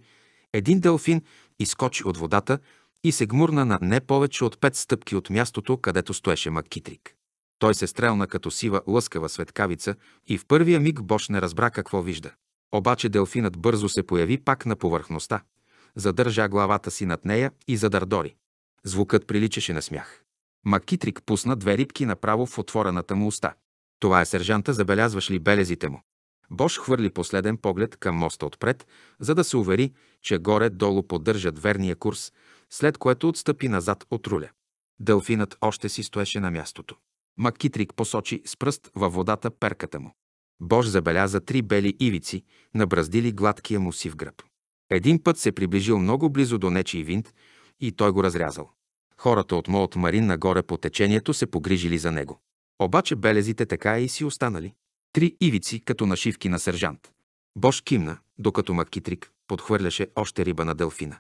един делфин изкочи от водата и се гмурна на не повече от пет стъпки от мястото, където стоеше Маккитрик. Той се стрелна като сива, лъскава светкавица и в първия миг Бош не разбра какво вижда. Обаче делфинът бързо се появи пак на повърхността. Задържа главата си над нея и задърдори. Звукът приличаше на смях. Макитрик пусна две рибки направо в отворената му уста. Това е сержанта, забелязваш ли белезите му? Бош хвърли последен поглед към моста отпред, за да се увери, че горе-долу поддържат верния курс, след което отстъпи назад от руля. Дълфинът още си стоеше на мястото. Макитрик посочи с пръст във водата перката му. Бош забеляза три бели ивици, набраздили гладкия му сив гръб. Един път се приближил много близо до нечий винт и той го разрязал. Хората от Молт Марин нагоре по течението се погрижили за него. Обаче белезите така и си останали. Три ивици, като нашивки на сержант. Бош кимна, докато Маккитрик подхвърляше още риба на делфина.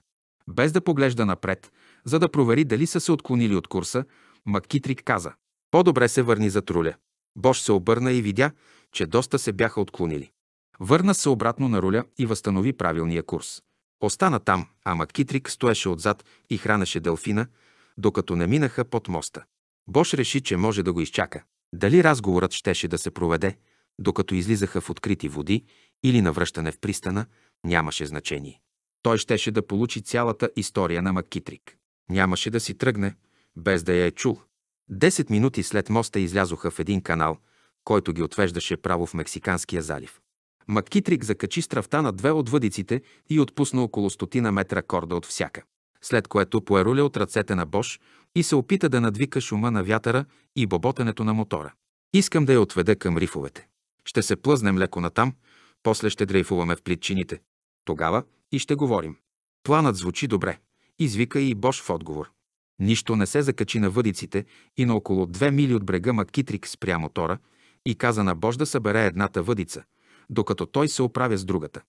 Без да поглежда напред, за да провери дали са се отклонили от курса, Маккитрик каза «По-добре се върни за труля». Бош се обърна и видя, че доста се бяха отклонили. Върна се обратно на руля и възстанови правилния курс. Остана там, а Маккитрик стоеше отзад и хранеше делфина, докато не минаха под моста. Бош реши, че може да го изчака. Дали разговорът щеше да се проведе, докато излизаха в открити води или навръщане в пристана, нямаше значение. Той щеше да получи цялата история на Маккитрик. Нямаше да си тръгне, без да я е чул. Десет минути след моста излязоха в един канал, който ги отвеждаше право в Мексиканския залив. Маккитрик закачи стравта на две от въдиците и отпусна около стотина метра корда от всяка след което поеруля от ръцете на Бош и се опита да надвика шума на вятъра и боботенето на мотора. Искам да я отведа към рифовете. Ще се плъзнем леко натам, после ще дрейфуваме в плитчините. Тогава и ще говорим. Планът звучи добре. Извика и Бош в отговор. Нищо не се закачи на въдиците и на около две мили от брега Макитрик спря мотора и каза на Бош да събере едната въдица, докато той се оправя с другата.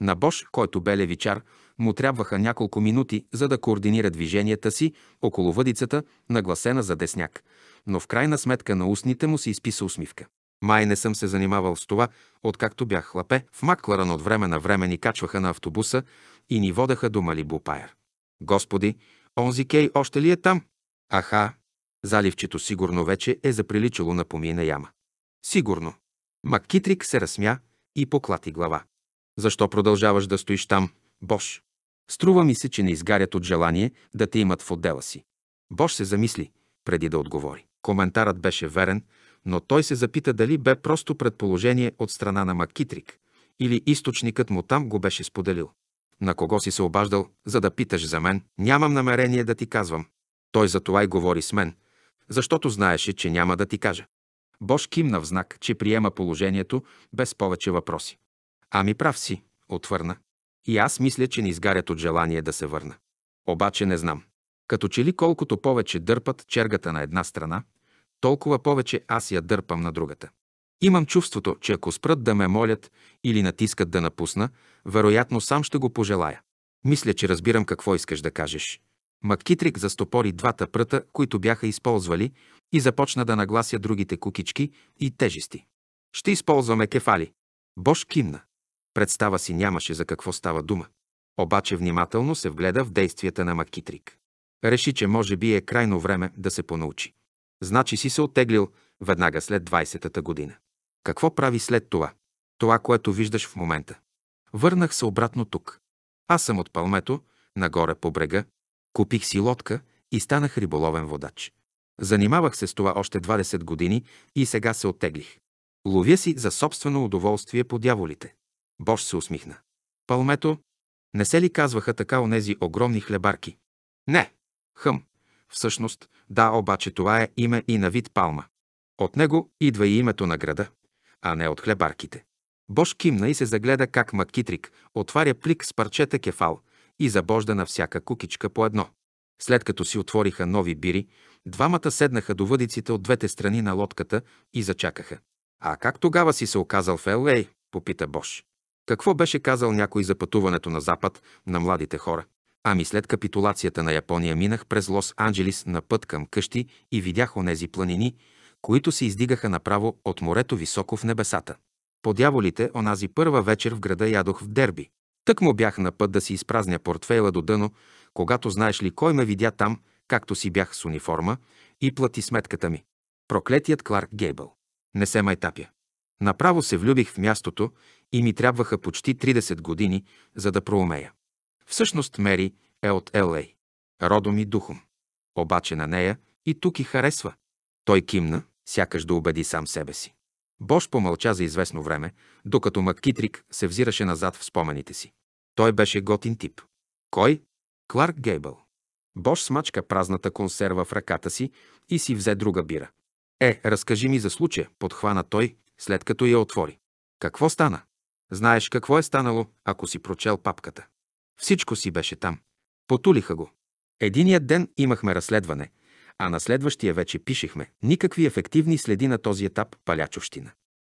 На Бош, който бе левичар, му трябваха няколко минути, за да координира движенията си около въдицата, нагласена за десняк, но в крайна сметка на устните му се изписа усмивка. Май не съм се занимавал с това, откакто бях хлапе. В Макларан от време на време ни качваха на автобуса и ни водеха до Малибу Пайер. Господи, онзи Кей още ли е там? Аха, заливчето сигурно вече е заприличало на помийна яма. Сигурно. Маккитрик се разсмя и поклати глава. Защо продължаваш да стоиш там, Бош? Струва ми се, че не изгарят от желание да те имат в отдела си. Бош се замисли, преди да отговори. Коментарът беше верен, но той се запита дали бе просто предположение от страна на Макитрик или източникът му там го беше споделил. На кого си се обаждал, за да питаш за мен? Нямам намерение да ти казвам. Той за това и говори с мен, защото знаеше, че няма да ти кажа. Бош кимна в знак, че приема положението без повече въпроси. Ами прав си, отвърна. И аз мисля, че ни изгарят от желание да се върна. Обаче не знам. Като че ли колкото повече дърпат чергата на една страна, толкова повече аз я дърпам на другата. Имам чувството, че ако спрат да ме молят или натискат да напусна, вероятно сам ще го пожелая. Мисля, че разбирам какво искаш да кажеш. Маккитрик застопори двата пръта, които бяха използвали, и започна да наглася другите кукички и тежести. Ще използваме кефали. Бош кимна. Представа си нямаше за какво става дума. Обаче внимателно се вгледа в действията на Макитрик. Реши, че може би е крайно време да се понаучи. Значи си се отеглил веднага след 20-та година. Какво прави след това? Това, което виждаш в момента. Върнах се обратно тук. Аз съм от Палмето, нагоре по брега, купих си лодка и станах риболовен водач. Занимавах се с това още 20 години и сега се отеглих. Ловя си за собствено удоволствие по дяволите. Бош се усмихна. Палмето, не се ли казваха така онези огромни хлебарки? Не. Хъм. Всъщност, да, обаче това е име и на вид палма. От него идва и името на града, а не от хлебарките. Бош кимна и се загледа как Маккитрик отваря плик с парчета кефал и забожда на всяка кукичка по едно. След като си отвориха нови бири, двамата седнаха до въдиците от двете страни на лодката и зачакаха. А как тогава си се оказал в Елей? попита Бош. Какво беше казал някой за пътуването на Запад на младите хора? Ами след капитулацията на Япония минах през Лос-Анджелис на път към къщи и видях онези планини, които се издигаха направо от морето високо в небесата. По дяволите, онази първа вечер в града ядох в дерби. Тък му бях на път да си изпразня портфейла до дъно, когато знаеш ли кой ме видя там, както си бях с униформа и плати сметката ми. Проклетият Кларк Гейбъл. Не се майтапя. Направо се влюбих в мястото и ми трябваха почти 30 години, за да проумея. Всъщност Мери е от Л.А. Родом и духом. Обаче на нея и тук и харесва. Той кимна, сякаш да убеди сам себе си. Бош помълча за известно време, докато Маккитрик се взираше назад в спомените си. Той беше готин тип. Кой? Кларк Гейбъл. Бош смачка празната консерва в ръката си и си взе друга бира. Е, разкажи ми за случая, подхвана той, след като я отвори. Какво стана? Знаеш какво е станало, ако си прочел папката. Всичко си беше там. Потулиха го. Единият ден имахме разследване, а на следващия вече пишехме. Никакви ефективни следи на този етап палячовщина.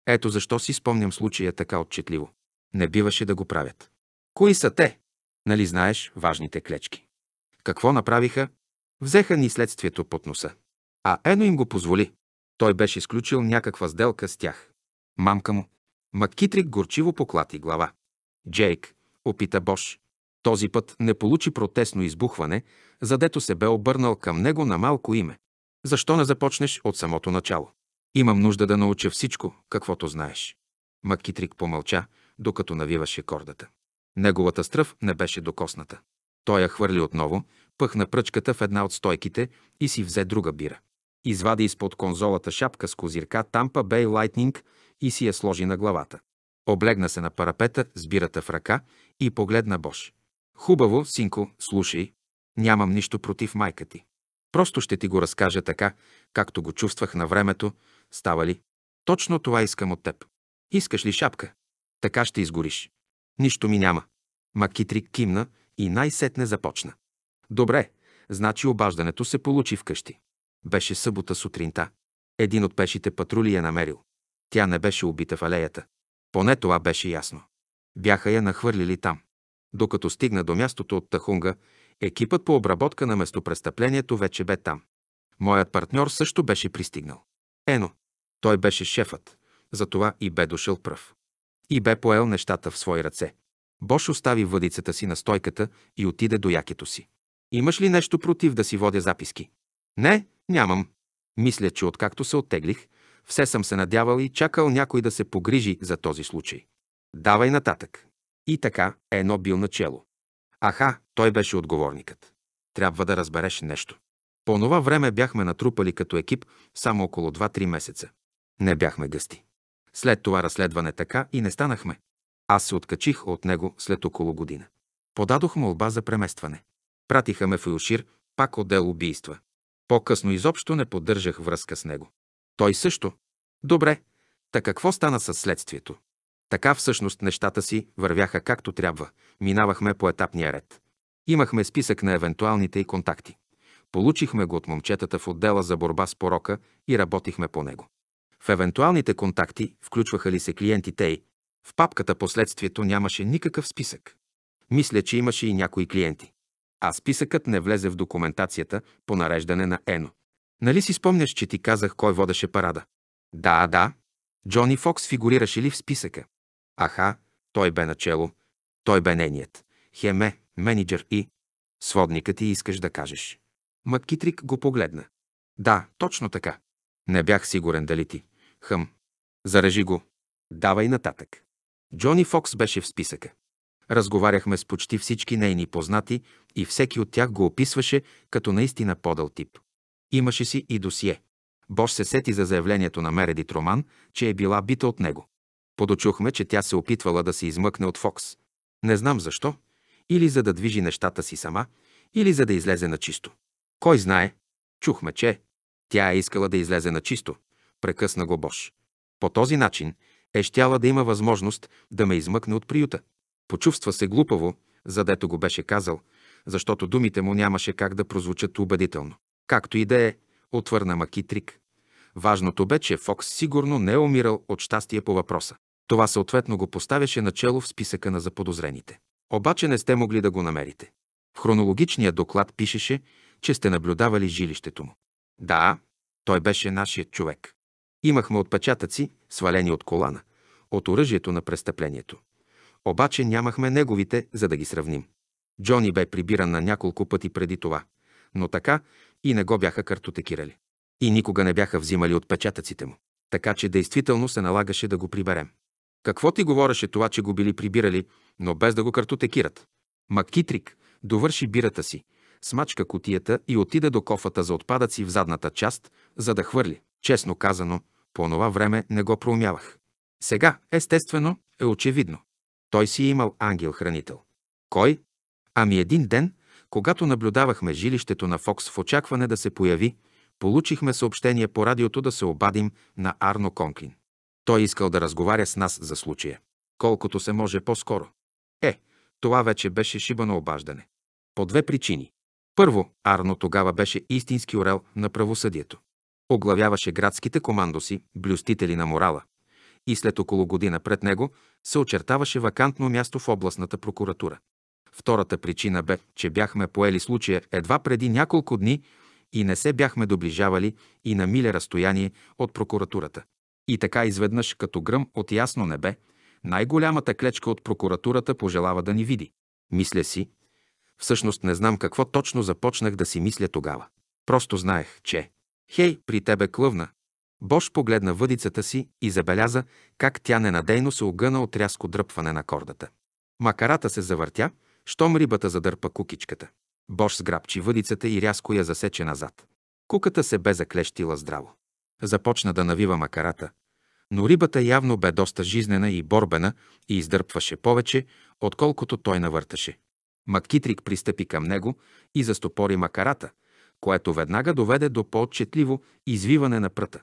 Ето защо си спомням случая така отчетливо. Не биваше да го правят. Кои са те? Нали знаеш важните клечки? Какво направиха? Взеха ни следствието под носа. А Ено им го позволи. Той беше изключил някаква сделка с тях. Мамка му, Маккитрик горчиво поклати глава. Джейк, опита Бош. Този път не получи протестно избухване, задето се бе обърнал към него на малко име. Защо не започнеш от самото начало? Имам нужда да науча всичко, каквото знаеш. Маккитрик помълча, докато навиваше кордата. Неговата стръв не беше докосната. Той я хвърли отново, пъхна пръчката в една от стойките и си взе друга бира. Извади изпод конзолата шапка с козирка Тампа Бей Lightning и си я сложи на главата. Облегна се на парапета с бирата в ръка и погледна Бош. Хубаво, синко, слушай. Нямам нищо против майка ти. Просто ще ти го разкажа така, както го чувствах на времето, става ли? Точно това искам от теб. Искаш ли шапка? Така ще изгориш. Нищо ми няма. Макитрик кимна и най-сетне започна. Добре, значи обаждането се получи вкъщи. Беше събота сутринта. Един от пешите патрули я намерил. Тя не беше убита в алеята. Поне това беше ясно. Бяха я нахвърлили там. Докато стигна до мястото от Тахунга, екипът по обработка на местопрестъплението вече бе там. Моят партньор също беше пристигнал. Ено, той беше шефът, затова и бе дошъл пръв. И бе поел нещата в свои ръце. Бош остави въдицата си на стойката и отиде до якето си. Имаш ли нещо против да си водя записки? Не, нямам. Мисля, че откакто се оттеглих, все съм се надявал и чакал някой да се погрижи за този случай. Давай нататък. И така, едно бил начело. Аха, той беше отговорникът. Трябва да разбереш нещо. По това време бяхме натрупали като екип само около 2-3 месеца. Не бяхме гъсти. След това разследване така и не станахме. Аз се откачих от него след около година. Подадох молба за преместване. Пратиха ме в Илшир, пак отдел убийства. По-късно изобщо не поддържах връзка с него. Той също. Добре, та какво стана с следствието? Така всъщност нещата си вървяха както трябва. Минавахме по етапния ред. Имахме списък на евентуалните и контакти. Получихме го от момчетата в отдела за борба с порока и работихме по него. В евентуалните контакти включваха ли се клиентите й? В папката последствието нямаше никакъв списък. Мисля, че имаше и някои клиенти. А списъкът не влезе в документацията по нареждане на Ено. Нали си спомняш, че ти казах кой водеше парада? Да, да. Джони Фокс фигурираше ли в списъка? Аха, той бе начало. Той бе нейният. Хеме, менеджер и... Сводника ти искаш да кажеш. Маккитрик го погледна. Да, точно така. Не бях сигурен дали ти. Хъм. Зарежи го. Давай нататък. Джони Фокс беше в списъка. Разговаряхме с почти всички нейни познати и всеки от тях го описваше като наистина подъл тип. Имаше си и досие. Бош се сети за заявлението на Мередит Роман, че е била бита от него. Подочухме, че тя се опитвала да се измъкне от Фокс. Не знам защо. Или за да движи нещата си сама, или за да излезе на чисто. Кой знае? Чухме, че тя е искала да излезе на чисто. Прекъсна го Бош. По този начин е щяла да има възможност да ме измъкне от приюта. Почувства се глупаво, задето го беше казал, защото думите му нямаше как да прозвучат убедително. Както и да е, отвърна Макитрик. Важното бе, че Фокс сигурно не е умирал от щастие по въпроса. Това съответно го поставяше начало в списъка на заподозрените. Обаче не сте могли да го намерите. В хронологичния доклад пишеше, че сте наблюдавали жилището му. Да, той беше нашият човек. Имахме отпечатъци, свалени от колана, от оръжието на престъплението. Обаче нямахме неговите, за да ги сравним. Джони бе прибиран на няколко пъти преди това, но така, и не го бяха картотекирали. И никога не бяха взимали отпечатъците му. Така че действително се налагаше да го приберем. Какво ти говореше това, че го били прибирали, но без да го картотекират? Маккитрик довърши бирата си, смачка котията и отида до кофата за отпадъци в задната част, за да хвърли. Честно казано, по онова време не го проумявах. Сега, естествено, е очевидно. Той си е имал ангел-хранител. Кой? Ами един ден, когато наблюдавахме жилището на Фокс в очакване да се появи, получихме съобщение по радиото да се обадим на Арно Конклин. Той искал да разговаря с нас за случая. Колкото се може по-скоро. Е, това вече беше шибано обаждане. По две причини. Първо, Арно тогава беше истински орел на правосъдието. Оглавяваше градските командоси, блюстители на морала. И след около година пред него се очертаваше вакантно място в областната прокуратура. Втората причина бе, че бяхме поели случая едва преди няколко дни и не се бяхме доближавали и на миле разстояние от прокуратурата. И така изведнъж, като гръм от ясно небе, най-голямата клечка от прокуратурата пожелава да ни види. Мисля си, всъщност не знам какво точно започнах да си мисля тогава. Просто знаех, че «Хей, при тебе клъвна!» Бош погледна въдицата си и забеляза как тя ненадейно се огъна от рязко дръпване на кордата. Макарата се завъртя щом рибата задърпа кукичката. Бош сграбчи въдицата и рязко я засече назад. Куката се бе заклещила здраво. Започна да навива макарата, но рибата явно бе доста жизнена и борбена и издърпваше повече, отколкото той навърташе. Маккитрик пристъпи към него и застопори макарата, което веднага доведе до по-отчетливо извиване на пръта.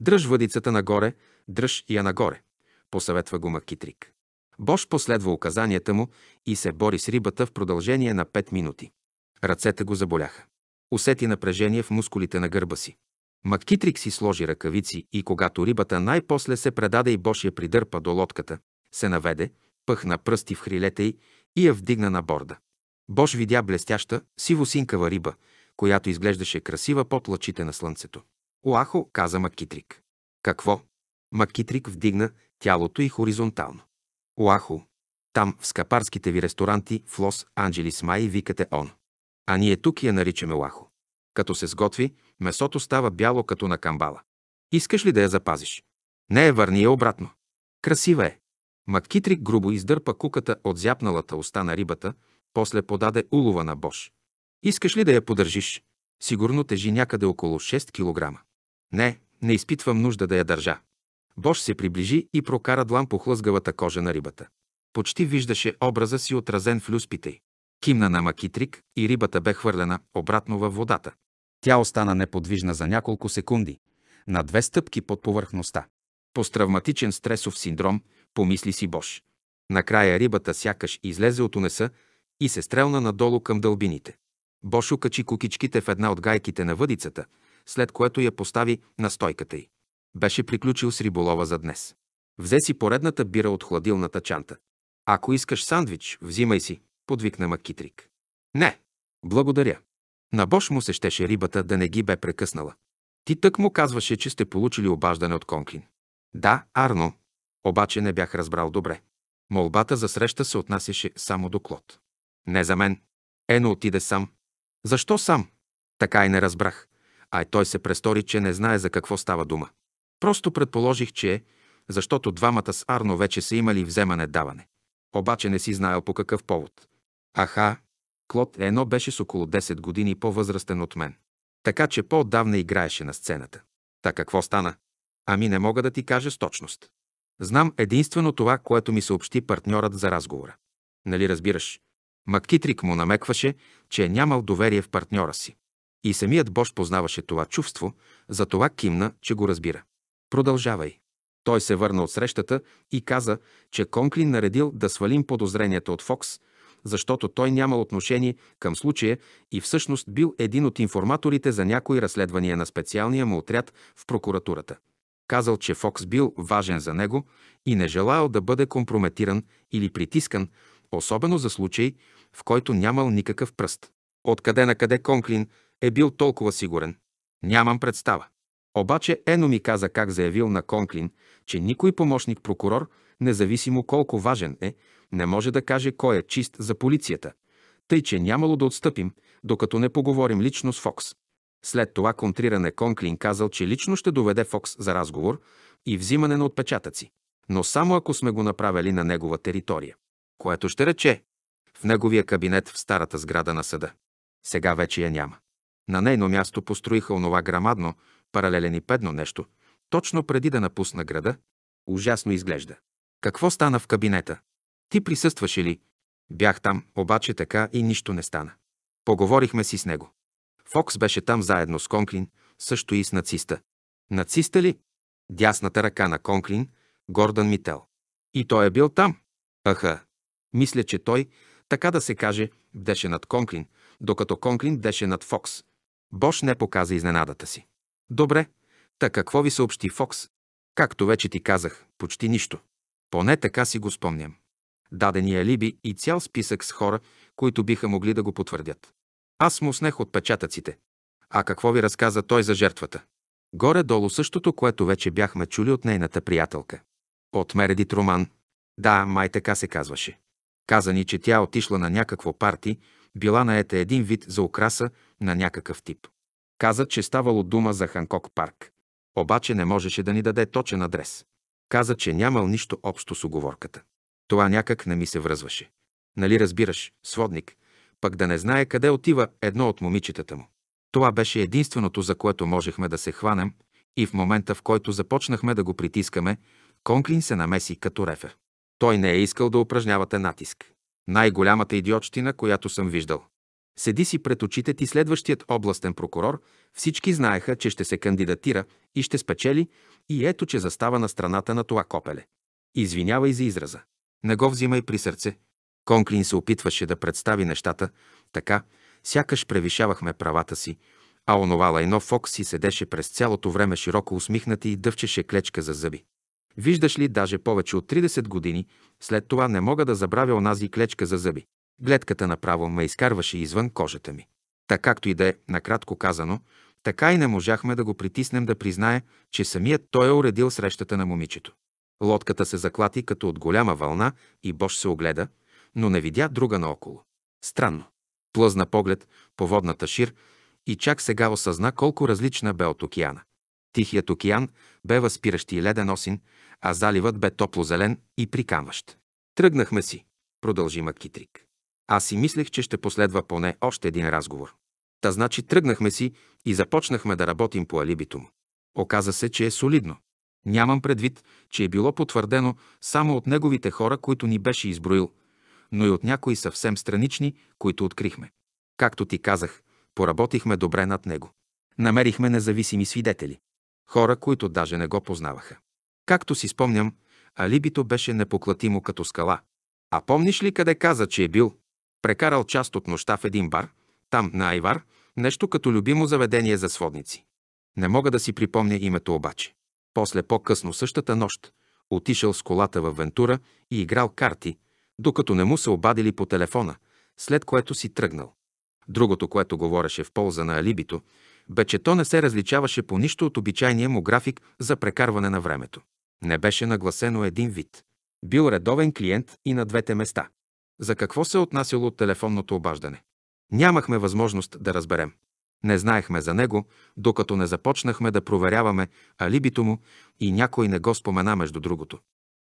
Дръж въдицата нагоре, дръж я нагоре, посъветва го Маккитрик. Бош последва указанията му и се бори с рибата в продължение на 5 минути. Ръцете го заболяха. Усети напрежение в мускулите на гърба си. Маккитрик си сложи ръкавици и когато рибата най-после се предаде и Бош я придърпа до лодката, се наведе, пъхна пръсти в хрилете й и я вдигна на борда. Бош видя блестяща, сивосинкава риба, която изглеждаше красива под лъчите на слънцето. Оахо, каза Маккитрик. Какво? Маккитрик вдигна тялото и хоризонтално. Оаху, Там, в скапарските ви ресторанти в Лос Анджелис Май, викате он. А ние тук я наричаме Оаху. Като се сготви, месото става бяло като на камбала. Искаш ли да я запазиш? Не е върни я обратно. Красива е. Маккитрик грубо издърпа куката от зяпналата уста на рибата, после подаде улова на Бош. Искаш ли да я подържиш? Сигурно тежи някъде около 6 кг. Не, не изпитвам нужда да я държа. Бош се приближи и прокара длан по хлъзгавата кожа на рибата. Почти виждаше образа си отразен в люспите й. Кимна на Макитрик и рибата бе хвърлена обратно във водата. Тя остана неподвижна за няколко секунди, на две стъпки под повърхността. Посттравматичен стресов синдром, помисли си Бош. Накрая рибата сякаш излезе от унеса и се стрелна надолу към дълбините. Бош окачи кукичките в една от гайките на въдицата, след което я постави на стойката й. Беше приключил с риболова за днес. Взе си поредната бира от хладилната чанта. Ако искаш сандвич, взимай си, подвикна Макитрик. Не, благодаря. На Бош му се щеше рибата да не ги бе прекъснала. Ти тък му казваше, че сте получили обаждане от Конкин. Да, Арно. Обаче не бях разбрал добре. Молбата за среща се отнасяше само до Клод. Не за мен. Ено отиде сам. Защо сам? Така и не разбрах. А той се престори, че не знае за какво става дума. Просто предположих, че е, защото двамата с Арно вече са имали вземане-даване. Обаче не си знаел по какъв повод. Аха, Клод Ено беше с около 10 години по-възрастен от мен. Така че по давна играеше на сцената. Та какво стана? Ами не мога да ти кажа с точност. Знам единствено това, което ми съобщи партньорът за разговора. Нали разбираш? Маккитрик му намекваше, че е нямал доверие в партньора си. И самият Бош познаваше това чувство, затова кимна, че го разбира. Продължавай. Той се върна от срещата и каза, че Конклин наредил да свалим подозренията от Фокс, защото той нямал отношение към случая и всъщност бил един от информаторите за някои разследвания на специалния му отряд в прокуратурата. Казал, че Фокс бил важен за него и не желаял да бъде компрометиран или притискан, особено за случай, в който нямал никакъв пръст. Откъде на къде Конклин е бил толкова сигурен? Нямам представа. Обаче Ено ми каза как заявил на Конклин, че никой помощник прокурор, независимо колко важен е, не може да каже кой е чист за полицията. Тъй, че нямало да отстъпим, докато не поговорим лично с Фокс. След това контриране Конклин казал, че лично ще доведе Фокс за разговор и взимане на отпечатъци. Но само ако сме го направили на негова територия. Което ще рече в неговия кабинет в старата сграда на съда. Сега вече я няма. На нейно място построиха онова грамадно, паралелен и педно нещо, точно преди да напусна града. Ужасно изглежда. Какво стана в кабинета? Ти присъстваше ли? Бях там, обаче така и нищо не стана. Поговорихме си с него. Фокс беше там заедно с Конклин, също и с нациста. Нациста ли? Дясната ръка на Конклин, Гордън Мител. И той е бил там. Аха. Мисля, че той, така да се каже, бдеше над Конклин, докато Конклин деше над Фокс. Бош не показа изненадата си. Добре, та какво ви съобщи Фокс? Както вече ти казах, почти нищо. Поне така си го спомням. Дадени алиби и цял списък с хора, които биха могли да го потвърдят. Аз му снех отпечатъците. А какво ви разказа той за жертвата? Горе-долу същото, което вече бяхме чули от нейната приятелка. От Мередит Роман. Да, май така се казваше. Каза ни, че тя отишла на някакво парти, била наета един вид за украса на някакъв тип. Каза, че ставало дума за Ханкок парк. Обаче не можеше да ни даде точен адрес. Каза, че нямал нищо общо с оговорката. Това някак не ми се връзваше. Нали разбираш, сводник, пък да не знае къде отива едно от момичетата му. Това беше единственото, за което можехме да се хванем и в момента, в който започнахме да го притискаме, Конклин се намеси като рефер. Той не е искал да упражнявате натиск. Най-голямата идиотщина, която съм виждал. Седи си пред очите ти следващият областен прокурор, всички знаеха, че ще се кандидатира и ще спечели, и ето, че застава на страната на това копеле. Извинявай за израза. Не го взимай при сърце. Конклин се опитваше да представи нещата така, сякаш превишавахме правата си, а онова лайно Фокс си седеше през цялото време широко усмихнати и дъвчеше клечка за зъби. Виждаш ли, даже повече от 30 години, след това не мога да забравя онази клечка за зъби. Гледката направо ме изкарваше извън кожата ми. Така както и да е, накратко казано, така и не можахме да го притиснем да признае, че самият той е уредил срещата на момичето. Лодката се заклати като от голяма вълна и Бош се огледа, но не видя друга наоколо. Странно. Плъзна поглед по водната шир и чак сега осъзна колко различна бе от океана. Тихият океан бе възпиращ и леден осин, а заливът бе топло-зелен и прикамващ. Тръгнахме си, продължи Макитрик. Аз си мислех, че ще последва поне още един разговор. Та значи тръгнахме си и започнахме да работим по алибито му. Оказа се, че е солидно. Нямам предвид, че е било потвърдено само от неговите хора, които ни беше изброил, но и от някои съвсем странични, които открихме. Както ти казах, поработихме добре над него. Намерихме независими свидетели. Хора, които даже не го познаваха. Както си спомням, алибито беше непоклатимо като скала. А помниш ли къде каза, че е бил? Прекарал част от нощта в един бар, там на Айвар, нещо като любимо заведение за сводници. Не мога да си припомня името обаче. После по-късно същата нощ отишъл с колата в Вентура и играл карти, докато не му се обадили по телефона, след което си тръгнал. Другото, което говореше в полза на алибито, бе, че то не се различаваше по нищо от обичайния му график за прекарване на времето. Не беше нагласено един вид. Бил редовен клиент и на двете места. За какво се е отнасяло от телефонното обаждане? Нямахме възможност да разберем. Не знаехме за него, докато не започнахме да проверяваме алибито му и някой не го спомена между другото.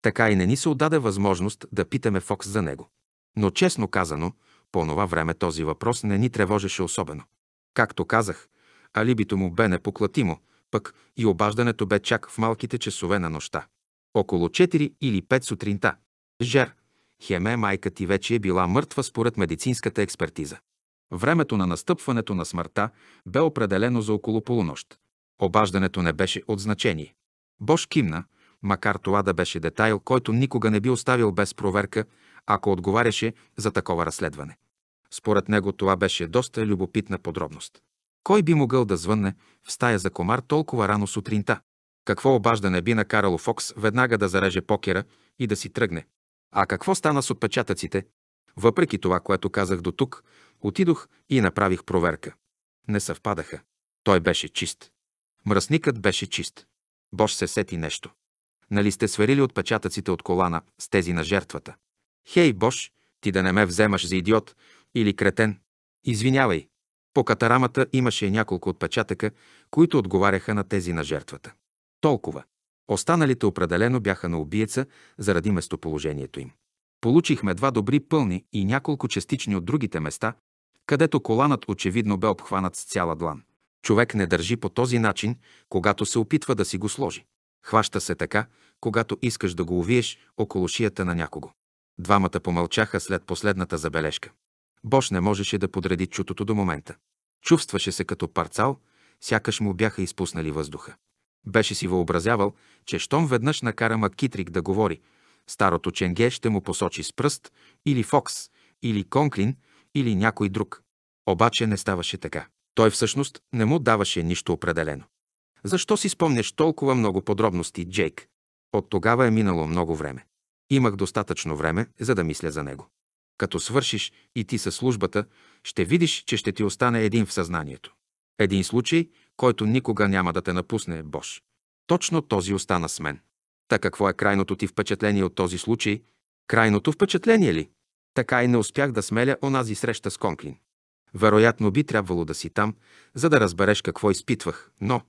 Така и не ни се отдаде възможност да питаме Фокс за него. Но честно казано, по това време този въпрос не ни тревожеше особено. Както казах, алибито му бе непоклатимо, пък и обаждането бе чак в малките часове на нощта. Около 4 или 5 сутринта. Жер, Хеме майка ти вече е била мъртва според медицинската експертиза. Времето на настъпването на смъртта бе определено за около полунощ. Обаждането не беше от значение. Бош кимна, макар това да беше детайл, който никога не би оставил без проверка, ако отговаряше за такова разследване. Според него това беше доста любопитна подробност. Кой би могъл да звънне в стая за комар толкова рано сутринта? Какво обаждане би накарало Фокс веднага да зареже покера и да си тръгне? А какво стана с отпечатъците? Въпреки това, което казах до тук, отидох и направих проверка. Не съвпадаха. Той беше чист. Мръсникът беше чист. Бош се сети нещо. Нали сте сверили отпечатъците от колана с тези на жертвата? Хей, Бош, ти да не ме вземаш за идиот или кретен. Извинявай. По катарамата имаше няколко отпечатъка, които отговаряха на тези на жертвата. Толкова. Останалите определено бяха на убиеца заради местоположението им. Получихме два добри пълни и няколко частични от другите места, където коланът очевидно бе обхванат с цяла длан. Човек не държи по този начин, когато се опитва да си го сложи. Хваща се така, когато искаш да го увиеш около шията на някого. Двамата помълчаха след последната забележка. Бош не можеше да подреди чутото до момента. Чувстваше се като парцал, сякаш му бяха изпуснали въздуха. Беше си въобразявал, че щом веднъж накара Маккитрик да говори, старото ченге ще му посочи с пръст или Фокс, или Конклин, или някой друг. Обаче не ставаше така. Той всъщност не му даваше нищо определено. Защо си спомняш толкова много подробности, Джейк? От тогава е минало много време. Имах достатъчно време, за да мисля за него. Като свършиш и ти със службата, ще видиш, че ще ти остане един в съзнанието. Един случай, който никога няма да те напусне, Бош. Точно този остана с мен. Та какво е крайното ти впечатление от този случай? Крайното впечатление ли? Така и не успях да смеля онази среща с Конклин. Вероятно би трябвало да си там, за да разбереш какво изпитвах, но,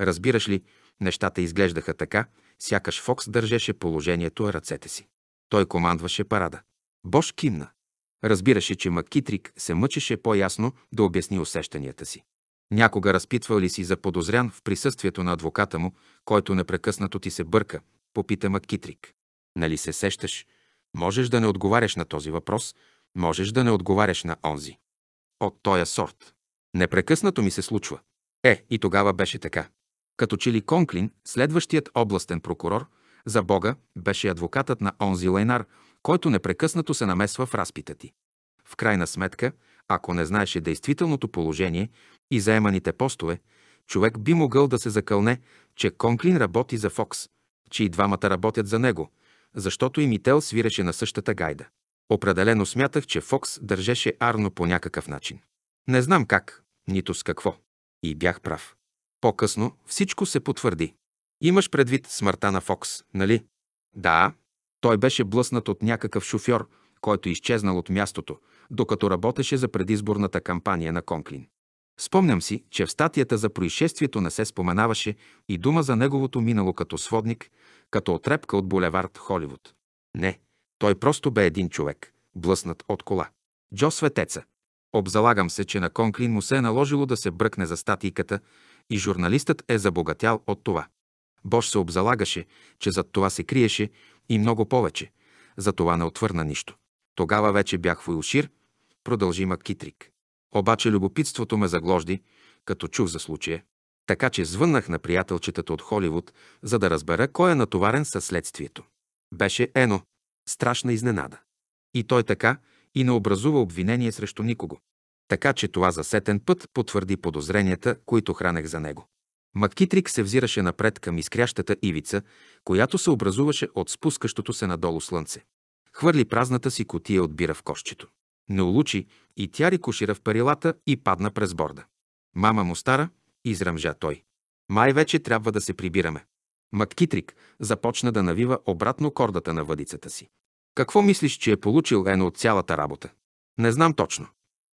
разбираш ли, нещата изглеждаха така, сякаш Фокс държеше положението на ръцете си. Той командваше парада. Бош кимна. Разбираше, че Макитрик се мъчеше по-ясно да обясни усещанията си. Някога разпитвал ли си за подозрян в присъствието на адвоката му, който непрекъснато ти се бърка, попита Макитрик. Нали се сещаш? Можеш да не отговаряш на този въпрос, можеш да не отговаряш на онзи. От тоя сорт. Непрекъснато ми се случва. Е, и тогава беше така. Като че ли Конклин, следващият областен прокурор, за Бога, беше адвокатът на онзи Лейнар, който непрекъснато се намесва в разпита ти. В крайна сметка, ако не знаеше действителното положение, и заеманите постове, човек би могъл да се закълне, че Конклин работи за Фокс, че и двамата работят за него, защото и Мител свиреше на същата гайда. Определено смятах, че Фокс държеше Арно по някакъв начин. Не знам как, нито с какво. И бях прав. По-късно всичко се потвърди. Имаш предвид смъртта на Фокс, нали? Да. Той беше блъснат от някакъв шофьор, който е изчезнал от мястото, докато работеше за предизборната кампания на Конклин. Спомням си, че в статията за происшествието не се споменаваше и дума за неговото минало като сводник, като отрепка от булевард Холивуд. Не, той просто бе един човек, блъснат от кола. Джо Светеца. Обзалагам се, че на Конклин му се е наложило да се бръкне за статийката и журналистът е забогатял от това. Бош се обзалагаше, че зад това се криеше и много повече. За това не отвърна нищо. Тогава вече бях в Уилшир, продължи Маккитрик. Обаче любопитството ме загложди, като чух за случая, така че звъннах на приятелчетата от Холивуд, за да разбера кой е натоварен със следствието. Беше Ено. Страшна изненада. И той така и не образува обвинение срещу никого. Така че това за сетен път потвърди подозренията, които хранех за него. Маккитрик се взираше напред към изкрящата ивица, която се образуваше от спускащото се надолу слънце. Хвърли празната си котия от бира в кошчето не улучи и тя рикошира в парилата и падна през борда. Мама му стара, изръмжа той. Май вече трябва да се прибираме. Маккитрик започна да навива обратно кордата на въдицата си. Какво мислиш, че е получил Ено от цялата работа? Не знам точно.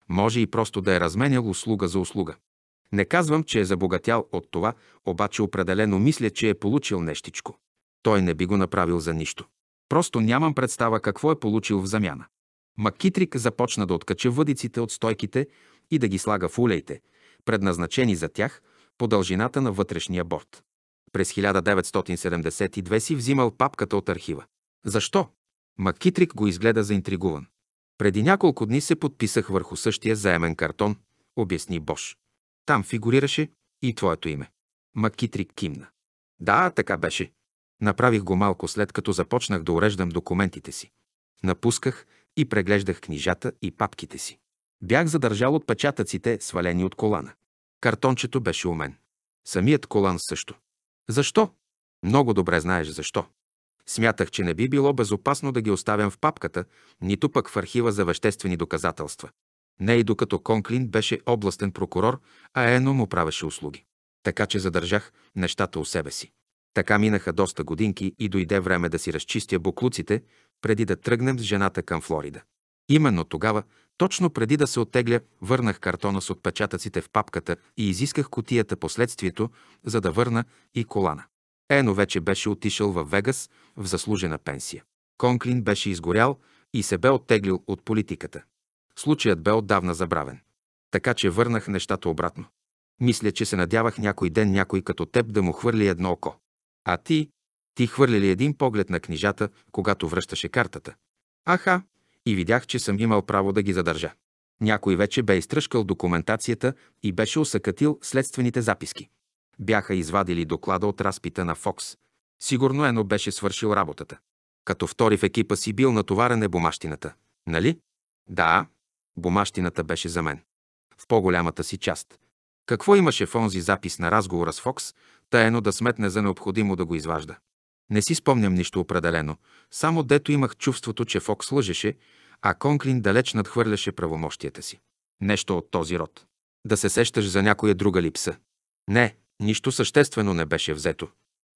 Може и просто да е разменял услуга за услуга. Не казвам, че е забогатял от това, обаче определено мисля, че е получил нещичко. Той не би го направил за нищо. Просто нямам представа какво е получил в замяна. Макитрик започна да откача въдиците от стойките и да ги слага в улейте, предназначени за тях по дължината на вътрешния борт. През 1972 си взимал папката от архива. Защо? Маккитрик го изгледа заинтригуван. Преди няколко дни се подписах върху същия заемен картон, обясни Бош. Там фигурираше и твоето име. Макитрик кимна. Да, така беше. Направих го малко след като започнах да уреждам документите си. Напусках, и преглеждах книжата и папките си. Бях задържал отпечатъците, свалени от колана. Картончето беше у мен. Самият колан също. Защо? Много добре знаеш защо. Смятах, че не би било безопасно да ги оставям в папката, нито пък в архива за веществени доказателства. Не и докато Конклин беше областен прокурор, а Ено му правеше услуги. Така че задържах нещата у себе си. Така минаха доста годинки и дойде време да си разчистя буклуците, преди да тръгнем с жената към Флорида. Именно тогава, точно преди да се оттегля, върнах картона с отпечатъците в папката и изисках котията последствието, за да върна и колана. Ено вече беше отишъл в Вегас в заслужена пенсия. Конклин беше изгорял и се бе оттеглил от политиката. Случаят бе отдавна забравен. Така че върнах нещата обратно. Мисля, че се надявах някой ден някой като теб да му хвърли едно око. А ти? Ти хвърли ли един поглед на книжата, когато връщаше картата? Аха! И видях, че съм имал право да ги задържа. Някой вече бе изтръшкал документацията и беше усъкатил следствените записки. Бяха извадили доклада от разпита на Фокс. Сигурно Ено беше свършил работата. Като втори в екипа си бил натоварен е бумащината. Нали? Да, бумащината беше за мен. В по-голямата си част. Какво имаше в онзи запис на разговора с Фокс, тайно да сметне за необходимо да го изважда. Не си спомням нищо определено, само дето имах чувството, че Фокс лъжеше, а Конклин далеч надхвърляше правомощията си. Нещо от този род. Да се сещаш за някоя друга липса. Не, нищо съществено не беше взето.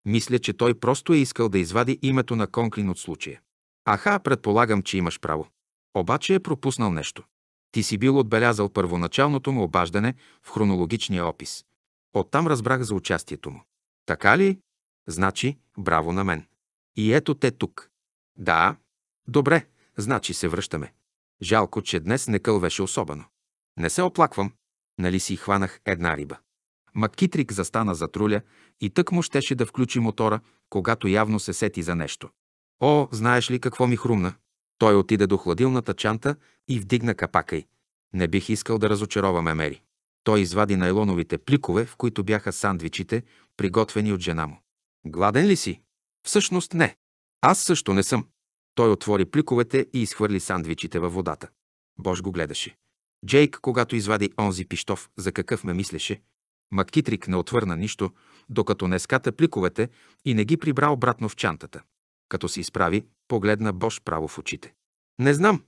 Мисля, че той просто е искал да извади името на Конклин от случая. Аха, предполагам, че имаш право. Обаче е пропуснал нещо. Ти си бил отбелязал първоначалното му обаждане в хронологичния опис. Оттам разбрах за участието му. Така ли? Значи, браво на мен. И ето те тук. Да. Добре, значи се връщаме. Жалко, че днес не кълвеше особено. Не се оплаквам. Нали си хванах една риба. Маккитрик застана за труля и тък му щеше да включи мотора, когато явно се сети за нещо. О, знаеш ли какво ми хрумна? Той отиде до хладилната чанта и вдигна капака й. Не бих искал да разочароваме Мери. Той извади найлоновите пликове, в които бяха сандвичите, приготвени от жена му. Гладен ли си? Всъщност не. Аз също не съм. Той отвори пликовете и изхвърли сандвичите във водата. Бож го гледаше. Джейк, когато извади онзи пиштов, за какъв ме мислеше, Маккитрик не отвърна нищо, докато не ската пликовете и не ги прибра обратно в чантата. Като се изправи, погледна Бош право в очите. Не знам.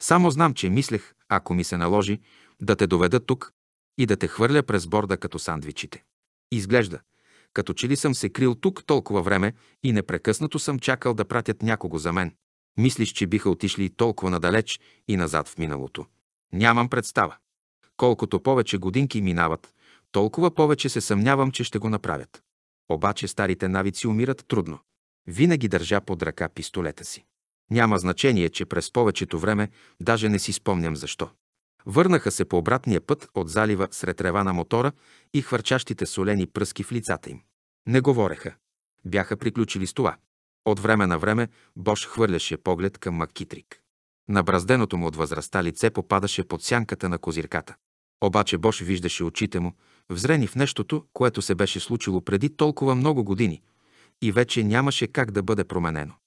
Само знам, че мислех, ако ми се наложи, да те доведа тук и да те хвърля през борда като сандвичите. Изглежда, като че ли съм се крил тук толкова време и непрекъснато съм чакал да пратят някого за мен. Мислиш, че биха отишли толкова надалеч и назад в миналото. Нямам представа. Колкото повече годинки минават, толкова повече се съмнявам, че ще го направят. Обаче старите навици умират трудно. Винаги държа под ръка пистолета си. Няма значение, че през повечето време даже не си спомням защо. Върнаха се по обратния път от залива сред рева на мотора и хвърчащите солени пръски в лицата им. Не говореха. Бяха приключили с това. От време на време Бош хвърляше поглед към Маккитрик. На бразденото му от възрастта лице попадаше под сянката на козирката. Обаче Бош виждаше очите му, взрени в нещото, което се беше случило преди толкова много години и вече нямаше как да бъде променено.